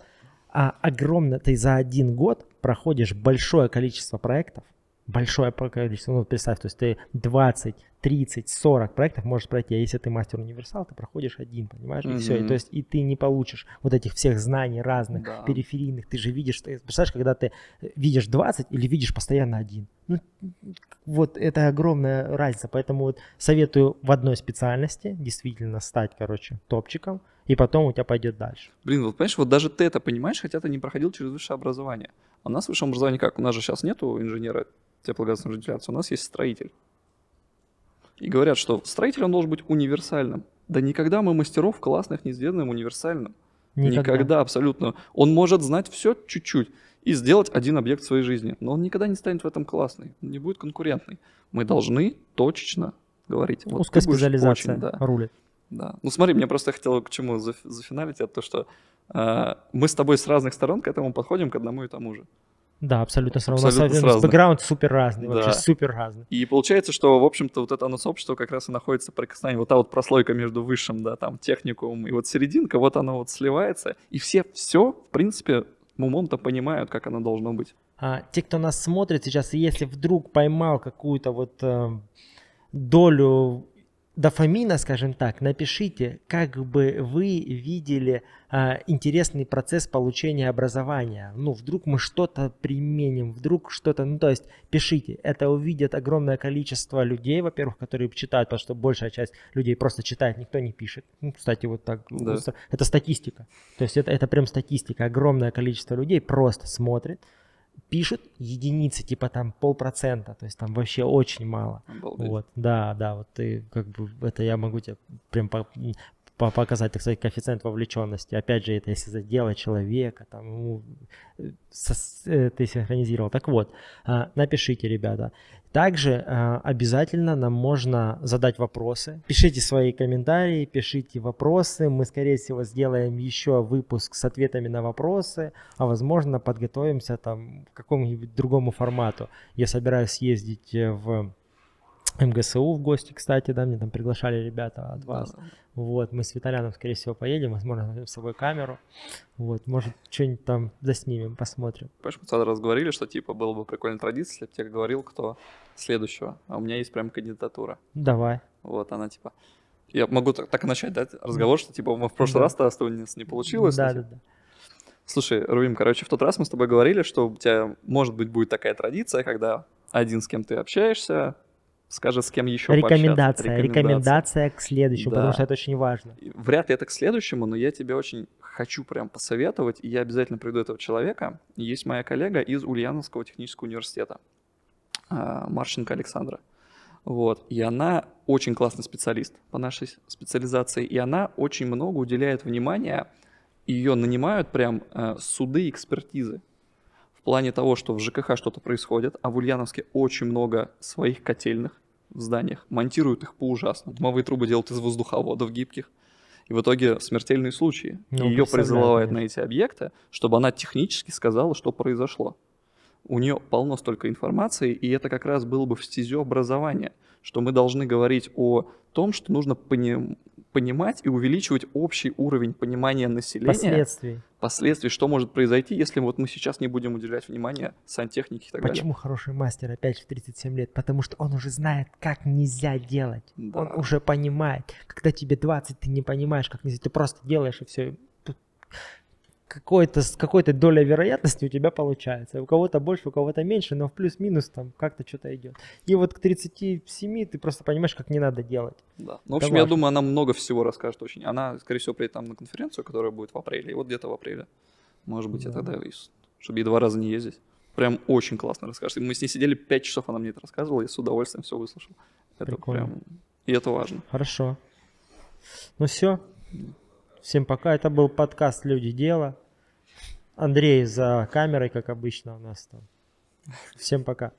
а, огромно, ты за один год проходишь большое количество проектов, большое количество, ну, представь, то есть ты 20, 30, 40 проектов можешь пройти, а если ты мастер универсал, ты проходишь один, понимаешь, mm-hmm. и все, и, то есть и ты не получишь вот этих всех знаний разных, да. периферийных, ты же видишь, ты, представляешь, когда ты э, видишь 20 или видишь постоянно один, ну, вот это огромная разница, поэтому вот советую в одной специальности действительно стать, короче, топчиком, и потом у тебя пойдет дальше. Блин, вот понимаешь, вот даже ты это понимаешь, хотя ты не проходил через высшее образование. А у нас высшее образование как? У нас же сейчас нету инженера теплогазоснабжителя, у нас есть строитель. И говорят, что строитель, он должен быть универсальным. Да никогда мы мастеров классных не сделаем универсальным. Никогда. никогда абсолютно. Он может знать все чуть-чуть и сделать один объект в своей жизни, но он никогда не станет в этом классный, не будет конкурентный. Мы должны точечно говорить. Вот Узкая специализация очень, да. рулит. Да. Ну смотри, мне просто хотел к чему зафиналить, это то, что э, мы с тобой с разных сторон к этому подходим, к одному и тому же. Да, абсолютно сразу. Сразу. у нас бэкграунд супер разный, да. вообще супер разный. И получается, что, в общем-то, вот это оно сообщество как раз и находится в прикосновении. Вот та вот прослойка между высшим, да, там, техникум и вот серединка, вот оно вот сливается, и все, все, в принципе, умом-то понимают, как оно должно быть. А, те, кто нас смотрит сейчас, если вдруг поймал какую-то вот э, долю дофамина, скажем так, напишите, как бы вы видели а, интересный процесс получения образования. Ну, вдруг мы что-то применим, вдруг что-то, ну, то есть пишите. Это увидит огромное количество людей, во-первых, которые читают, потому что большая часть людей просто читает, никто не пишет. Ну, кстати, вот так. Да. Это статистика. То есть это, это прям статистика. Огромное количество людей просто смотрит, пишет единицы, типа там полпроцента, то есть там вообще очень мало. Обалдеть. Вот, да, да, вот ты как бы это я могу тебе прям по, показать, так сказать, коэффициент вовлеченности. Опять же, это если за дело человека, там, ему ну, э, ты синхронизировал. Так вот, а, напишите, ребята. Также а, обязательно нам можно задать вопросы. Пишите свои комментарии, пишите вопросы. Мы, скорее всего, сделаем еще выпуск с ответами на вопросы, а возможно, подготовимся там к какому-нибудь другому формату. Я собираюсь ездить э, в МГСУ в гости, кстати, да, мне там приглашали ребята от вас. Да. Вот, мы с Виталяном, скорее всего, поедем, возможно, возьмем с собой камеру. Вот, может, что-нибудь там заснимем, посмотрим. Понимаешь, мы сразу разговаривали, что, типа, было бы прикольно традиция, если бы тебе говорил, кто следующего. А у меня есть прям кандидатура. Давай. Вот, она, типа, я могу так, так начать, да, разговор, что, типа, мы в прошлый да. раз-то у нас не получилось. Да, да, да. Типа. Слушай, Рувим, короче, в тот раз мы с тобой говорили, что у тебя, может быть, будет такая традиция, когда один с кем ты общаешься, скажет, с кем еще рекомендация, пообщаться. рекомендация к следующему, да. потому что это очень важно. Вряд ли это к следующему, но я тебе очень хочу прям посоветовать, и я обязательно приду этого человека. Есть моя коллега из Ульяновского технического университета, а, Марченко Александра. Вот. И она очень классный специалист по нашей специализации, и она очень много уделяет внимания, ее нанимают прям э, суды экспертизы. В плане того, что в ЖКХ что-то происходит, а в Ульяновске очень много своих котельных, в зданиях, монтируют их по-ужасному. дымовые трубы делают из воздуховодов гибких. И в итоге смертельные случаи. Ну, Ее призывают на эти объекты, чтобы она технически сказала, что произошло у нее полно столько информации, и это как раз было бы в стезе образования, что мы должны говорить о том, что нужно пони понимать и увеличивать общий уровень понимания населения. Последствий. Последствий, что может произойти, если вот мы сейчас не будем уделять внимание сантехнике и так Почему далее. Почему хороший мастер опять в 37 лет? Потому что он уже знает, как нельзя делать. Да. Он уже понимает. Когда тебе 20, ты не понимаешь, как нельзя. Ты просто делаешь и все какой-то, с какой-то долей вероятности у тебя получается. У кого-то больше, у кого-то меньше, но в плюс-минус там как-то что-то идет. И вот к 37 ты просто понимаешь, как не надо делать. Да. Ну, в общем, важно. я думаю, она много всего расскажет очень. Она, скорее всего, приедет там на конференцию, которая будет в апреле. И вот где-то в апреле. Может быть, да. я тогда, чтобы ей два раза не ездить. Прям очень классно расскажет. мы с ней сидели 5 часов, она мне это рассказывала, я с удовольствием все выслушал. Это Прикольно. прям... И это важно. Хорошо. Ну все. Всем пока. Это был подкаст «Люди. Дело». Андрей за камерой, как обычно у нас там. Всем пока.